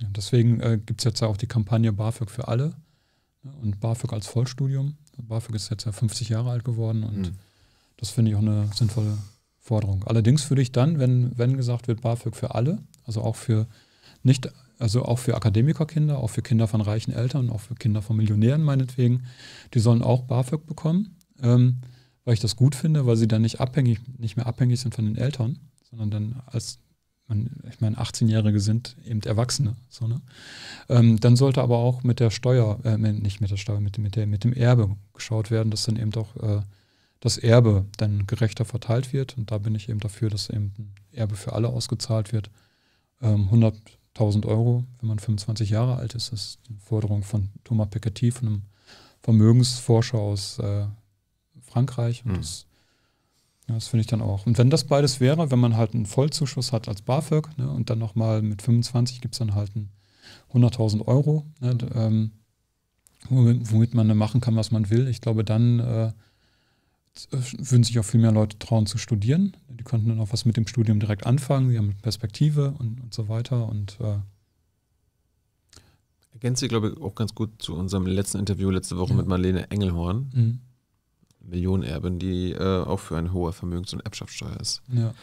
Ja, deswegen äh, gibt es jetzt auch die Kampagne BAföG für alle ne, und BAföG als Vollstudium. BAföG ist jetzt ja 50 Jahre alt geworden und mhm. das finde ich auch eine sinnvolle Forderung. Allerdings würde ich dann, wenn, wenn gesagt wird, BAföG für alle, also auch für nicht also auch für Akademikerkinder, auch für Kinder von reichen Eltern, auch für Kinder von Millionären meinetwegen, die sollen auch BAföG bekommen, ähm, weil ich das gut finde, weil sie dann nicht abhängig, nicht mehr abhängig sind von den Eltern, sondern dann als man, ich meine, 18-Jährige sind eben Erwachsene. So, ne? Ähm, dann sollte aber auch mit der Steuer, äh, nicht mit der Steuer, mit, mit, der, mit dem Erbe geschaut werden, dass dann eben auch äh, das Erbe dann gerechter verteilt wird. Und da bin ich eben dafür, dass eben ein Erbe für alle ausgezahlt wird. Ähm, 100 1000 Euro, wenn man 25 Jahre alt ist. Das ist die Forderung von Thomas Piketty, von einem Vermögensforscher aus äh, Frankreich. Und mhm. das, ja, das finde ich dann auch. Und wenn das beides wäre, wenn man halt einen Vollzuschuss hat als BAföG ne, und dann nochmal mit 25 gibt es dann halt 100.000 Euro, ne, ähm, womit, womit, man dann ne machen kann, was man will, ich glaube, dann äh, äh, würden sich auch viel mehr Leute trauen zu studieren. Die könnten dann auch was mit dem Studium direkt anfangen, sie haben Perspektive und, und so weiter. Und äh ergänzt sie, glaube ich, auch ganz gut zu unserem letzten Interview letzte Woche ja. mit Marlene Engelhorn, mhm. Millionenerbin, die äh, auch für eine hohe Vermögens- und Erbschaftssteuer ist. Ja.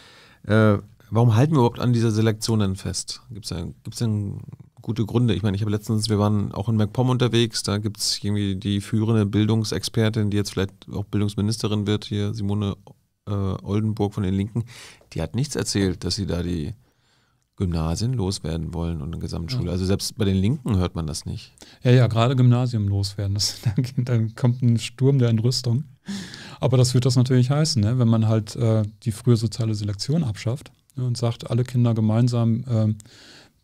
Äh, warum halten wir überhaupt an dieser Selektion denn fest? Gibt es denn, gibt's denn gute Gründe. Ich meine, ich habe letztens, wir waren auch in MacPom unterwegs, da gibt es irgendwie die führende Bildungsexpertin, die jetzt vielleicht auch Bildungsministerin wird, hier Simone äh, Oldenburg von den Linken, die hat nichts erzählt, dass sie da die Gymnasien loswerden wollen und eine Gesamtschule. Ja. Also selbst bei den Linken hört man das nicht. Ja, ja, gerade Gymnasium loswerden. Das, dann, kommt ein Sturm der Entrüstung. Aber das wird das natürlich heißen, ne? wenn man halt äh, die frühe soziale Selektion abschafft ne? und sagt, alle Kinder gemeinsam äh,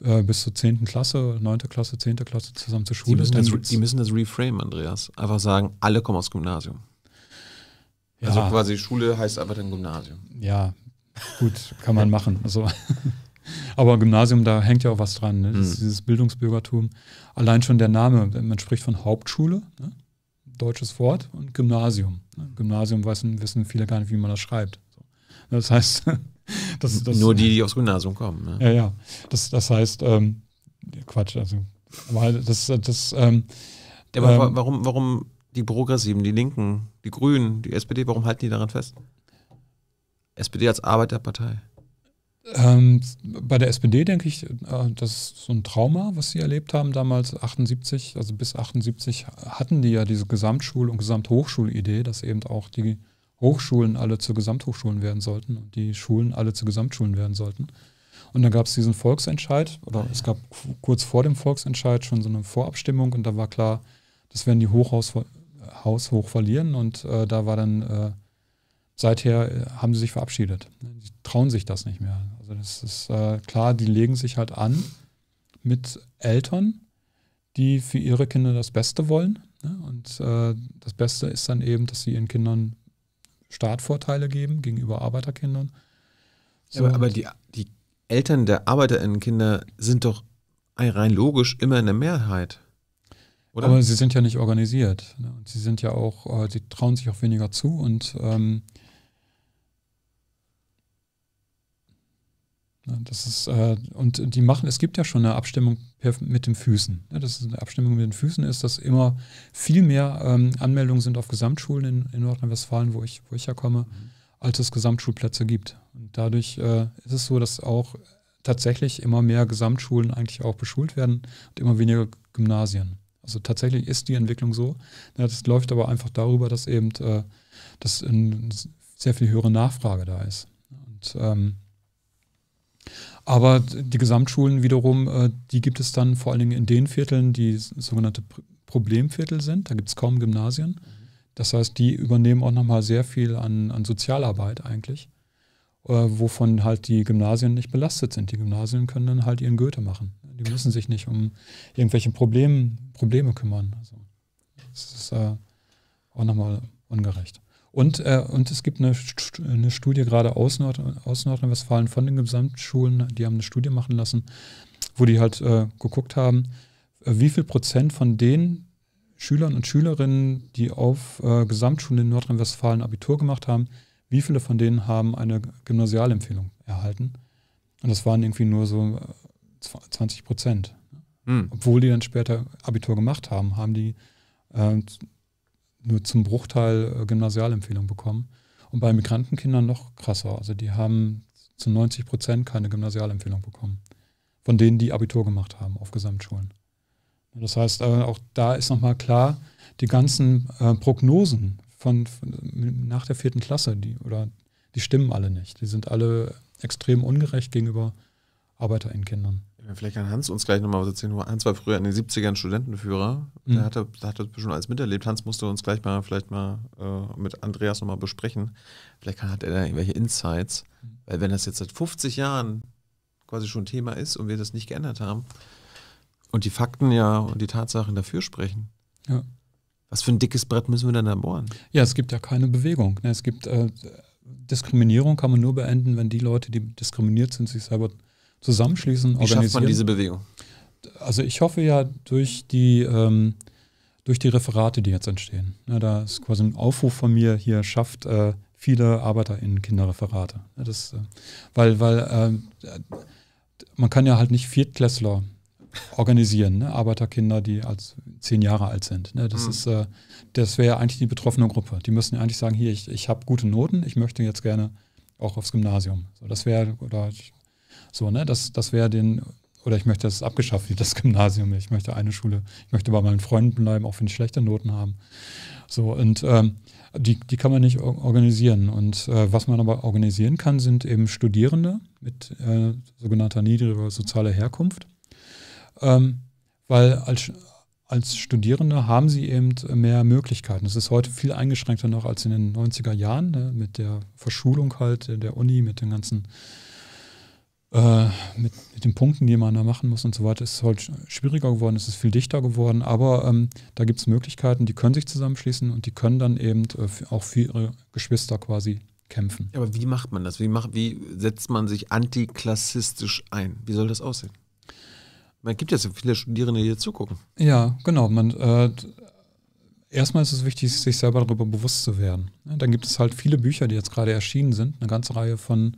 äh, bis zur 10. Klasse, 9. Klasse, 10. Klasse zusammen zur Schule. Sie müssen, das, Sie müssen das reframe, Andreas. Einfach sagen, alle kommen aus Gymnasium. Ja. Also quasi Schule heißt einfach dann Gymnasium. Ja, gut, kann man machen. Also, aber Gymnasium, da hängt ja auch was dran. Ne? Mhm. Dieses Bildungsbürgertum. Allein schon der Name, man spricht von Hauptschule, ne? deutsches Wort, und Gymnasium. Ne? Gymnasium wissen, wissen viele gar nicht, wie man das schreibt. Das heißt, das, das, nur die, äh, die aufs Gymnasium kommen. Ne? Ja, ja. Das, das heißt, ähm, Quatsch, also, weil das, das. Ähm, ja, aber ähm, warum, warum die Progressiven, die Linken, die Grünen, die SPD, warum halten die daran fest? SPD als Arbeiterpartei. Ähm, bei der SPD denke ich, äh, das ist so ein Trauma, was sie erlebt haben damals 78, also bis 78 hatten die ja diese Gesamtschul- und Gesamthochschulidee, dass eben auch die Hochschulen alle zu Gesamthochschulen werden sollten und die Schulen alle zu Gesamtschulen werden sollten. Und dann gab es diesen Volksentscheid, oder es gab kurz vor dem Volksentscheid schon so eine Vorabstimmung und da war klar, das werden die Hochhaus hoch verlieren und äh, da war dann, äh, seither äh, haben sie sich verabschiedet. Die trauen sich das nicht mehr. Also das ist äh, klar, die legen sich halt an mit Eltern, die für ihre Kinder das Beste wollen. Ne? Und äh, das Beste ist dann eben, dass sie ihren Kindern Startvorteile geben gegenüber Arbeiterkindern. So. aber, aber die, die Eltern der Arbeiterinnenkinder sind doch rein logisch immer eine Mehrheit. Oder? Aber sie sind ja nicht organisiert. Ne? Und sie sind ja auch, äh, sie trauen sich auch weniger zu und ähm, Ne, das ist, äh, und die machen, es gibt ja schon eine Abstimmung mit den Füßen. Ja, ne, das ist eine Abstimmung mit den Füßen ist, dass immer viel mehr ähm, Anmeldungen sind auf Gesamtschulen in, in Nordrhein-Westfalen, wo ich, wo ich herkomme, mhm. als es Gesamtschulplätze gibt. Und dadurch äh, ist es so, dass auch tatsächlich immer mehr Gesamtschulen eigentlich auch beschult werden und immer weniger Gymnasien. Also tatsächlich ist die Entwicklung so. Ja, ne, das läuft aber einfach darüber, dass eben äh, dass eine sehr viel höhere Nachfrage da ist. Und ähm, aber die Gesamtschulen wiederum, äh, die gibt es dann vor allen Dingen in den Vierteln, die sogenannte Problemviertel sind. Da gibt es kaum Gymnasien. Das heißt, die übernehmen auch nochmal sehr viel an, an Sozialarbeit eigentlich, äh, wovon halt die Gymnasien nicht belastet sind. Die Gymnasien können dann halt ihren Goethe machen. Die müssen sich nicht um irgendwelche Problem, Probleme kümmern. Also, das ist äh, auch nochmal ungerecht. Und, äh, und es gibt eine, eine Studie gerade aus, Nord aus Nordrhein-Westfalen von den Gesamtschulen, die haben eine Studie machen lassen, wo die halt äh, geguckt haben, äh, wie viel Prozent von den Schülern und Schülerinnen, die auf äh, Gesamtschulen in Nordrhein-Westfalen Abitur gemacht haben, wie viele von denen haben eine Gymnasialempfehlung erhalten? Und das waren irgendwie nur so 20 äh, Prozent. Hm. Obwohl die dann später Abitur gemacht haben, haben die äh, nur zum Bruchteil äh, Gymnasialempfehlung bekommen. Und bei Migrantenkindern noch krasser. Also die haben zu 90 Prozent keine Gymnasialempfehlung bekommen. Von denen, die Abitur gemacht haben auf Gesamtschulen. das heißt, äh, auch da ist nochmal klar, die ganzen äh, Prognosen von, von, nach der vierten Klasse, die, oder, die stimmen alle nicht. Die sind alle extrem ungerecht gegenüber ArbeiterInnenkindern. Vielleicht kann Hans uns gleich nochmal was erzählen. Hans war früher in den 70ern Studentenführer. Mhm. Der, hatte, hat das schon alles miterlebt. Hans musste uns gleich mal vielleicht mal äh, mit Andreas nochmal besprechen. Vielleicht hat er da irgendwelche Insights. Mhm. Weil wenn das jetzt seit 50 Jahren quasi schon Thema ist und wir das nicht geändert haben und die Fakten ja und die Tatsachen dafür sprechen. Ja. Was für ein dickes Brett müssen wir denn da bohren? Ja, es gibt ja keine Bewegung. Ne? Es gibt äh, Diskriminierung kann man nur beenden, wenn die Leute, die diskriminiert sind, sich selber zusammenschließen. Wie schafft man diese Bewegung? Also ich hoffe ja durch die, ähm, durch die Referate, die jetzt entstehen. Ja, da ist quasi ein Aufruf von mir hier, schafft äh, viele ArbeiterInnen Kinderreferate. Ja, das, äh, weil weil ähm, äh, man kann ja halt nicht Viertklässler organisieren, ne? Arbeiterkinder, die als zehn Jahre alt sind. Ne? Das, mhm. äh, das wäre ja eigentlich die betroffene Gruppe. Die müssen ja eigentlich sagen, hier, ich, ich habe gute Noten, ich möchte jetzt gerne auch aufs Gymnasium. So, das wäre, oder ich so, ne, das, das wäre den, oder ich möchte, dass es abgeschafft wird, das Gymnasium. Ich möchte eine Schule, ich möchte bei meinen Freunden bleiben, auch wenn ich schlechte Noten haben. So, und ähm, die, die kann man nicht organisieren. Und äh, was man aber organisieren kann, sind eben Studierende mit äh, sogenannter niedriger sozialer Herkunft. Ähm, weil als, als Studierende haben sie eben mehr Möglichkeiten. Es ist heute viel eingeschränkter noch als in den 90er Jahren ne, mit der Verschulung halt der Uni, mit den ganzen äh, mit, mit, den Punkten, die man da machen muss und so weiter, ist es halt schwieriger geworden, ist es viel dichter geworden. Aber ähm, da gibt es Möglichkeiten, die können sich zusammenschließen und die können dann eben äh, auch für ihre Geschwister quasi kämpfen. aber wie macht man das? Wie, macht, wie setzt man sich antiklassistisch ein? Wie soll das aussehen? Man gibt ja so viele Studierende, die hier zugucken. Ja, genau. Man, äh, erstmal ist es wichtig, sich selber darüber bewusst zu werden. Dann gibt es halt viele Bücher, die jetzt gerade erschienen sind, eine ganze Reihe von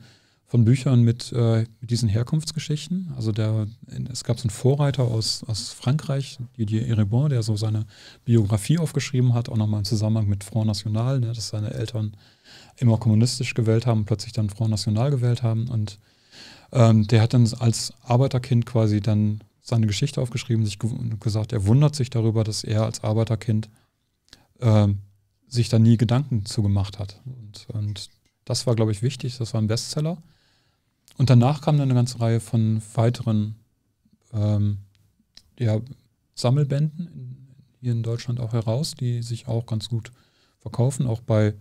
von Büchern mit, äh, mit diesen Herkunftsgeschichten. Also der, es gab so einen Vorreiter aus, aus Frankreich, Didier Erebon, der so seine Biografie aufgeschrieben hat, auch nochmal im Zusammenhang mit Front National, ne, dass seine Eltern immer kommunistisch gewählt haben, plötzlich dann Front National gewählt haben. Und ähm, der hat dann als Arbeiterkind quasi dann seine Geschichte aufgeschrieben, sich ge gesagt, er wundert sich darüber, dass er als Arbeiterkind äh, sich da nie Gedanken zugemacht hat. Und, und das war, glaube ich, wichtig. Das war ein Bestseller. Und danach kam dann eine ganze Reihe von weiteren ähm, ja, Sammelbänden in, hier in Deutschland auch heraus, die sich auch ganz gut verkaufen. Auch bei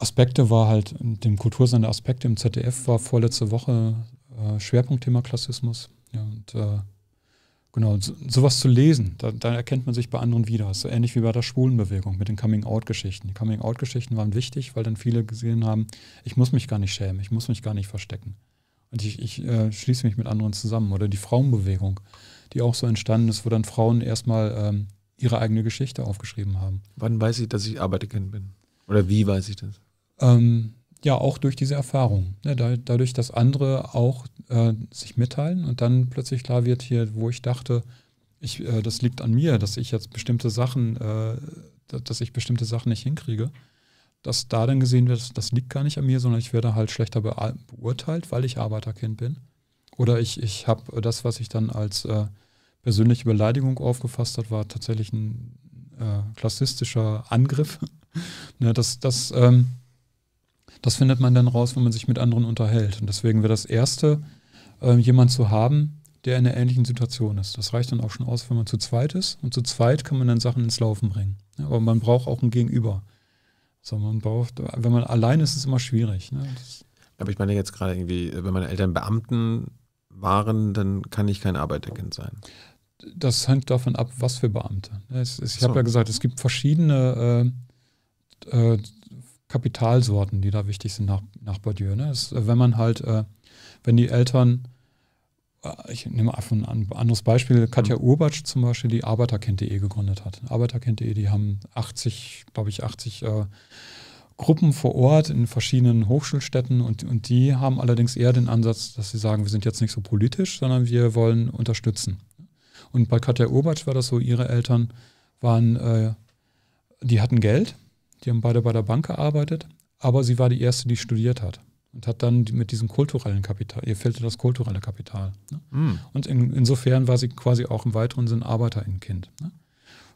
Aspekte war halt, dem Kultursender Aspekte im ZDF war vorletzte Woche äh, Schwerpunktthema Klassismus. Ja, und äh, Genau, so, sowas zu lesen, da, da, erkennt man sich bei anderen wieder. So ähnlich wie bei der Schwulenbewegung mit den Coming-out-Geschichten. Die Coming-out-Geschichten waren wichtig, weil dann viele gesehen haben, ich muss mich gar nicht schämen, ich muss mich gar nicht verstecken. Und ich, ich äh, schließe mich mit anderen zusammen. Oder die Frauenbewegung, die auch so entstanden ist, wo dann Frauen erstmal ähm, ihre eigene Geschichte aufgeschrieben haben. Wann weiß ich, dass ich Arbeiterkind bin? Oder wie weiß ich das? Ähm, ja auch durch diese Erfahrung. Ne? Da, dadurch, dass andere auch äh, sich mitteilen und dann plötzlich klar wird hier, wo ich dachte, ich, äh, das liegt an mir, dass ich jetzt bestimmte Sachen, äh, dass ich bestimmte Sachen nicht hinkriege, dass da dann gesehen wird, das liegt gar nicht an mir, sondern ich werde halt schlechter beurteilt, weil ich Arbeiterkind bin. Oder ich, ich habe das, was ich dann als äh, persönliche Beleidigung aufgefasst habe, war tatsächlich ein äh, klassistischer Angriff. ne, das, das, ähm, das findet man dann raus, wenn man sich mit anderen unterhält. Und deswegen wäre das Erste, äh, jemand zu haben, der in einer ähnlichen Situation ist. Das reicht dann auch schon aus, wenn man zu zweit ist. Und zu zweit kann man dann Sachen ins Laufen bringen. Ja, aber man braucht auch ein Gegenüber. So, man braucht, wenn man allein ist, ist es immer schwierig. Ne? Aber ich meine jetzt gerade irgendwie, wenn meine Eltern Beamten waren, dann kann ich kein Arbeiterkind sein. Das hängt davon ab, was für Beamte. ich, ich so. habe ja gesagt, es gibt verschiedene äh, äh, Kapitalsorten, die da wichtig sind nach, nach Bourdieu. Ne? Ist, äh, wenn man halt, äh, wenn die Eltern, äh, ich nehme einfach ein, anderes Beispiel, Katja mhm. Urbatsch zum Beispiel, die Arbeiterkind.de gegründet hat. Arbeiterkind.de, die haben 80, glaube ich, 80 äh, Gruppen vor Ort in verschiedenen Hochschulstädten und, und die haben allerdings eher den Ansatz, dass sie sagen, wir sind jetzt nicht so politisch, sondern wir wollen unterstützen. Und bei Katja Urbatsch war das so, ihre Eltern waren, äh, die hatten Geld die haben beide bei der Bank gearbeitet, aber sie war die erste, die studiert hat und hat dann mit diesem kulturellen Kapital, ihr fehlte das kulturelle Kapital. Ne? Mm. Und in, insofern war sie quasi auch im weiteren Sinn Arbeiterinnenkind. Ne?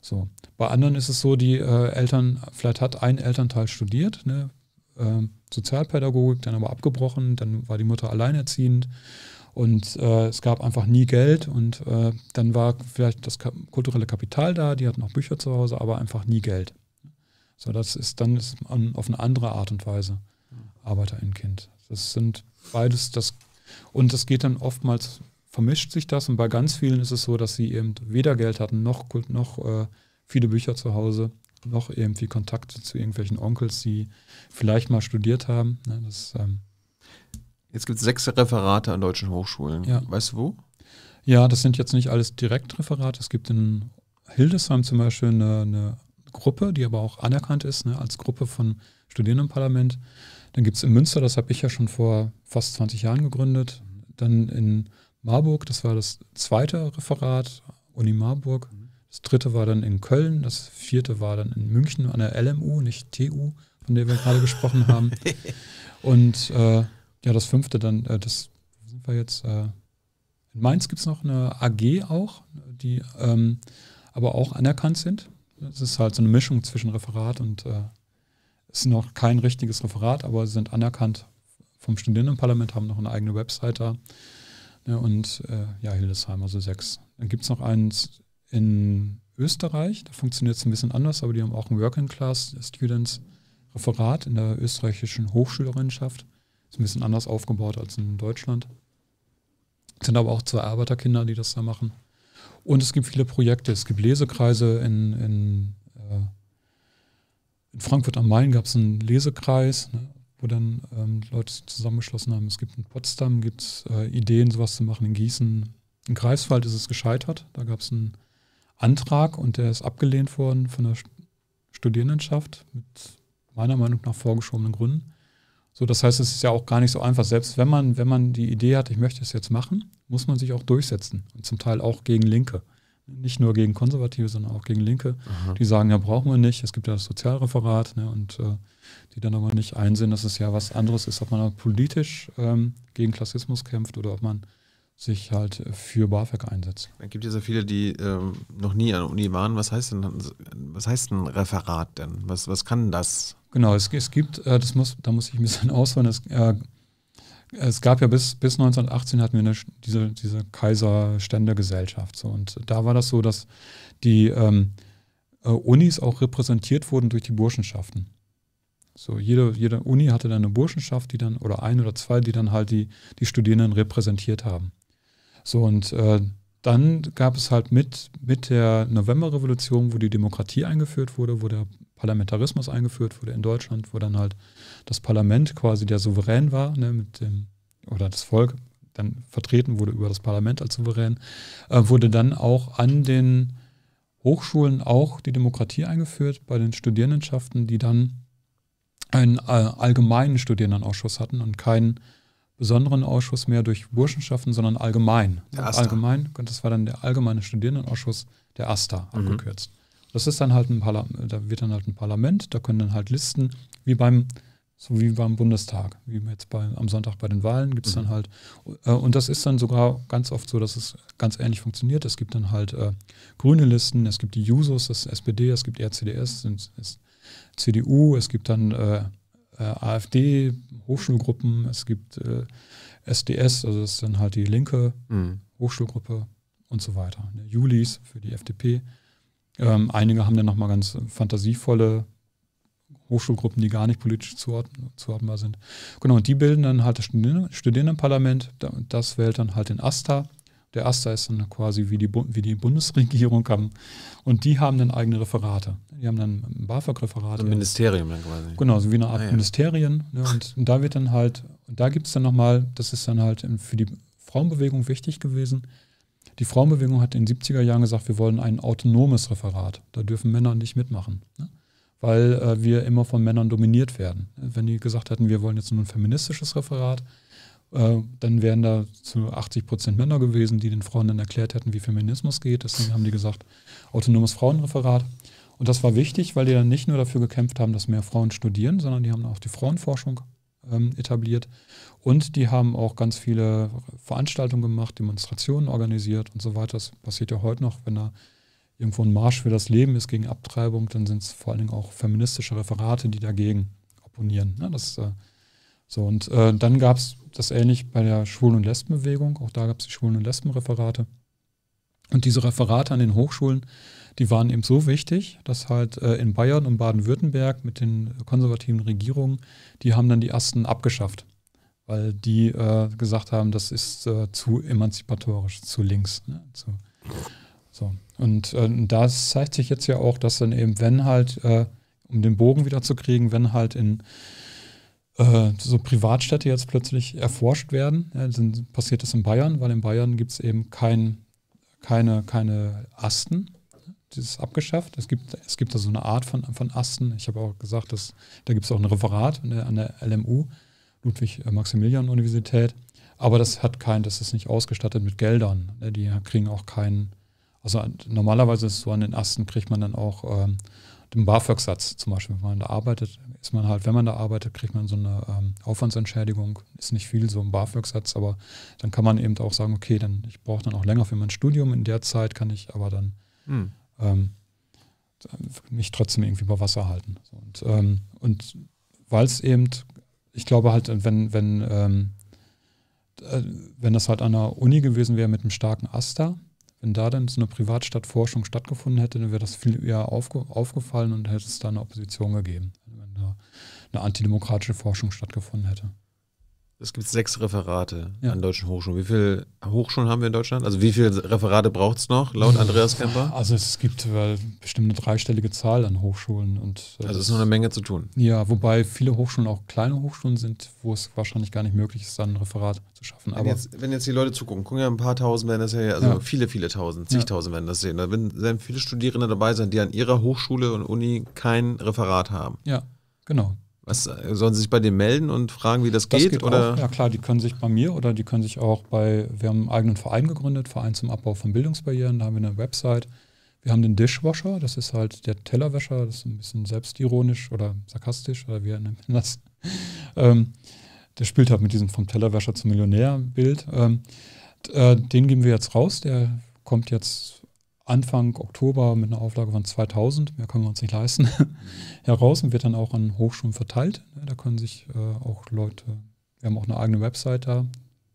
So. Bei anderen ist es so, die äh, Eltern, vielleicht hat ein Elternteil studiert, ne? äh, Sozialpädagogik, dann aber abgebrochen, dann war die Mutter alleinerziehend und äh, es gab einfach nie Geld und äh, dann war vielleicht das kulturelle Kapital da, die hatten auch Bücher zu Hause, aber einfach nie Geld. So, das ist dann ist man auf eine andere Art und Weise Arbeiterinnenkind. Das sind beides das und das geht dann oftmals vermischt sich das und bei ganz vielen ist es so, dass sie eben weder Geld hatten noch noch äh, viele Bücher zu Hause noch irgendwie Kontakte zu irgendwelchen Onkels, die vielleicht mal studiert haben. Ne, das, ähm, jetzt gibt es sechs Referate an deutschen Hochschulen. Ja. Weißt du wo? Ja, das sind jetzt nicht alles Direktreferate. Es gibt in Hildesheim zum Beispiel eine, eine Gruppe, die aber auch anerkannt ist, ne, als Gruppe von Studierendenparlament. Dann gibt es in Münster, das habe ich ja schon vor fast 20 Jahren gegründet. Dann in Marburg, das war das zweite Referat, Uni Marburg. Das dritte war dann in Köln, das vierte war dann in München an der LMU, nicht TU, von der wir gerade gesprochen haben. Und äh, ja, das fünfte dann, äh, das sind wir jetzt. Äh, in Mainz gibt es noch eine AG auch, die ähm, aber auch anerkannt sind es ist halt so eine Mischung zwischen Referat und äh, ist noch kein richtiges Referat, aber sie sind anerkannt vom Studierendenparlament, haben noch eine eigene Webseite da. Ne, und äh, ja, Hildesheim, also sechs. Dann gibt es noch eins in Österreich, da funktioniert es ein bisschen anders, aber die haben auch ein Working-Class-Students-Referat in der österreichischen Hochschülerinnenschaft. Ist ein bisschen anders aufgebaut als in Deutschland. Es Sind aber auch zwei Arbeiterkinder, die das da machen. Und es gibt viele Projekte. Es gibt Lesekreise in, in, äh, in Frankfurt am Main gab es einen Lesekreis, ne, wo dann ähm, Leute zusammengeschlossen haben. Es gibt in Potsdam gibt's, äh, Ideen, sowas zu machen. In Gießen, in Greifswald ist es gescheitert. Da gab es einen Antrag und der ist abgelehnt worden von der Studierendenschaft mit meiner Meinung nach vorgeschobenen Gründen. So, das heißt, es ist ja auch gar nicht so einfach. Selbst wenn man, wenn man die Idee hat, ich möchte es jetzt machen, muss man sich auch durchsetzen. Und zum Teil auch gegen Linke. Nicht nur gegen Konservative, sondern auch gegen Linke, Aha. die sagen, ja, brauchen wir nicht. Es gibt ja das Sozialreferat ne, und äh, die dann aber nicht einsehen, dass es ja was anderes ist, ob man politisch ähm, gegen Klassismus kämpft oder ob man sich halt für BAföG einsetzt. Es gibt ja so viele, die ähm, noch nie an der Uni waren. Was heißt denn, was heißt ein Referat denn? Was, was kann das? Genau, es, es gibt, äh, das muss, da muss ich ein bisschen ausholen, es, äh, es gab ja bis, bis 1918 hatten wir eine, diese, diese Kaiserständegesellschaft. So. Und da war das so, dass die ähm, äh, Unis auch repräsentiert wurden durch die Burschenschaften. So, jede, jede Uni hatte dann eine Burschenschaft, die dann, oder ein oder zwei, die dann halt die, die Studierenden repräsentiert haben. So, und äh, dann gab es halt mit, mit der Novemberrevolution, wo die Demokratie eingeführt wurde, wo der Parlamentarismus eingeführt wurde in Deutschland, wo dann halt das Parlament quasi der Souverän war, ne, mit dem, oder das Volk dann vertreten wurde über das Parlament als Souverän, äh, wurde dann auch an den Hochschulen auch die Demokratie eingeführt, bei den Studierendenschaften, die dann einen äh, allgemeinen Studierendenausschuss hatten und keinen besonderen Ausschuss mehr durch Burschenschaften, sondern allgemein. Der Asta. Allgemein, das war dann der allgemeine Studierendenausschuss, der AStA mhm. abgekürzt. Mhm. Das ist dann halt ein Parlament, da wird dann halt ein Parlament, da können dann halt Listen, wie beim, so wie beim Bundestag, wie jetzt bei, am Sonntag bei den Wahlen gibt es mhm. dann halt, äh, und das ist dann sogar ganz oft so, dass es ganz ähnlich funktioniert. Es gibt dann halt äh, grüne Listen, es gibt die Jusos, das ist SPD, es gibt RCDS, es CDU, es gibt dann äh, äh AfD, Hochschulgruppen, es gibt SDS, äh, also das ist dann halt die linke mhm. Hochschulgruppe und so weiter. Julis für die FDP. Ähm, einige haben dann nochmal ganz fantasievolle Hochschulgruppen, die gar nicht politisch zuordnenbar sind. Genau, und die bilden dann halt das Studierendenparlament. Das wählt dann halt den AStA. Der AStA ist dann quasi wie die, wie die Bundesregierung. Haben. Und die haben dann eigene Referate. Die haben dann BAföG-Referate. Ein Ministerium dann quasi. Genau, so wie eine Art ah, ja. Ministerien. Ne? Und, und, da wird dann halt, und da gibt es dann nochmal, das ist dann halt für die Frauenbewegung wichtig gewesen, die Frauenbewegung hat in den 70er Jahren gesagt, wir wollen ein autonomes Referat. Da dürfen Männer nicht mitmachen, ne? weil äh, wir immer von Männern dominiert werden. Wenn die gesagt hätten, wir wollen jetzt nur ein feministisches Referat, äh, dann wären da zu 80 Prozent Männer gewesen, die den Frauen dann erklärt hätten, wie Feminismus geht. Deswegen haben die gesagt, autonomes Frauenreferat. Und das war wichtig, weil die dann nicht nur dafür gekämpft haben, dass mehr Frauen studieren, sondern die haben auch die Frauenforschung ähm, etabliert. Und die haben auch ganz viele Veranstaltungen gemacht, Demonstrationen organisiert und so weiter. Das passiert ja heute noch, wenn da irgendwo ein Marsch für das Leben ist gegen Abtreibung, dann sind es vor allen Dingen auch feministische Referate, die dagegen opponieren. Ne? Das, äh, so, und äh, dann gab es das ähnlich bei der Schwulen- und Lesbenbewegung. Auch da gab es die Schwulen- und Lesbenreferate. Und diese Referate an den Hochschulen die waren eben so wichtig, dass halt äh, in Bayern und Baden-Württemberg mit den konservativen Regierungen, die haben dann die ersten abgeschafft, weil die äh, gesagt haben, das ist äh, zu emanzipatorisch, zu links. Ne? Zu, so. Und äh, das zeigt sich jetzt ja auch, dass dann eben, wenn halt, äh, um den Bogen wieder zu kriegen, wenn halt in äh, so Privatstädte jetzt plötzlich erforscht werden, ja, sind, passiert das in Bayern, weil in Bayern gibt es eben kein, keine, keine Asten, das ist abgeschafft. Es gibt, es gibt da so eine Art von, von Asten. Ich habe auch gesagt, dass, da gibt es auch ein Referat an der LMU, Ludwig-Maximilian-Universität. Äh, aber das hat kein, das ist nicht ausgestattet mit Geldern. Ne? Die kriegen auch keinen, also normalerweise ist es so, an den Asten kriegt man dann auch ähm, den BAföG-Satz zum Beispiel. Wenn man da arbeitet, ist man halt, wenn man da arbeitet, kriegt man so eine ähm, Aufwandsentschädigung. Ist nicht viel, so ein BAföG-Satz, aber dann kann man eben auch sagen, okay, dann ich brauche dann auch länger für mein Studium. In der Zeit kann ich aber dann hm ähm, mich trotzdem irgendwie über Wasser halten. Und, ähm, und weil es eben, ich glaube halt, wenn, wenn, ähm, äh, wenn das halt an der Uni gewesen wäre mit einem starken Aster, wenn da dann so eine Privatstadtforschung stattgefunden hätte, dann wäre das viel eher aufge aufgefallen und hätte es da eine Opposition gegeben, wenn da eine antidemokratische Forschung stattgefunden hätte. Es gibt sechs Referate ja. an deutschen Hochschulen. Wie viele Hochschulen haben wir in Deutschland? Also wie viele Referate braucht es noch, laut Andreas Kemper? Also es gibt äh, bestimmt eine dreistellige Zahl an Hochschulen. Und, äh, also es ist noch eine Menge zu tun. Ja, wobei viele Hochschulen auch kleine Hochschulen sind, wo es wahrscheinlich gar nicht möglich ist, dann ein Referat zu schaffen. Wenn, jetzt, wenn jetzt die Leute zugucken, gucken ja ein paar Tausend werden das ja, also ja. viele, viele Tausend, zigtausend ja. werden das sehen. Da werden viele Studierende dabei sein, die an ihrer Hochschule und Uni kein Referat haben. Ja, genau. Was, äh, sollen sie sich bei dir melden und fragen, wie das, das geht? geht oder? Auch. Ja klar, die können sich bei mir oder die können sich auch bei, wir haben einen eigenen Verein gegründet, Verein zum Abbau von Bildungsbarrieren, da haben wir eine Website. Wir haben den Dishwasher, das ist halt der Tellerwäscher, das ist ein bisschen selbstironisch oder sarkastisch oder wie er nennt man das? ähm, der spielt halt mit diesem vom Tellerwäscher zum Millionär-Bild. Ähm, äh, den geben wir jetzt raus, der kommt jetzt Anfang Oktober mit einer Auflage von 2000, mehr können wir uns nicht leisten, heraus und wird dann auch an Hochschulen verteilt. Da können sich äh, auch Leute, wir haben auch eine eigene Website da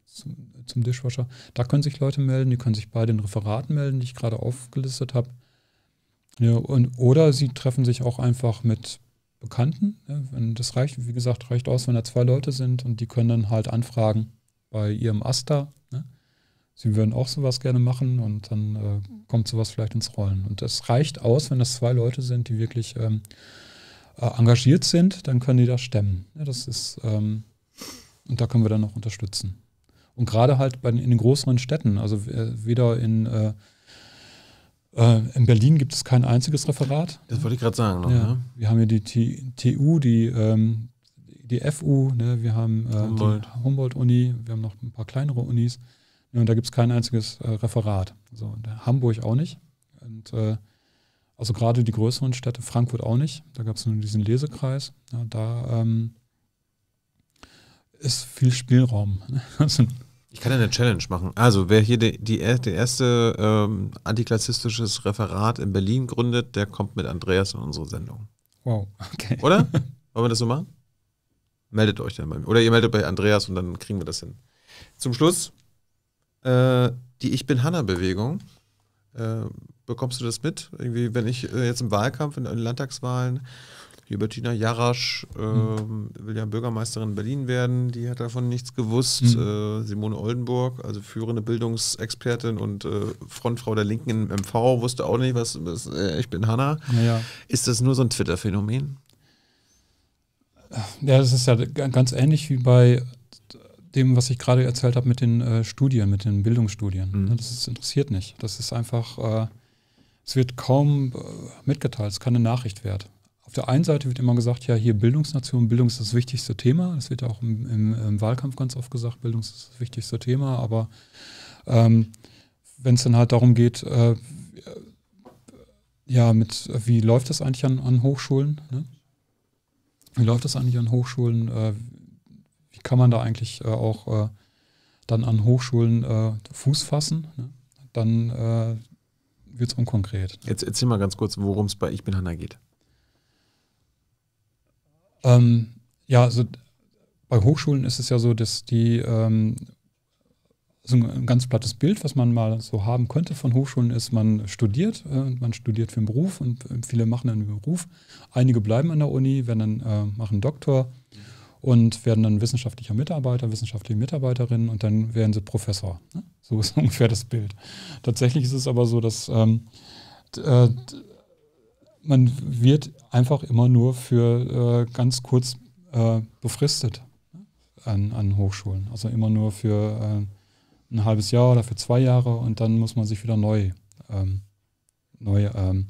zum, zum Dishwasher, da können sich Leute melden, die können sich bei den Referaten melden, die ich gerade aufgelistet habe. Ja, und, oder sie treffen sich auch einfach mit Bekannten. Ja, ne? das reicht, wie gesagt, reicht aus, wenn da zwei Leute sind und die können dann halt anfragen bei ihrem Asta. Ne? sie würden auch sowas gerne machen und dann äh, kommt sowas vielleicht ins Rollen. Und das reicht aus, wenn das zwei Leute sind, die wirklich ähm, äh, engagiert sind, dann können die das stemmen. Ja, das ist, ähm, und da können wir dann auch unterstützen. Und gerade halt bei, in den größeren Städten, also äh, weder in äh, äh, in Berlin gibt es kein einziges Referat. Das wollte ich gerade sagen. Noch, ja. ne? Wir haben hier die TU, die, ähm, die FU, ne? wir haben die Humboldt-Uni, wir haben noch ein paar kleinere Unis. Und da gibt es kein einziges äh, Referat. So, äh, Hamburg auch nicht. Und, äh, also gerade die größeren Städte, Frankfurt auch nicht. Da gab es nur diesen Lesekreis. Ja, da ähm, ist viel Spielraum. Ne? Also, ich kann eine Challenge machen. Also wer hier der die erste ähm, antiklassistisches Referat in Berlin gründet, der kommt mit Andreas in unsere Sendung. Wow, okay. Oder? Wollen wir das so machen? Meldet euch dann bei mir. Oder ihr meldet bei Andreas und dann kriegen wir das hin. Zum Schluss äh, die Ich bin Hanna-Bewegung. Äh, bekommst du das mit? Irgendwie, wenn ich äh, jetzt im Wahlkampf, in, den Landtagswahlen, Hubertina Jarasch mhm. will ja Bürgermeisterin in Berlin werden, die hat davon nichts gewusst. Mhm. Simone Oldenburg, also führende Bildungsexpertin und äh, Frontfrau der Linken im MV, wusste auch nicht, was, was ich bin Hanna. Ja. Ist das nur so ein Twitter-Phänomen? Ja, das ist ja ganz ähnlich wie bei dem, was ich gerade erzählt habe mit den äh, Studien, mit den Bildungsstudien. Mhm. Ne, das ist, interessiert nicht. Das ist einfach, äh, es wird kaum äh, mitgeteilt, es ist keine Nachricht wert. Auf der einen Seite wird immer gesagt, ja, hier Bildungsnation, Bildung ist das wichtigste Thema. Es wird ja auch im, im, im, Wahlkampf ganz oft gesagt, Bildung ist das wichtigste Thema. Aber ähm, wenn es dann halt darum geht, äh, ja, mit wie läuft das eigentlich an, an Hochschulen? Ne? Wie läuft das eigentlich an Hochschulen? Äh, kann man da eigentlich äh, auch äh, dann an Hochschulen äh, Fuß fassen, ne? dann äh, wird es unkonkret. Ne? Jetzt erzähl mal ganz kurz, worum es bei Ich bin Hanna geht. Ähm, ja, also bei Hochschulen ist es ja so, dass die ähm, so ein ganz plattes Bild, was man mal so haben könnte von Hochschulen, ist, man studiert, äh, man studiert für einen Beruf und äh, viele machen einen Beruf. Einige bleiben an der Uni, werden dann äh, machen Doktor. Mhm und werden dann wissenschaftlicher Mitarbeiter, wissenschaftliche Mitarbeiterin und dann werden sie Professor. Ne? So ist ungefähr das Bild. Tatsächlich ist es aber so, dass ähm, äh, man wird einfach immer nur für äh, ganz kurz äh, befristet ne, an, an, Hochschulen. Also immer nur für äh, ein halbes Jahr oder für zwei Jahre und dann muss man sich wieder neu, ähm, neu ähm,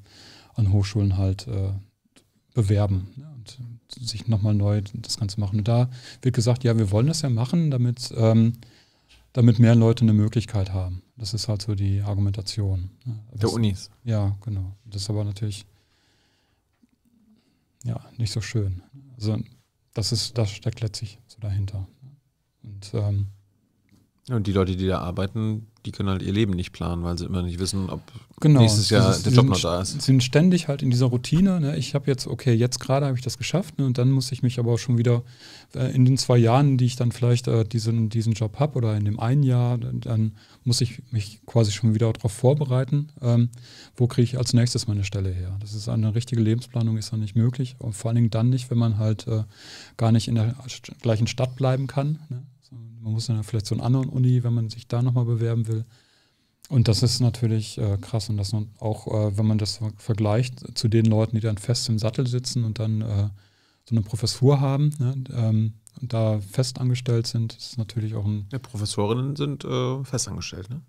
an Hochschulen halt äh, bewerben. Ne? sich nochmal neu das Ganze machen. Und da wird gesagt, ja, wir wollen das ja machen, damit, ähm, damit mehr Leute eine Möglichkeit haben. Das ist halt so die Argumentation. Ne? Der Unis. Ja, genau. Das ist aber natürlich ja, nicht so schön. Also das ist, das steckt letztlich so dahinter. Und, ähm, und die Leute, die da arbeiten, die können halt ihr Leben nicht planen, weil sie immer nicht wissen, ob genau. nächstes Jahr also, der Job noch da ist. Sie sind ständig halt in dieser Routine. Ne? Ich habe jetzt, okay, jetzt gerade habe ich das geschafft ne? und dann muss ich mich aber schon wieder äh, in den zwei Jahren, die ich dann vielleicht äh, diesen, diesen Job habe oder in dem einen Jahr, dann muss ich mich quasi schon wieder darauf vorbereiten, ähm, wo kriege ich als nächstes meine Stelle her. Das ist eine richtige Lebensplanung, ist ja nicht möglich. Und vor allen Dingen dann nicht, wenn man halt äh, gar nicht in der gleichen Stadt bleiben kann. Ne? Man muss dann vielleicht zu einer anderen Uni, wenn man sich da nochmal bewerben will. Und das ist natürlich äh, krass. Und das auch, äh, wenn man das vergleicht zu den Leuten, die dann fest im Sattel sitzen und dann äh, so eine Professur haben ne, ähm, und da fest angestellt sind, ist natürlich auch ein. Ja, Professorinnen sind äh, festangestellt, ne?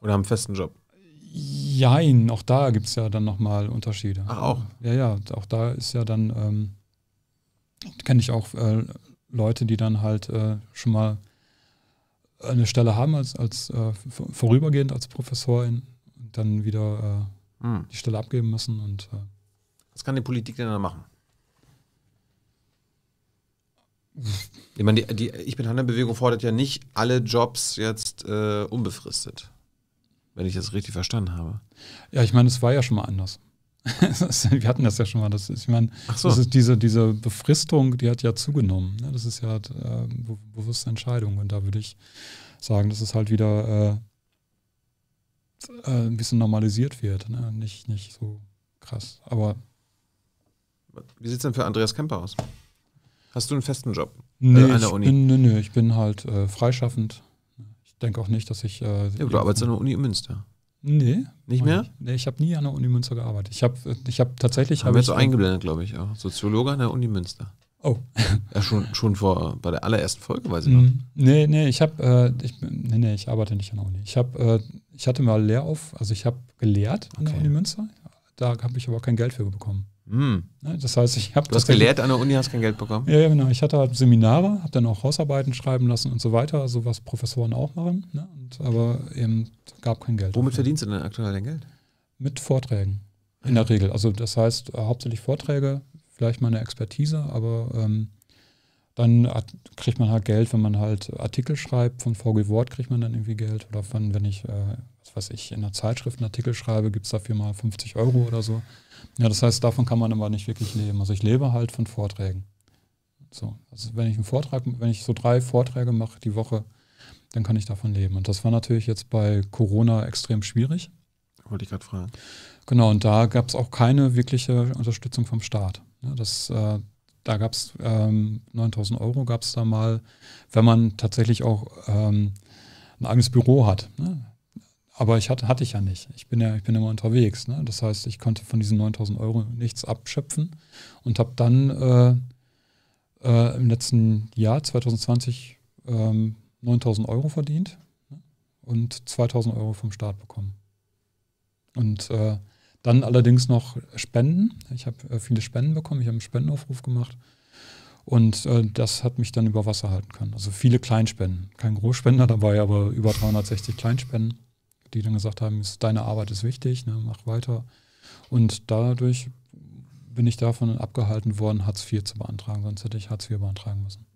Oder haben einen festen Job? Jein, auch da gibt es ja dann nochmal Unterschiede. Ach, auch? Ja, ja, auch da ist ja dann, ähm, kenne ich auch äh, Leute, die dann halt äh, schon mal eine Stelle haben als, als äh, vorübergehend als Professorin und dann wieder äh, hm. die Stelle abgeben müssen. Und, äh, Was kann die Politik denn da machen? Ich meine, die, die Ich bin Handel-Bewegung fordert ja nicht alle Jobs jetzt äh, unbefristet, wenn ich das richtig verstanden habe. Ja, ich meine, es war ja schon mal anders. Wir hatten das ja schon mal. Das ist, ich meine, so. das ist diese, diese Befristung, die hat ja zugenommen. Ne? Das ist ja halt, äh, bewusste Entscheidung. Und da würde ich sagen, dass es halt wieder äh, äh, ein bisschen normalisiert wird. Ne? Nicht, nicht so krass. Aber. Wie sieht es denn für Andreas Kemper aus? Hast du einen festen Job? Äh, nee, an der Uni? Bin, nee, nee, ich bin halt äh, freischaffend. Ich denke auch nicht, dass ich. Äh, ja, du arbeitest an der Uni in Münster. Nee. Nicht mehr? Nee, ich habe nie an der Uni Münster gearbeitet. Ich habe ich hab tatsächlich. Haben hab wir jetzt so eingeblendet, glaube ich, auch. Soziologe an der Uni Münster. Oh. ja, schon, schon vor, bei der allerersten Folge, weiß ich noch. Mhm. Nee, nee, ich habe, äh, nee, nee, ich arbeite nicht an der Uni. Ich habe, äh, ich hatte mal Lehrauf, also ich habe gelehrt an okay. der Uni Münster. Da habe ich aber kein Geld für bekommen. Hm. Ne, das heißt, ich habe. Du gelehrt an der Uni, hast kein Geld bekommen? Ja, genau. Ich hatte halt Seminare, habe dann auch Hausarbeiten schreiben lassen und so weiter, also was Professoren auch machen. Ne? Und, aber eben gab kein Geld. Womit dafür. verdienst du denn aktuell dein Geld? Mit Vorträgen. In der Regel. Also, das heißt, äh, hauptsächlich Vorträge, vielleicht mal eine Expertise, aber ähm, dann kriegt man halt Geld, wenn man halt Artikel schreibt. Von VG Wort kriegt man dann irgendwie Geld. Oder von, wenn ich, äh, was weiß ich, in einer Zeitschrift einen Artikel schreibe, gibt es dafür mal 50 Euro oder so. Ja, das heißt, davon kann man aber nicht wirklich leben. Also ich lebe halt von Vorträgen. So, also wenn ich einen Vortrag, wenn ich so drei Vorträge mache die Woche, dann kann ich davon leben. Und das war natürlich jetzt bei Corona extrem schwierig. Wollte ich gerade fragen. Genau, und da gab es auch keine wirkliche Unterstützung vom Staat. Ne, das, äh, da gab es ähm, 9000 Euro, gab es da mal, wenn man tatsächlich auch ähm, ein eigenes Büro hat. Ne? Aber ich hatte, hatte ich ja nicht. Ich bin ja, ich bin immer unterwegs. Ne? Das heißt, ich konnte von diesen 9000 Euro nichts abschöpfen und habe dann äh, äh, im letzten Jahr, 2020, ähm, 9000 Euro verdient ne? und 2000 Euro vom Staat bekommen. Und äh, dann allerdings noch Spenden. Ich habe äh, viele Spenden bekommen. Ich habe einen Spendenaufruf gemacht. Und äh, das hat mich dann über Wasser halten können. Also viele Kleinspenden. Kein Großspender dabei, aber über 360 Kleinspenden die dann gesagt haben, ist, deine Arbeit ist wichtig, ne, mach weiter. Und dadurch bin ich davon abgehalten worden, Hartz IV zu beantragen, sonst hätte ich Hartz IV beantragen müssen.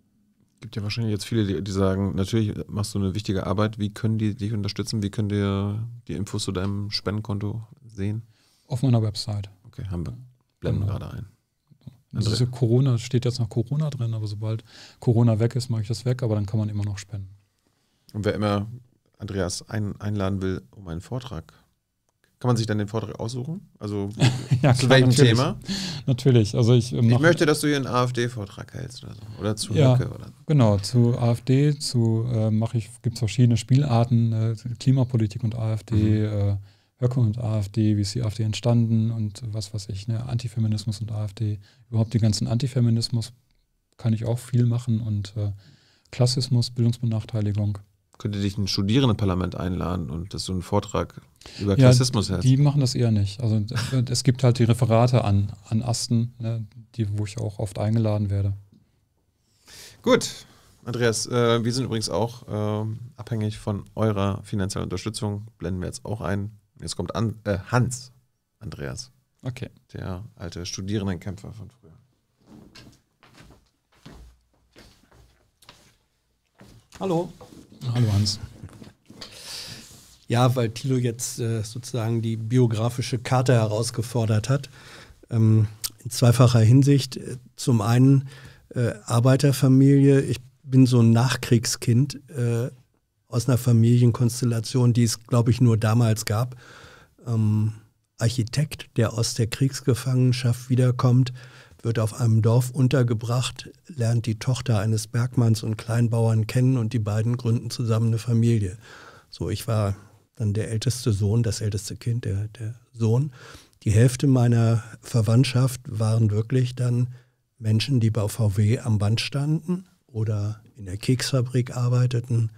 Es gibt ja wahrscheinlich jetzt viele, die, die, sagen, natürlich machst du eine wichtige Arbeit, wie können die dich unterstützen, wie können die die Infos zu deinem Spendenkonto sehen? Auf meiner Website. Okay, haben wir. Blenden genau. gerade ein. Also diese Corona steht jetzt noch Corona drin, aber sobald Corona weg ist, mache ich das weg, aber dann kann man immer noch spenden. Und wer immer Andreas ein, einladen will, um einen Vortrag. Kann man sich dann den Vortrag aussuchen? Also ja, zu klar, welchem natürlich. Thema? Natürlich. Also ich, äh, ich möchte, dass du hier einen AfD-Vortrag hältst oder so. Oder zu ja, Lücke oder Genau, zu AfD, zu äh, mache ich, gibt es verschiedene Spielarten, äh, Klimapolitik und AfD, mhm. äh, Höcke und AfD, wie ist die AfD entstanden und was weiß ich, ne, Antifeminismus und AfD, überhaupt den ganzen Antifeminismus kann ich auch viel machen und äh, Klassismus, Bildungsbenachteiligung könnte dich ein Studierendenparlament einladen und das so einen Vortrag über ja, Klassismus hältst. Die machen das eher nicht. Also äh, es gibt halt die Referate an, an Asten, ne, die, wo ich auch oft eingeladen werde. Gut, Andreas, äh, wir sind übrigens auch äh, abhängig von eurer finanziellen Unterstützung. Blenden wir jetzt auch ein. Jetzt kommt an, äh, Hans, Andreas. Okay. Der alte Studierendenkämpfer von früher. Hallo. Hallo Hans. Ja, weil Thilo jetzt äh, sozusagen die biografische Karte herausgefordert hat, ähm, in zweifacher Hinsicht. Äh, zum einen äh, Arbeiterfamilie, ich bin so ein Nachkriegskind äh, aus einer Familienkonstellation, die es, glaube ich, nur damals gab. Ähm, Architekt, der aus der Kriegsgefangenschaft wiederkommt, wird auf einem Dorf untergebracht, lernt die Tochter eines Bergmanns und Kleinbauern kennen und die beiden gründen zusammen eine Familie. So, ich war dann der älteste Sohn, das älteste Kind, der, der Sohn. Die Hälfte meiner Verwandtschaft waren wirklich dann Menschen, die bei VW am Band standen oder in der Keksfabrik arbeiteten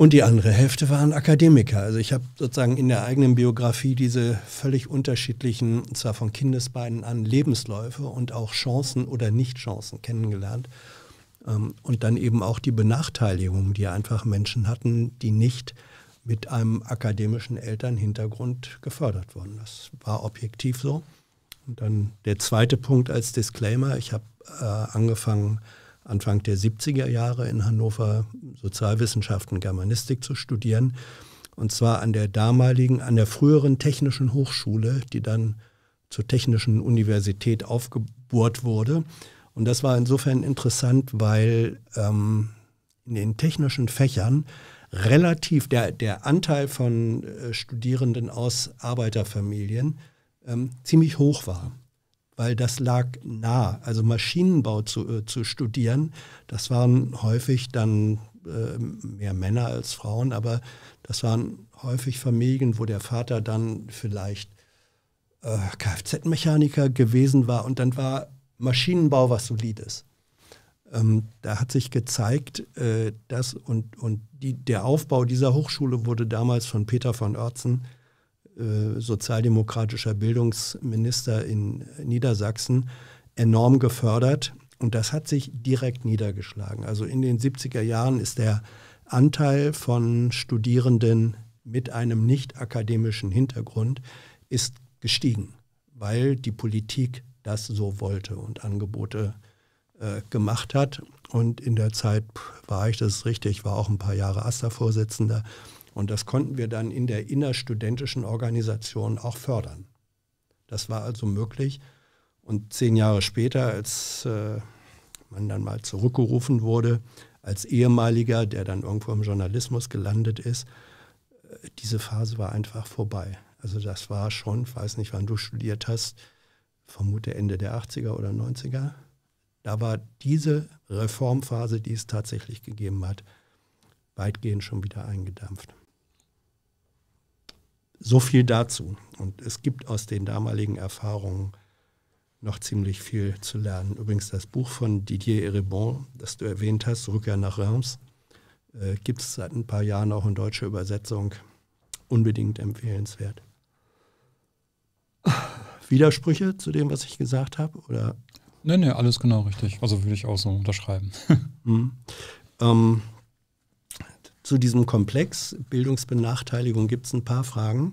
und die andere Hälfte waren Akademiker. Also ich habe sozusagen in der eigenen Biografie diese völlig unterschiedlichen, und zwar von Kindesbeinen an, Lebensläufe und auch Chancen oder Nichtchancen kennengelernt. Ähm, und dann eben auch die Benachteiligungen, die einfach Menschen hatten, die nicht mit einem akademischen Elternhintergrund gefördert wurden. Das war objektiv so. Und dann der zweite Punkt als Disclaimer. Ich habe äh, angefangen, Anfang der 70er Jahre in Hannover Sozialwissenschaften, Germanistik zu studieren. Und zwar an der damaligen, an der früheren Technischen Hochschule, die dann zur Technischen Universität aufgebohrt wurde. Und das war insofern interessant, weil ähm, in den technischen Fächern relativ der, der Anteil von äh, Studierenden aus Arbeiterfamilien ähm, ziemlich hoch war weil das lag nah. Also Maschinenbau zu, äh, zu studieren, das waren häufig dann äh, mehr Männer als Frauen, aber das waren häufig Familien, wo der Vater dann vielleicht äh, Kfz-Mechaniker gewesen war und dann war Maschinenbau was Solides. Ähm, da hat sich gezeigt, äh, dass und, und die, der Aufbau dieser Hochschule wurde damals von Peter von Oertzen äh, sozialdemokratischer Bildungsminister in Niedersachsen enorm gefördert. Und das hat sich direkt niedergeschlagen. Also in den 70er Jahren ist der Anteil von Studierenden mit einem nicht akademischen Hintergrund ist gestiegen, weil die Politik das so wollte und Angebote äh, gemacht hat. Und in der Zeit war ich, das ist richtig, war auch ein paar Jahre AStA-Vorsitzender. Und das konnten wir dann in der innerstudentischen Organisation auch fördern. Das war also möglich. Und zehn Jahre später, als äh, man dann mal zurückgerufen wurde, als ehemaliger, der dann irgendwo im Journalismus gelandet ist, äh, diese Phase war einfach vorbei. Also das war schon, ich weiß nicht, wann du studiert hast, vermute Ende der 80er oder 90er. Da war diese Reformphase, die es tatsächlich gegeben hat, weitgehend schon wieder eingedampft. So viel dazu. Und es gibt aus den damaligen Erfahrungen noch ziemlich viel zu lernen. Übrigens das Buch von Didier Eribon, das du erwähnt hast, Rückkehr nach Reims, äh, gibt es seit ein paar Jahren auch in deutscher Übersetzung. Unbedingt empfehlenswert. Widersprüche zu dem, was ich gesagt habe? Oder? Nee, nee, alles genau richtig. Also würde ich auch so unterschreiben. mhm. ähm, zu diesem Komplex Bildungsbenachteiligung gibt es ein paar Fragen.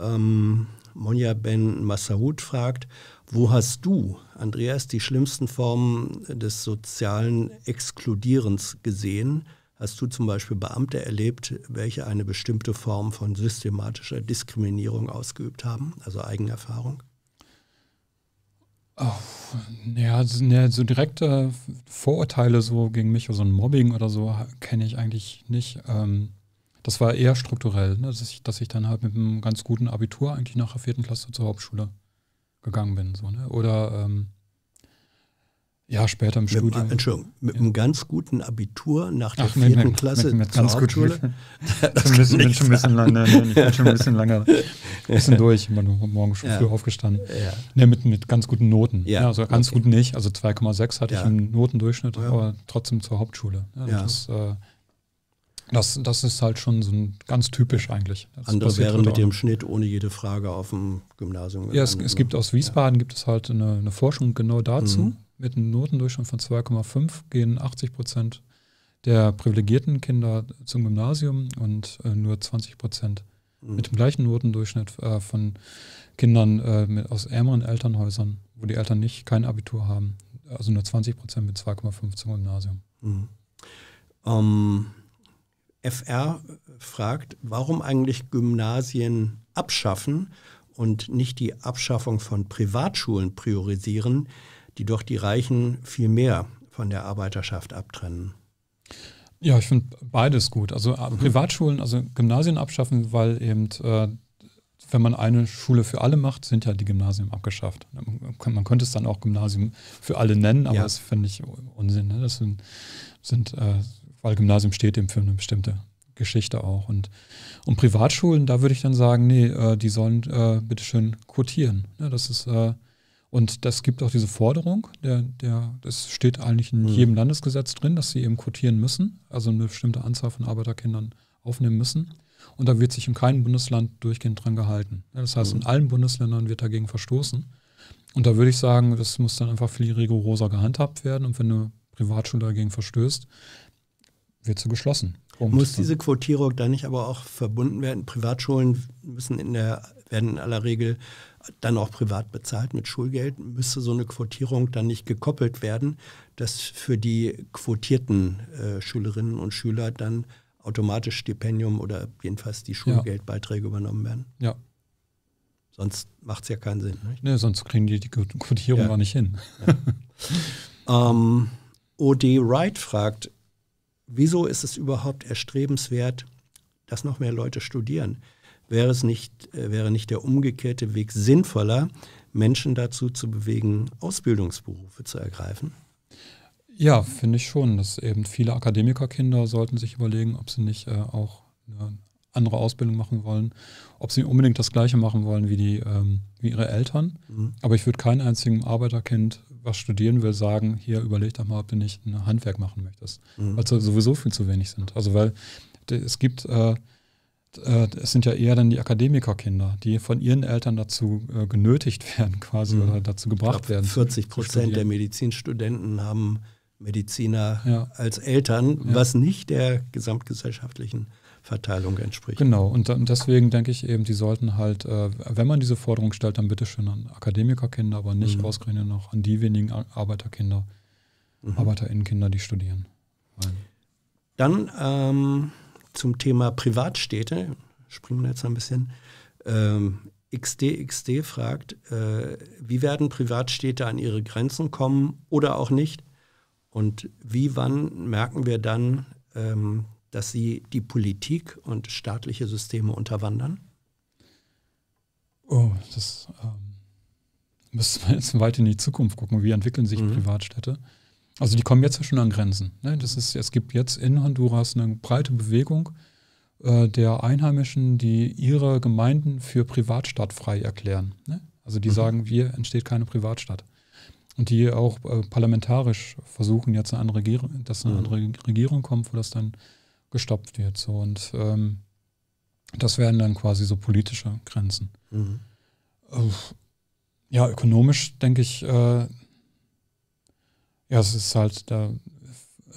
Ähm, Monja Ben Massaoud fragt, wo hast du, Andreas, die schlimmsten Formen des sozialen Exkludierens gesehen? Hast du zum Beispiel Beamte erlebt, welche eine bestimmte Form von systematischer Diskriminierung ausgeübt haben, also Eigenerfahrung? Oh, ja, ne, so direkte Vorurteile so gegen mich, so also ein Mobbing oder so, kenne ich eigentlich nicht. Ähm, das war eher strukturell, ne? dass, ich, dass ich dann halt mit einem ganz guten Abitur eigentlich nach der vierten Klasse zur Hauptschule gegangen bin. So, ne? Oder ähm, ja, später im mit, Studium. Entschuldigung, mit ja. einem ganz guten Abitur nach der Ach, vierten mit, mit, Klasse mit, mit ganz gut Schule. ich bin schon ein bisschen lange, ich bin schon ein bisschen durch, immer nur morgen schon ja. früh aufgestanden. Ja. Ne, mit, mit ganz guten Noten. Ja. also ganz okay. gut nicht, also 2,6 hatte ich im Notendurchschnitt, aber trotzdem zur Hauptschule. Das, äh, das, das, ist halt schon so ein ganz typisch eigentlich. Das Anders wäre halt mit dem Schnitt ohne jede Frage auf dem Gymnasium. Ja, es, es, ne? gibt aus Wiesbaden gibt es halt eine, eine Forschung genau dazu. Mhm mit einem Notendurchschnitt von 2,5 gehen 80 Prozent der privilegierten Kinder zum Gymnasium und äh, nur 20 Prozent mhm. mit dem gleichen Notendurchschnitt äh, von Kindern äh, mit, aus ärmeren Elternhäusern, wo die Eltern nicht kein Abitur haben. Also nur 20 Prozent mit 2,5 zum Gymnasium. Mhm. Ähm, FR fragt, warum eigentlich Gymnasien abschaffen und nicht die Abschaffung von Privatschulen priorisieren, die doch die Reichen viel mehr von der Arbeiterschaft abtrennen. Ja, ich finde beides gut. Also äh, mhm. Privatschulen, also Gymnasien abschaffen, weil eben, äh, wenn man eine Schule für alle macht, sind ja die Gymnasien abgeschafft. Man könnte es dann auch Gymnasium für alle nennen, aber ja. das finde ich Unsinn. Ne? Das sind, sind äh, weil Gymnasium steht eben für eine bestimmte Geschichte auch. Und, und Privatschulen, da würde ich dann sagen, nee, äh, die sollen äh, bitteschön quotieren. Ja, ne? das ist äh, und das gibt auch diese Forderung, der, der, das steht eigentlich in mhm. jedem Landesgesetz drin, dass sie eben quotieren müssen, also eine bestimmte Anzahl von Arbeiterkindern aufnehmen müssen. Und da wird sich in keinem Bundesland durchgehend dran gehalten. Das heißt, in mhm. allen Bundesländern wird dagegen verstoßen. Und da würde ich sagen, das muss dann einfach viel rigoroser gehandhabt werden. Und wenn eine Privatschule dagegen verstößt, wird sie geschlossen. Punkt. Muss diese Quotierung dann nicht aber auch verbunden werden? Privatschulen müssen in der, werden in aller Regel dann auch privat bezahlt mit Schulgeld, müsste so eine Quotierung dann nicht gekoppelt werden, dass für die quotierten äh, Schülerinnen und Schüler dann automatisch Stipendium oder jedenfalls die Schulgeldbeiträge ja. übernommen werden. Ja. Sonst macht es ja keinen Sinn. Nicht? Nee, sonst kriegen die die Quotierung ja. gar nicht hin. Ja. ähm, O.D. Wright fragt, wieso ist es überhaupt erstrebenswert, dass noch mehr Leute studieren? wäre es nicht, äh, wäre nicht der umgekehrte Weg sinnvoller, Menschen dazu zu bewegen, Ausbildungsberufe zu ergreifen? Ja, finde ich schon, dass eben viele Akademikerkinder sollten sich überlegen, ob sie nicht äh, auch eine andere Ausbildung machen wollen, ob sie unbedingt das Gleiche machen wollen wie, die, ähm, wie ihre Eltern. Mhm. Aber ich würde keinem einzigen Arbeiterkind, was studieren will, sagen, hier überleg doch mal, ob du nicht ein Handwerk machen möchtest, mhm. weil es sowieso viel zu wenig sind. Also weil es gibt... Äh, äh, es sind ja eher dann die Akademikerkinder, die von ihren Eltern dazu äh, genötigt werden, quasi mhm. oder dazu gebracht werden. 40 Prozent der Medizinstudenten haben Mediziner ja. als Eltern, ja. was nicht der gesamtgesellschaftlichen Verteilung entspricht. Genau, und, und, deswegen denke ich eben, die sollten halt, äh, wenn man diese Forderung stellt, dann bitte schön an Akademikerkinder, aber nicht mhm. ausgerechnet noch an die wenigen Arbeiterkinder, mhm. Arbeiterinnenkinder, die studieren. Dann ähm, zum Thema Privatstädte, springen wir jetzt ein bisschen, ähm, XDXD fragt, äh, wie werden Privatstädte an ihre Grenzen kommen oder auch nicht? Und wie wann merken wir dann, ähm, dass sie die Politik und staatliche Systeme unterwandern? Oh, das ähm, müssen wir jetzt weit in die Zukunft gucken. Wie entwickeln sich mhm. Privatstädte? Also die kommen jetzt ja schon an Grenzen. Ne? Das ist, es gibt jetzt in Honduras eine breite Bewegung äh, der Einheimischen, die ihre Gemeinden für Privatstadt frei erklären. Ne? Also die mhm. sagen, hier entsteht keine Privatstadt. Und die auch äh, parlamentarisch versuchen jetzt eine andere Regierung, dass eine mhm. andere Regierung kommt, wo das dann gestoppt wird. So. Und ähm, das wären dann quasi so politische Grenzen. Mhm. Äh, ja, ökonomisch denke ich, äh, ja, es ist halt, da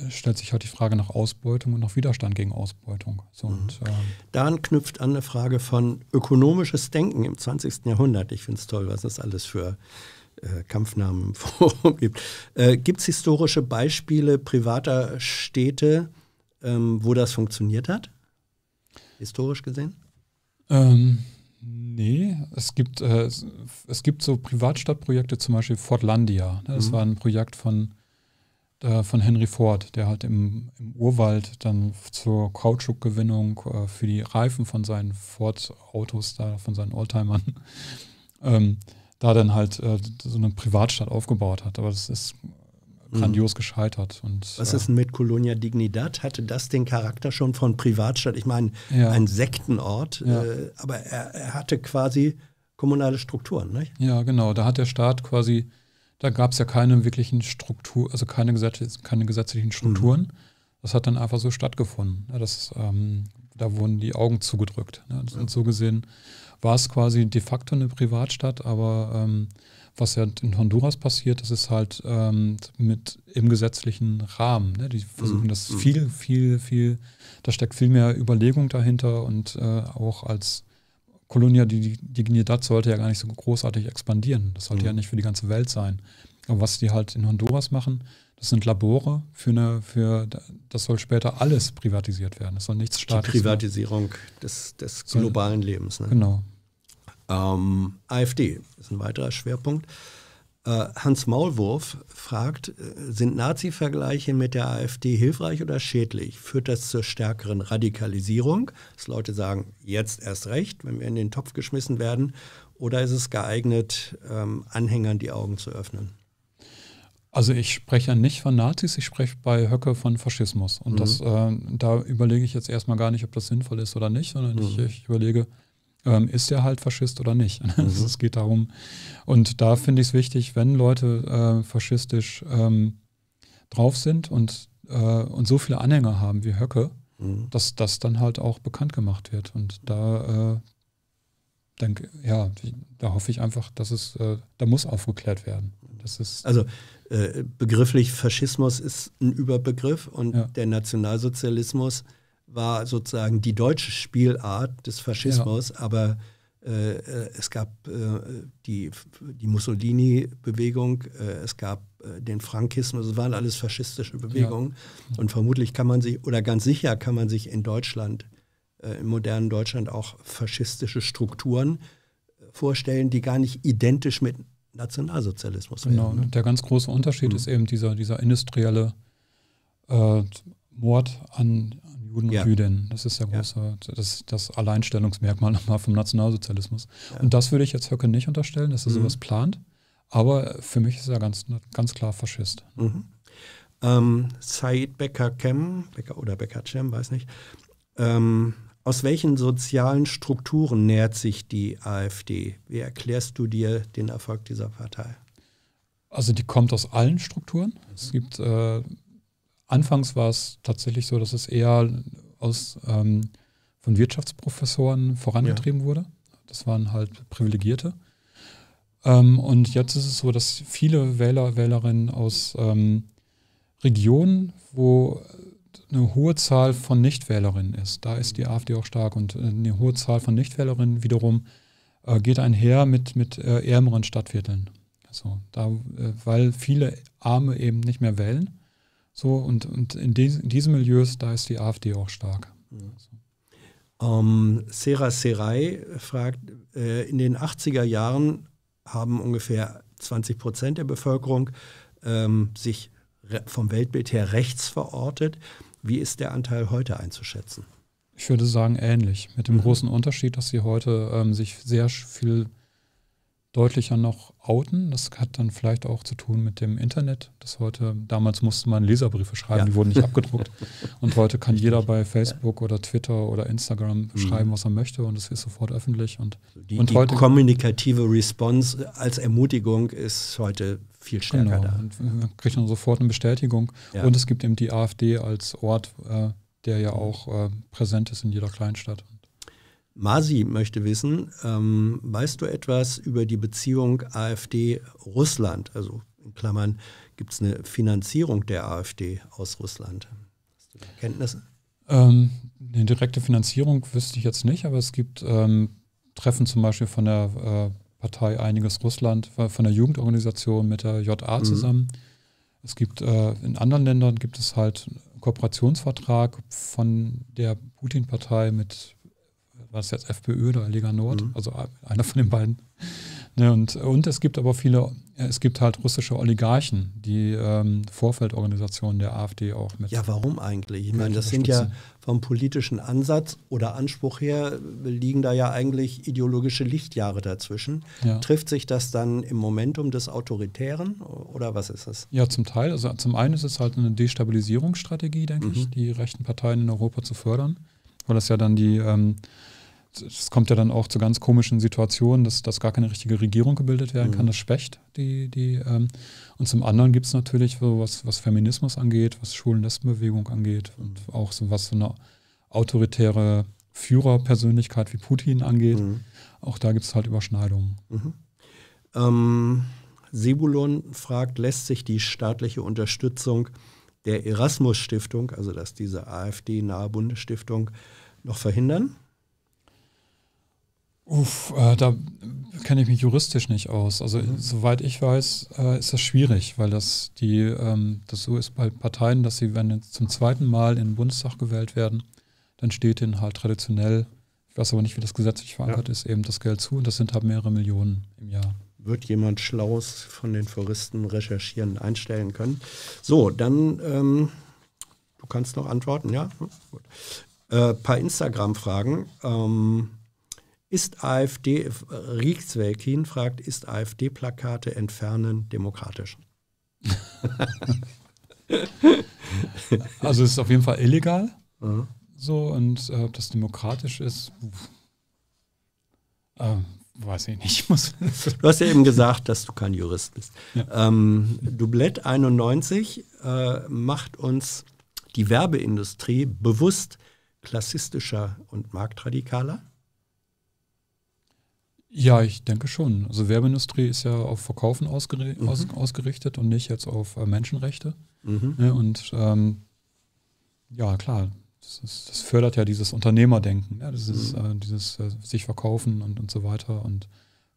stellt sich halt die Frage nach Ausbeutung und nach Widerstand gegen Ausbeutung. So, mhm. und, ähm, knüpft an eine Frage von ökonomisches Denken im 20. Jahrhundert. Ich finde es toll, was das alles für äh, Kampfnamen im Forum gibt. Äh, gibt es historische Beispiele privater Städte, ähm, wo das funktioniert hat? Historisch gesehen? Ähm, nee, es gibt, äh, es, es, gibt so Privatstadtprojekte, zum Beispiel Fortlandia. Das mhm. war ein Projekt von von Henry Ford, der halt im, im Urwald dann zur Kautschukgewinnung äh, für die Reifen von seinen Ford-Autos, da von seinen Oldtimern, ähm, da dann halt äh, so eine Privatstadt aufgebaut hat. Aber das ist grandios mhm. gescheitert. Und, Was äh, ist denn mit Colonia Dignidad? Hatte das den Charakter schon von Privatstadt? Ich meine, ja. ein Sektenort, ja. äh, aber er, er, hatte quasi kommunale Strukturen, nicht? Ja, genau. Da hat der Staat quasi da gab es ja keine wirklichen Struktur, also keine, Gesetz, keine gesetzlichen mhm. Strukturen. Mhm. Das hat dann einfach so stattgefunden. Das, ähm, da wurden die Augen zugedrückt. Ne? Und so gesehen war es quasi de facto eine Privatstadt, aber ähm, was ja in Honduras passiert, das ist halt ähm, mit im gesetzlichen Rahmen. Ne? Die versuchen mhm. das mhm. viel, viel, viel, da steckt viel mehr Überlegung dahinter und äh, auch als Kolonia, die Dignidad sollte ja gar nicht so großartig expandieren. Das sollte mhm. ja nicht für die ganze Welt sein. Aber was die halt in Honduras machen, das sind Labore für eine, für das soll später alles privatisiert werden. Das soll nichts staatliches. Die Privatisierung sein. des, des globalen Lebens. Ne? Genau. Ähm, AfD ist ein weiterer Schwerpunkt. Äh, Hans Maulwurf fragt, äh, sind Nazi-Vergleiche mit der AfD hilfreich oder schädlich? Führt das zur stärkeren Radikalisierung, dass Leute sagen, jetzt erst recht, wenn wir in den Topf geschmissen werden? Oder ist es geeignet, ähm, Anhängern die Augen zu öffnen? Also ich spreche ja nicht von Nazis, ich spreche bei Höcke von Faschismus. Und mhm. das, äh, da überlege ich jetzt erstmal gar nicht, ob das sinnvoll ist oder nicht, sondern mhm. ich, ich, überlege, ähm, ist er halt Faschist oder nicht. Mhm. Also es geht darum. Und da finde ich es wichtig, wenn Leute äh, faschistisch ähm, drauf sind und, äh, und so viele Anhänger haben wie Höcke, mhm. dass das dann halt auch bekannt gemacht wird. Und da äh, denke, ja, da hoffe ich einfach, dass es, äh, da muss aufgeklärt werden. Das ist also äh, begrifflich Faschismus ist ein Überbegriff und ja. der Nationalsozialismus war sozusagen die deutsche Spielart des Faschismus, ja. aber äh, äh es gab äh, die, die Mussolini-Bewegung, äh, es gab äh, den Frankismus, es waren alles faschistische Bewegungen. Ja. Und vermutlich kann man sich, oder ganz sicher kann man sich in Deutschland, äh, im modernen Deutschland auch faschistische Strukturen vorstellen, die gar nicht identisch mit Nationalsozialismus sind. Genau, ne? der ganz große Unterschied mhm. ist eben dieser, dieser industrielle Mord an, Juden ja. Jüdinnen. Das ist der große, ja. das, das Alleinstellungsmerkmal nochmal vom Nationalsozialismus. Ja. Und das würde ich jetzt Höcke nicht unterstellen, dass er mhm. sowas plant. Aber für mich ist er ganz, ganz klar Faschist. Mhm. Ähm, Said Becker-Kem, Becker oder Becker-Cem, weiß nicht. Ähm, aus welchen sozialen Strukturen nähert sich die AfD? Wie erklärst du dir den Erfolg dieser Partei? Also die kommt aus allen Strukturen. Es mhm. gibt äh, Anfangs war es tatsächlich so, dass es eher aus, ähm, von Wirtschaftsprofessoren vorangetrieben ja. wurde. Das waren halt Privilegierte. Ähm, und jetzt ist es so, dass viele Wähler, Wählerinnen aus ähm, Regionen, wo eine hohe Zahl von Nichtwählerinnen ist, da ist die mhm. AfD auch stark und äh, eine hohe Zahl von Nichtwählerinnen wiederum äh, geht einher mit, mit äh, ärmeren Stadtvierteln. So, da, äh, weil viele Arme eben nicht mehr wählen so, und, und in, die, in diesen Milieus, da ist die AfD auch stark. Mhm. Um, ähm, Sera Serai fragt, äh, in den 80er Jahren haben ungefähr 20 Prozent der Bevölkerung ähm, sich vom Weltbild her rechts verortet. Wie ist der Anteil heute einzuschätzen? Ich würde sagen ähnlich, mit dem mhm. großen Unterschied, dass sie heute ähm, sich sehr viel deutlicher noch outen. Das hat dann vielleicht auch zu tun mit dem Internet. Das heute, damals musste man Leserbriefe schreiben, ja. die wurden nicht abgedruckt. Und heute kann jeder bei Facebook ja. oder Twitter oder Instagram mhm. schreiben, was er möchte und es ist sofort öffentlich. Und, die, und heute, die kommunikative Response als Ermutigung ist heute viel stärker genau. da. Und man kriegt dann sofort eine Bestätigung. Ja. Und es gibt eben die AfD als Ort, äh, der ja auch äh, präsent ist in jeder Kleinstadt. Masi möchte wissen, ähm, weißt du etwas über die Beziehung AfD-Russland? Also in Klammern gibt es eine Finanzierung der AfD aus Russland. Hast du da Kenntnisse? Ähm, eine direkte Finanzierung wüsste ich jetzt nicht, aber es gibt ähm, Treffen zum Beispiel von der äh, Partei Einiges Russland, äh, von der Jugendorganisation mit der JA mhm. zusammen. Mhm. Es gibt äh, in anderen Ländern gibt es halt einen Kooperationsvertrag von der Putin-Partei mit war es jetzt FPÖ oder Liga Nord, mhm. also einer von den beiden. Ne, und, und es gibt aber viele, es gibt halt russische Oligarchen, die ähm, Vorfeldorganisationen der AfD auch mit. Ja, warum eigentlich? Ich meine, das sind ja vom politischen Ansatz oder Anspruch her liegen da ja eigentlich ideologische Lichtjahre dazwischen. Ja. Trifft sich das dann im Momentum des Autoritären oder was ist das? Ja, zum Teil. Also zum einen ist es halt eine Destabilisierungsstrategie, denke mhm. ich, die rechten Parteien in Europa zu fördern, weil das ja dann die ähm, es kommt ja dann auch zu ganz komischen Situationen, dass, dass gar keine richtige Regierung gebildet werden kann. Mhm. Das schwächt die. die ähm, und zum anderen gibt es natürlich, so was, was Feminismus angeht, was Schwulen- Lesbenbewegung angeht und mhm. auch so was so eine autoritäre Führerpersönlichkeit wie Putin angeht. Mhm. Auch da gibt es halt Überschneidungen. Mhm. Ähm, Sebulon fragt, lässt sich die staatliche Unterstützung der Erasmus-Stiftung, also dass diese AfD-nahe Bundesstiftung, noch verhindern? Uff, äh, da kenne ich mich juristisch nicht aus. Also mhm. soweit ich weiß, äh, ist das schwierig, weil das die ähm, das so ist bei Parteien, dass sie, wenn zum zweiten Mal in den Bundestag gewählt werden, dann steht ihnen halt traditionell, ich weiß aber nicht, wie das gesetzlich verankert ja. ist, eben das Geld zu und das sind halt mehrere Millionen im Jahr wird jemand Schlaues von den Foristen recherchieren, einstellen können. So, dann, ähm, du kannst noch antworten, ja? Hm, äh, paar Instagram-Fragen. Ähm, ist AfD, äh, Riekswelkin fragt, ist AfD-Plakate entfernen demokratisch? also es ist auf jeden Fall illegal. Mhm. So, und äh, ob das demokratisch ist, äh, weiß ich nicht. Ich du hast ja eben gesagt, dass du kein Jurist bist. Ja. Ähm, Dublett 91 äh, macht uns die Werbeindustrie bewusst klassistischer und marktradikaler. Ja, ich denke schon. Also Werbeindustrie ist ja auf Verkaufen ausgeri mhm. aus ausgerichtet und nicht jetzt auf äh, Menschenrechte. Mhm. Ne? Und ähm, ja, klar, das, ist, das, fördert ja dieses Unternehmerdenken, ne? das ist, mhm. äh, dieses äh, sich verkaufen und, und so weiter und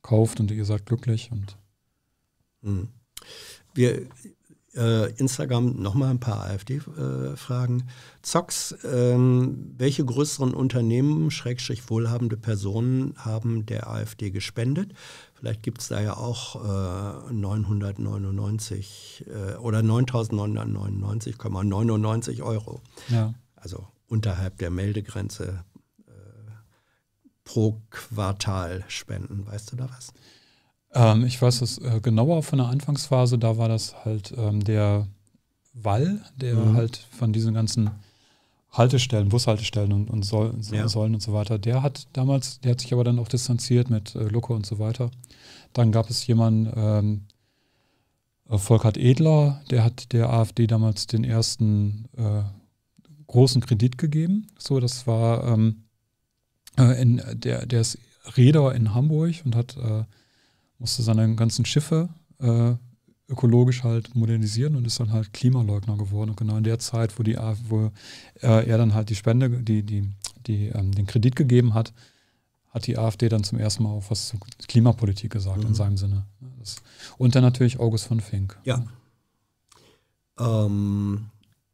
kauft und ihr seid glücklich und mhm. wir äh, Instagram nochmal ein paar AfD-Fragen. Äh, Zox, ähm, welche größeren Unternehmen, Schrägstrich wohlhabende Personen, haben der AfD gespendet? Vielleicht gibt es da ja auch äh, 999 äh, oder 9.999,99 Euro. Ja. Also unterhalb der Meldegrenze äh, pro Quartal spenden. Weißt du da was? Ähm, ich weiß es äh, genauer von der Anfangsphase, da war das halt ähm, der Wall, der mhm. halt von diesen ganzen Haltestellen, Bushaltestellen und, und Soll, ja. Säulen und so weiter, der hat damals, der hat sich aber dann auch distanziert mit äh, Lucke und so weiter. Dann gab es jemanden, ähm, äh, Volkhard Edler, der hat der AfD damals den ersten äh, großen Kredit gegeben. So, das war ähm, äh, in, der, der ist Reder in Hamburg und hat äh, musste seine ganzen Schiffe äh, ökologisch halt modernisieren und ist dann halt Klimaleugner geworden. Und genau in der Zeit, wo, die, wo äh, er dann halt die Spende, die, die, die ähm, den Kredit gegeben hat, hat die AfD dann zum ersten Mal auch was zur Klimapolitik gesagt mhm. in seinem Sinne. Das, und dann natürlich August von Fink. Ja. Ähm,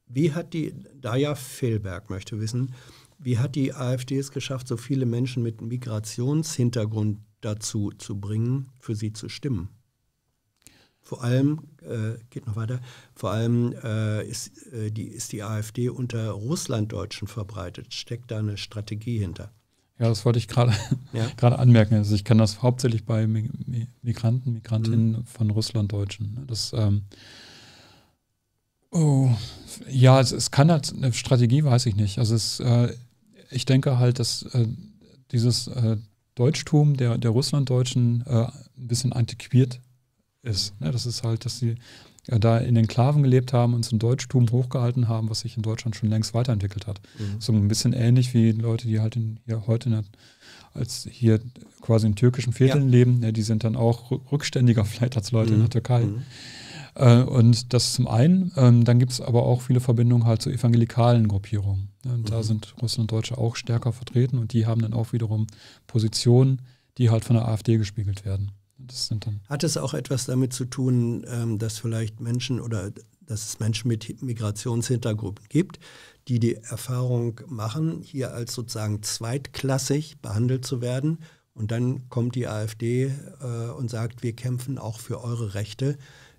wie hat die, Daya Fehlberg möchte wissen, wie hat die AfD es geschafft, so viele Menschen mit Migrationshintergrund dazu zu bringen, für sie zu stimmen. Vor allem, äh, geht noch weiter, vor allem äh, ist, äh, die, ist die AfD unter Russlanddeutschen verbreitet. Steckt da eine Strategie hinter? Ja, das wollte ich gerade ja? anmerken. Also ich kann das hauptsächlich bei Migranten, Migrantinnen mhm. von Russlanddeutschen. Das, ähm, oh, ja, es, es kann halt, eine Strategie weiß ich nicht. Also es, äh, ich denke halt, dass äh, dieses äh, Deutschtum der, der Russlanddeutschen äh, ein bisschen antiquiert ist. Ne? Das ist halt, dass sie ja, äh, da in Enklaven gelebt haben und so ein Deutschtum hochgehalten haben, was sich in Deutschland schon längst weiterentwickelt hat. Mhm. So ein bisschen ähnlich wie Leute, die halt in, hier heute in der, als hier quasi in türkischen Vierteln ja. leben, ja, ne? die sind dann auch rückständiger vielleicht als Leute mhm. in der mhm. Türkei. Mhm. Äh, und das zum einen. Ähm, dann gibt es aber auch viele Verbindungen halt zu evangelikalen Gruppierungen. Ne? Mhm. Da sind Russland und Deutsche auch stärker vertreten und die haben dann auch wiederum Positionen, die halt von der AfD gespiegelt werden. Hat es auch etwas damit zu tun, ähm, dass vielleicht Menschen oder dass es Menschen mit Migrationshintergruppen gibt, die die Erfahrung machen, hier als sozusagen zweitklassig behandelt zu werden. Und dann kommt die AfD äh, und sagt, wir kämpfen auch für eure Rechte.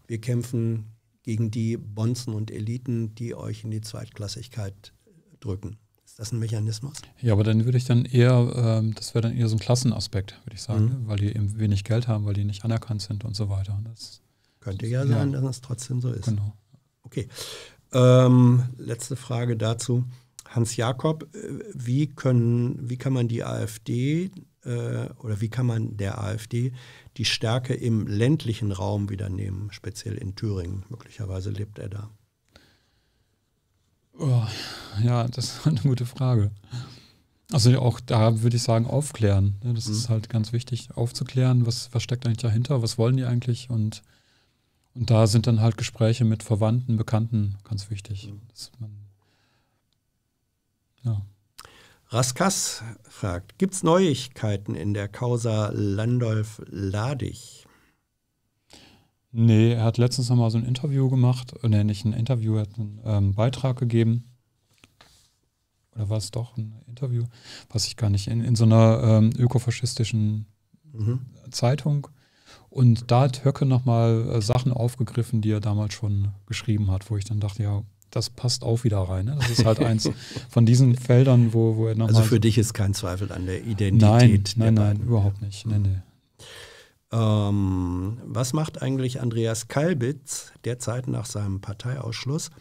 Wir kämpfen gegen die Bonzen und Eliten, die euch in die Zweitklassigkeit drücken. Ist das ein Mechanismus? Ja, aber dann würde ich dann eher, ähm, das wäre dann eher so ein Klassenaspekt, würde ich sagen, mhm. weil die eben wenig Geld haben, weil die nicht anerkannt sind und so weiter. Das Könnte ja sein, ja. dass es trotzdem so ist. Genau. Okay. Ähm, letzte Frage dazu. Hans Jakob, äh, wie, können, wie kann man die AfD äh, oder wie kann man der AfD die Stärke im ländlichen Raum wieder nehmen, speziell in Thüringen. Möglicherweise lebt er da. Oh, ja, das ist eine gute Frage. Also auch da würde ich sagen, aufklären. Das mhm. ist halt ganz wichtig, aufzuklären, was, was steckt eigentlich dahinter, was wollen die eigentlich und, und da sind dann halt Gespräche mit Verwandten, Bekannten ganz wichtig. Mhm. Man, ja. Raskas fragt, gibt es Neuigkeiten in der Causa Landolf Ladig? Nee, er hat letztens nochmal so ein Interview gemacht, äh, nee, nicht ein Interview, er hat einen ähm, Beitrag gegeben. Oder war es doch ein Interview? Weiß ich gar nicht. In, in so einer ähm, ökofaschistischen mhm. Zeitung. Und da hat Höcke nochmal äh, Sachen aufgegriffen, die er damals schon geschrieben hat, wo ich dann dachte, ja, das passt auch wieder rein. Ne? Das ist halt eins von diesen Feldern, wo, wo er nochmal. Also für dich ist kein Zweifel an der Identität. Nein, nein, nein, überhaupt nicht. Nee, nee. Ähm, was macht eigentlich Andreas Kalbitz derzeit nach seinem Parteiausschluss?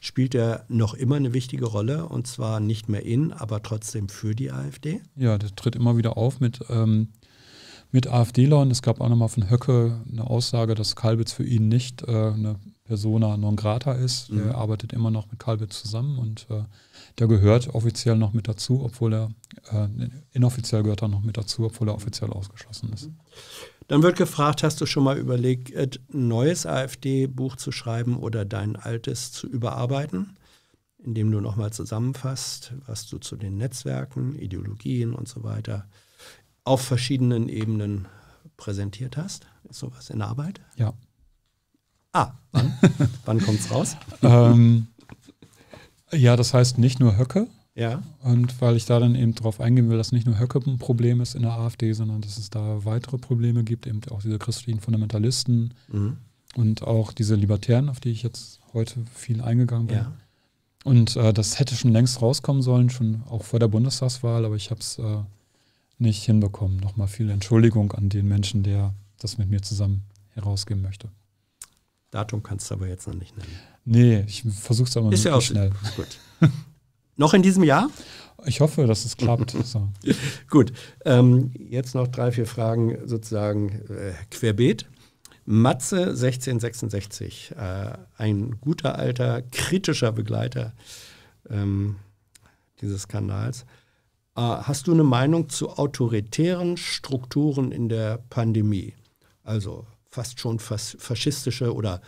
Spielt er noch immer eine wichtige Rolle und zwar nicht mehr in, aber trotzdem für die AfD? Ja, der tritt immer wieder auf mit, ähm, mit AfD-Lern. Es gab auch nochmal von Höcke eine Aussage, dass Kalbitz für ihn nicht äh, eine Persona non grata ist. Mhm. Der arbeitet immer noch mit Calbit zusammen und äh, der gehört offiziell noch mit dazu, obwohl er, äh, inoffiziell gehört er noch mit dazu, obwohl er offiziell ausgeschlossen ist. Mhm. Dann wird gefragt, hast du schon mal überlegt, ein neues AfD-Buch zu schreiben oder dein altes zu überarbeiten? indem du nochmal zusammenfasst, was du zu den Netzwerken, Ideologien und so weiter auf verschiedenen Ebenen präsentiert hast. Ist sowas in Arbeit? Ja, Ah, wann? wann es raus? ähm, ja, das heißt nicht nur Höcke. Ja. Und weil ich da dann eben darauf eingehen will, dass nicht nur Höcke ein Problem ist in der AfD, sondern dass es da weitere Probleme gibt, eben auch diese christlichen Fundamentalisten mhm. und auch diese Libertären, auf die ich jetzt heute viel eingegangen bin. Ja. Und äh, das hätte schon längst rauskommen sollen, schon auch vor der Bundestagswahl, aber ich habe es äh, nicht hinbekommen. Nochmal viel Entschuldigung an den Menschen, der das mit mir zusammen herausgeben möchte. Datum kannst du aber jetzt noch nicht nennen. Nee, ich versuche es aber Ist ja auch schnell. Gut. noch in diesem Jahr? Ich hoffe, dass es klappt. So. Gut, ähm, jetzt noch drei, vier Fragen sozusagen äh, querbeet. Matze 1666, äh, ein guter alter, kritischer Begleiter ähm, dieses Skandals. Äh, hast du eine Meinung zu autoritären Strukturen in der Pandemie? Also fast schon fas faschistische oder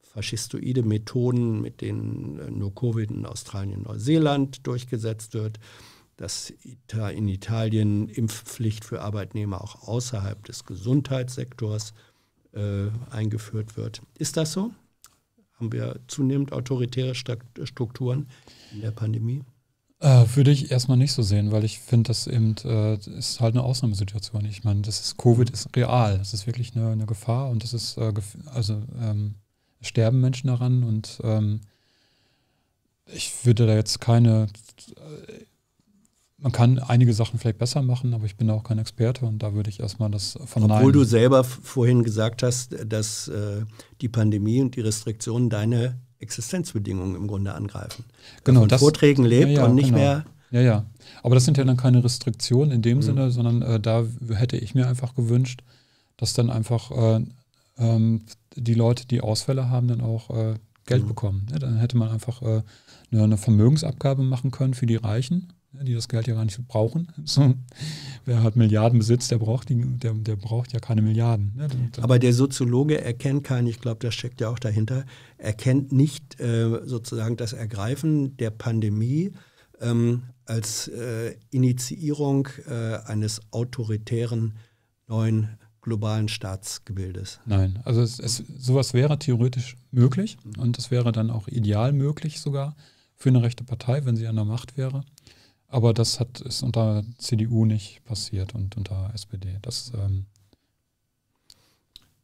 faschistoide Methoden, mit denen äh, nur Covid in Australien und Neuseeland durchgesetzt wird, dass in Italien Impfpflicht für Arbeitnehmer auch außerhalb des Gesundheitssektors äh, eingeführt wird. Ist das so? Haben wir zunehmend autoritäre Strukturen in der Pandemie? Äh, würde ich erstmal nicht so sehen, weil ich finde, das eben äh, ist halt eine Ausnahmesituation. Ich meine, das ist Covid ist real. Das ist wirklich eine, eine Gefahr und das ist äh, also ähm, sterben Menschen daran und ähm, ich würde da jetzt keine äh, man kann einige Sachen vielleicht besser machen, aber ich bin auch kein Experte und da würde ich erstmal das von Obwohl du selber vorhin gesagt hast, dass äh, die Pandemie und die Restriktionen deine Existenzbedingungen im Grunde angreifen. Genau. Von das, Vorträgen lebt ja, ja, und nicht genau. mehr. Ja, ja. Aber das sind ja dann keine Restriktionen in dem mhm. Sinne, sondern äh, da hätte ich mir einfach gewünscht, dass dann einfach äh, ähm, die Leute, die Ausfälle haben, dann auch äh, Geld mhm. bekommen. Ja, dann hätte man einfach äh, ne, eine Vermögensabgabe machen können für die Reichen die das Geld ja gar nicht brauchen. So, wer hat Milliarden besitzt, der braucht, die, der, der braucht ja keine Milliarden. Ne? Aber der Soziologe erkennt keinen, ich glaube, das steckt ja auch dahinter, erkennt nicht äh, sozusagen das Ergreifen der Pandemie ähm, als äh, Initiierung äh, eines autoritären neuen globalen Staatsgebildes. Nein, also es, es, sowas wäre theoretisch möglich und es wäre dann auch ideal möglich sogar für eine rechte Partei, wenn sie an der Macht wäre. Aber das hat, ist unter CDU nicht passiert und unter SPD. Das, ähm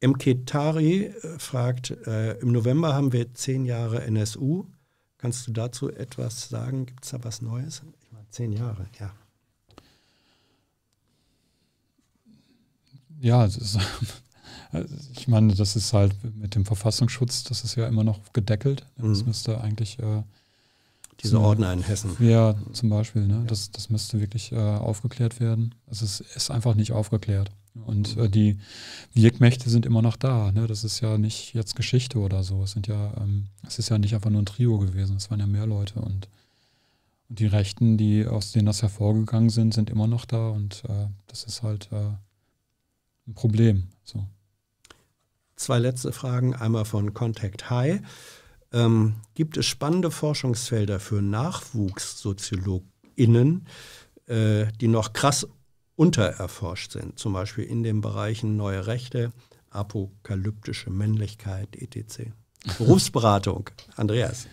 Mketari äh, fragt, äh, im November haben wir zehn Jahre NSU. Kannst du dazu etwas sagen? Gibt es da was Neues? Ich meine, zehn Jahre, ja. Ja, ist, also ich meine, das ist halt mit dem Verfassungsschutz, das ist ja immer noch gedeckelt. Mhm. Das mhm. müsste eigentlich äh, diese zum, mhm. Ordner in Hessen. Ja, zum Beispiel. Ne? Das, das müsste wirklich äh, aufgeklärt werden. Es ist, ist einfach nicht aufgeklärt. Und äh, die Wirkmächte sind immer noch da. Ne? Das ist ja nicht jetzt Geschichte oder so. Es sind ja, ähm, es ist ja nicht einfach nur ein Trio gewesen, es waren ja mehr Leute und, und die Rechten, die aus denen das hervorgegangen sind, sind immer noch da und äh, das ist halt äh, ein Problem. So. Zwei letzte Fragen, einmal von Contact High ähm, gibt es spannende Forschungsfelder für NachwuchssoziologInnen, äh, die noch krass untererforscht sind, zum Beispiel in den Bereichen neue Rechte, apokalyptische Männlichkeit, etc. Berufsberatung, Andreas.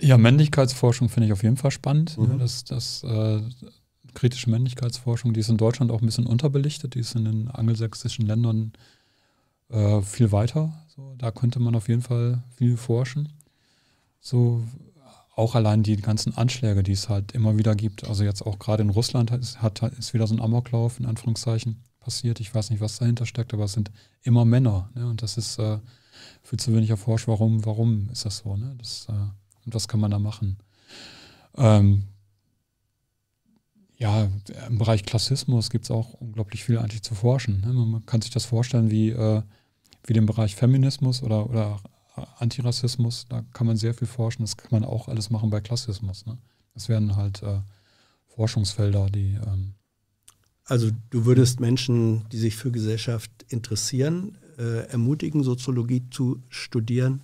Ja, Männlichkeitsforschung finde ich auf jeden Fall spannend. Mhm. Ja, das, das äh, kritische Männlichkeitsforschung, die ist in Deutschland auch ein bisschen unterbelichtet, die ist in den angelsächsischen Ländern äh, viel weiter so, da könnte man auf jeden Fall viel forschen. So auch allein die ganzen Anschläge, die es halt immer wieder gibt. Also jetzt auch gerade in Russland ist, hat, ist wieder so ein Amoklauf in Anführungszeichen passiert. Ich weiß nicht, was dahinter steckt, aber es sind immer Männer. Ne? Und das ist äh, viel zu wenig erforscht. Warum, warum ist das so? Ne? Das, äh, und was kann man da machen? Ähm, ja, im Bereich Klassismus gibt es auch unglaublich viel eigentlich zu forschen. Ne? Man, kann sich das vorstellen, wie äh, wie dem Bereich Feminismus oder, oder Antirassismus, da kann man sehr viel forschen. Das kann man auch alles machen bei Klassismus. Ne? Das wären halt äh, Forschungsfelder, die. Ähm also du würdest Menschen, die sich für Gesellschaft interessieren, äh, ermutigen, Soziologie zu studieren,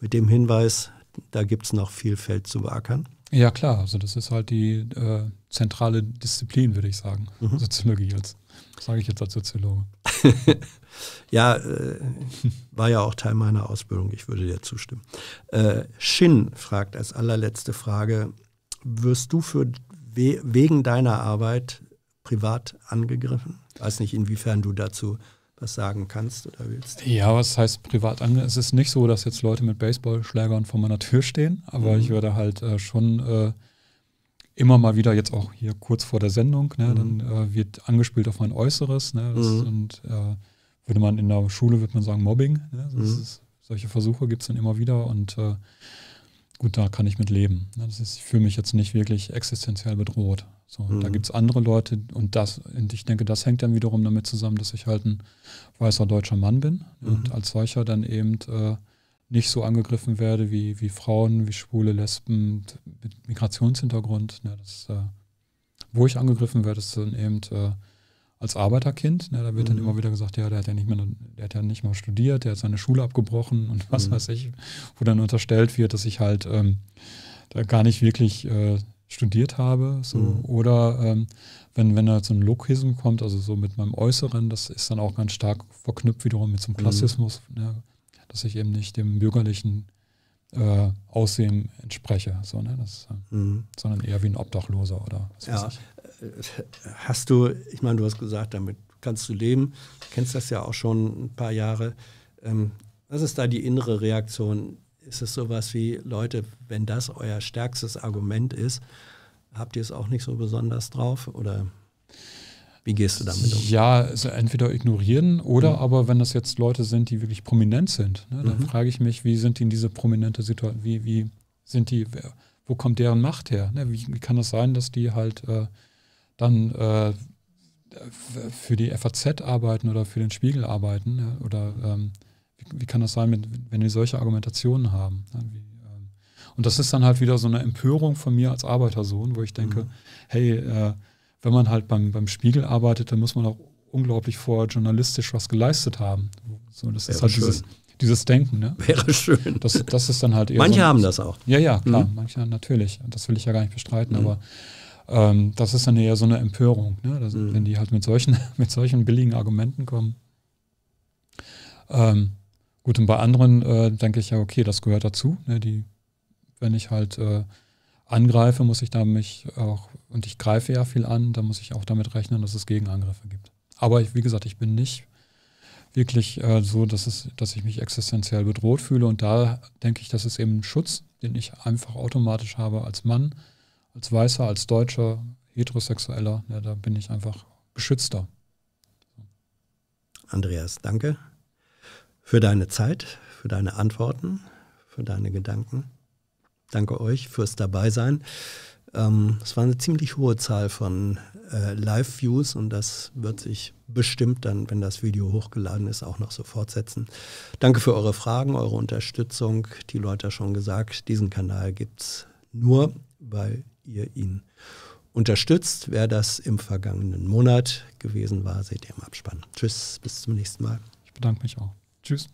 mit dem Hinweis, da gibt es noch viel Feld zu beackern. Ja klar, also das ist halt die äh, zentrale Disziplin, würde ich sagen, mhm. Soziologie jetzt. Sage ich jetzt als Soziologe. Ja, äh, war ja auch Teil meiner Ausbildung, ich würde dir zustimmen. Äh, Shin fragt als allerletzte Frage, wirst du für, we, wegen deiner Arbeit privat angegriffen? weiß nicht, inwiefern du dazu was sagen kannst oder willst. Ja, was heißt privat angegriffen? Es ist nicht so, dass jetzt Leute mit Baseballschlägern vor meiner Tür stehen, aber mhm. ich werde halt äh, schon äh, immer mal wieder jetzt auch hier kurz vor der Sendung, ne, mhm. dann äh, wird angespielt auf mein Äußeres, ne, das, mhm. und äh, würde man in der Schule, würde man sagen, Mobbing. Ne? Mhm. Ist, solche Versuche gibt es dann immer wieder und äh, gut, da kann ich mit leben. Ne? Das ist für mich jetzt nicht wirklich existenziell bedroht. So, mhm. Da gibt es andere Leute und das, und ich denke, das hängt dann wiederum damit zusammen, dass ich halt ein weißer deutscher Mann bin mhm. und als solcher dann eben äh, nicht so angegriffen werde wie, wie Frauen, wie Schwule, Lesben mit Migrationshintergrund. Ne? Das, äh, wo ich angegriffen werde, ist dann eben äh, als Arbeiterkind. Ne, da wird mhm. dann immer wieder gesagt, ja, der hat ja nicht mehr, der hat ja nicht mal studiert, der hat seine Schule abgebrochen und mhm. was mhm. weiß ich, wo dann unterstellt wird, dass ich halt ähm, da gar nicht wirklich äh, studiert habe. So. Mhm. Oder ähm, wenn, wenn da so ein Lokism kommt, also so mit meinem Äußeren, das ist dann auch ganz stark verknüpft wiederum mit so einem mhm. Klassismus, ne, dass ich eben nicht dem bürgerlichen äh, Aussehen entspreche, so, ne? das, äh, mhm. sondern eher wie ein Obdachloser oder was ja hast du, ich meine, du hast gesagt, damit kannst du leben, du kennst das ja auch schon ein paar Jahre. Ähm, was ist da die innere Reaktion? Ist es sowas wie, Leute, wenn das euer stärkstes Argument ist, habt ihr es auch nicht so besonders drauf? Oder wie gehst du damit um? Ja, also entweder ignorieren oder mhm. aber wenn das jetzt Leute sind, die wirklich prominent sind, ne, dann mhm. frage ich mich, wie sind die in diese prominente Situation, wie, wie sind die, wo kommt deren Macht her? Ne, wie, wie, kann das sein, dass die halt äh, dann äh, für die FAZ arbeiten oder für den Spiegel arbeiten? Ja? Oder ähm, wie, wie, kann das sein, mit, wenn die solche Argumentationen haben? Ja? Ne, wie, ähm, und das ist dann halt wieder so eine Empörung von mir als Arbeitersohn, wo ich denke, mhm. hey, äh, wenn man halt beim, beim Spiegel arbeitet, dann muss man auch unglaublich vor journalistisch was geleistet haben. So, das Wäre ist halt schön. dieses, dieses Denken. Ne? Wäre schön. Das, das ist dann halt eher Manche so ein, haben das auch. Ja, ja, klar. Mhm. Manche natürlich. Das will ich ja gar nicht bestreiten, mhm. aber ähm, das ist dann eher so eine Empörung, ne? das, mhm. wenn die halt mit solchen, mit solchen billigen Argumenten kommen. Ähm, gut, und bei anderen äh, denke ich ja, okay, das gehört dazu. Ne? Die, wenn ich halt äh, angreife, muss ich da mich auch, und ich greife ja viel an, dann muss ich auch damit rechnen, dass es Gegenangriffe gibt. Aber ich, wie gesagt, ich bin nicht wirklich äh, so, dass, es, dass ich mich existenziell bedroht fühle. Und da denke ich, das ist eben ein Schutz, den ich einfach automatisch habe als Mann, als Weißer, als Deutscher, Heterosexueller, ja, ne, da bin ich einfach geschützter. Andreas, danke für deine Zeit, für deine Antworten, für deine Gedanken. Danke euch fürs Dabeisein. Ähm, es war eine ziemlich hohe Zahl von äh, Live-Views und das wird sich bestimmt dann, wenn das Video hochgeladen ist, auch noch so fortsetzen. Danke für eure Fragen, eure Unterstützung. Die Leute haben schon gesagt, diesen Kanal gibt es nur, weil ihr ihn unterstützt. Wer das im vergangenen Monat gewesen war, seht ihr im Abspann. Tschüss, bis zum nächsten Mal. Ich bedanke mich auch. Tschüss.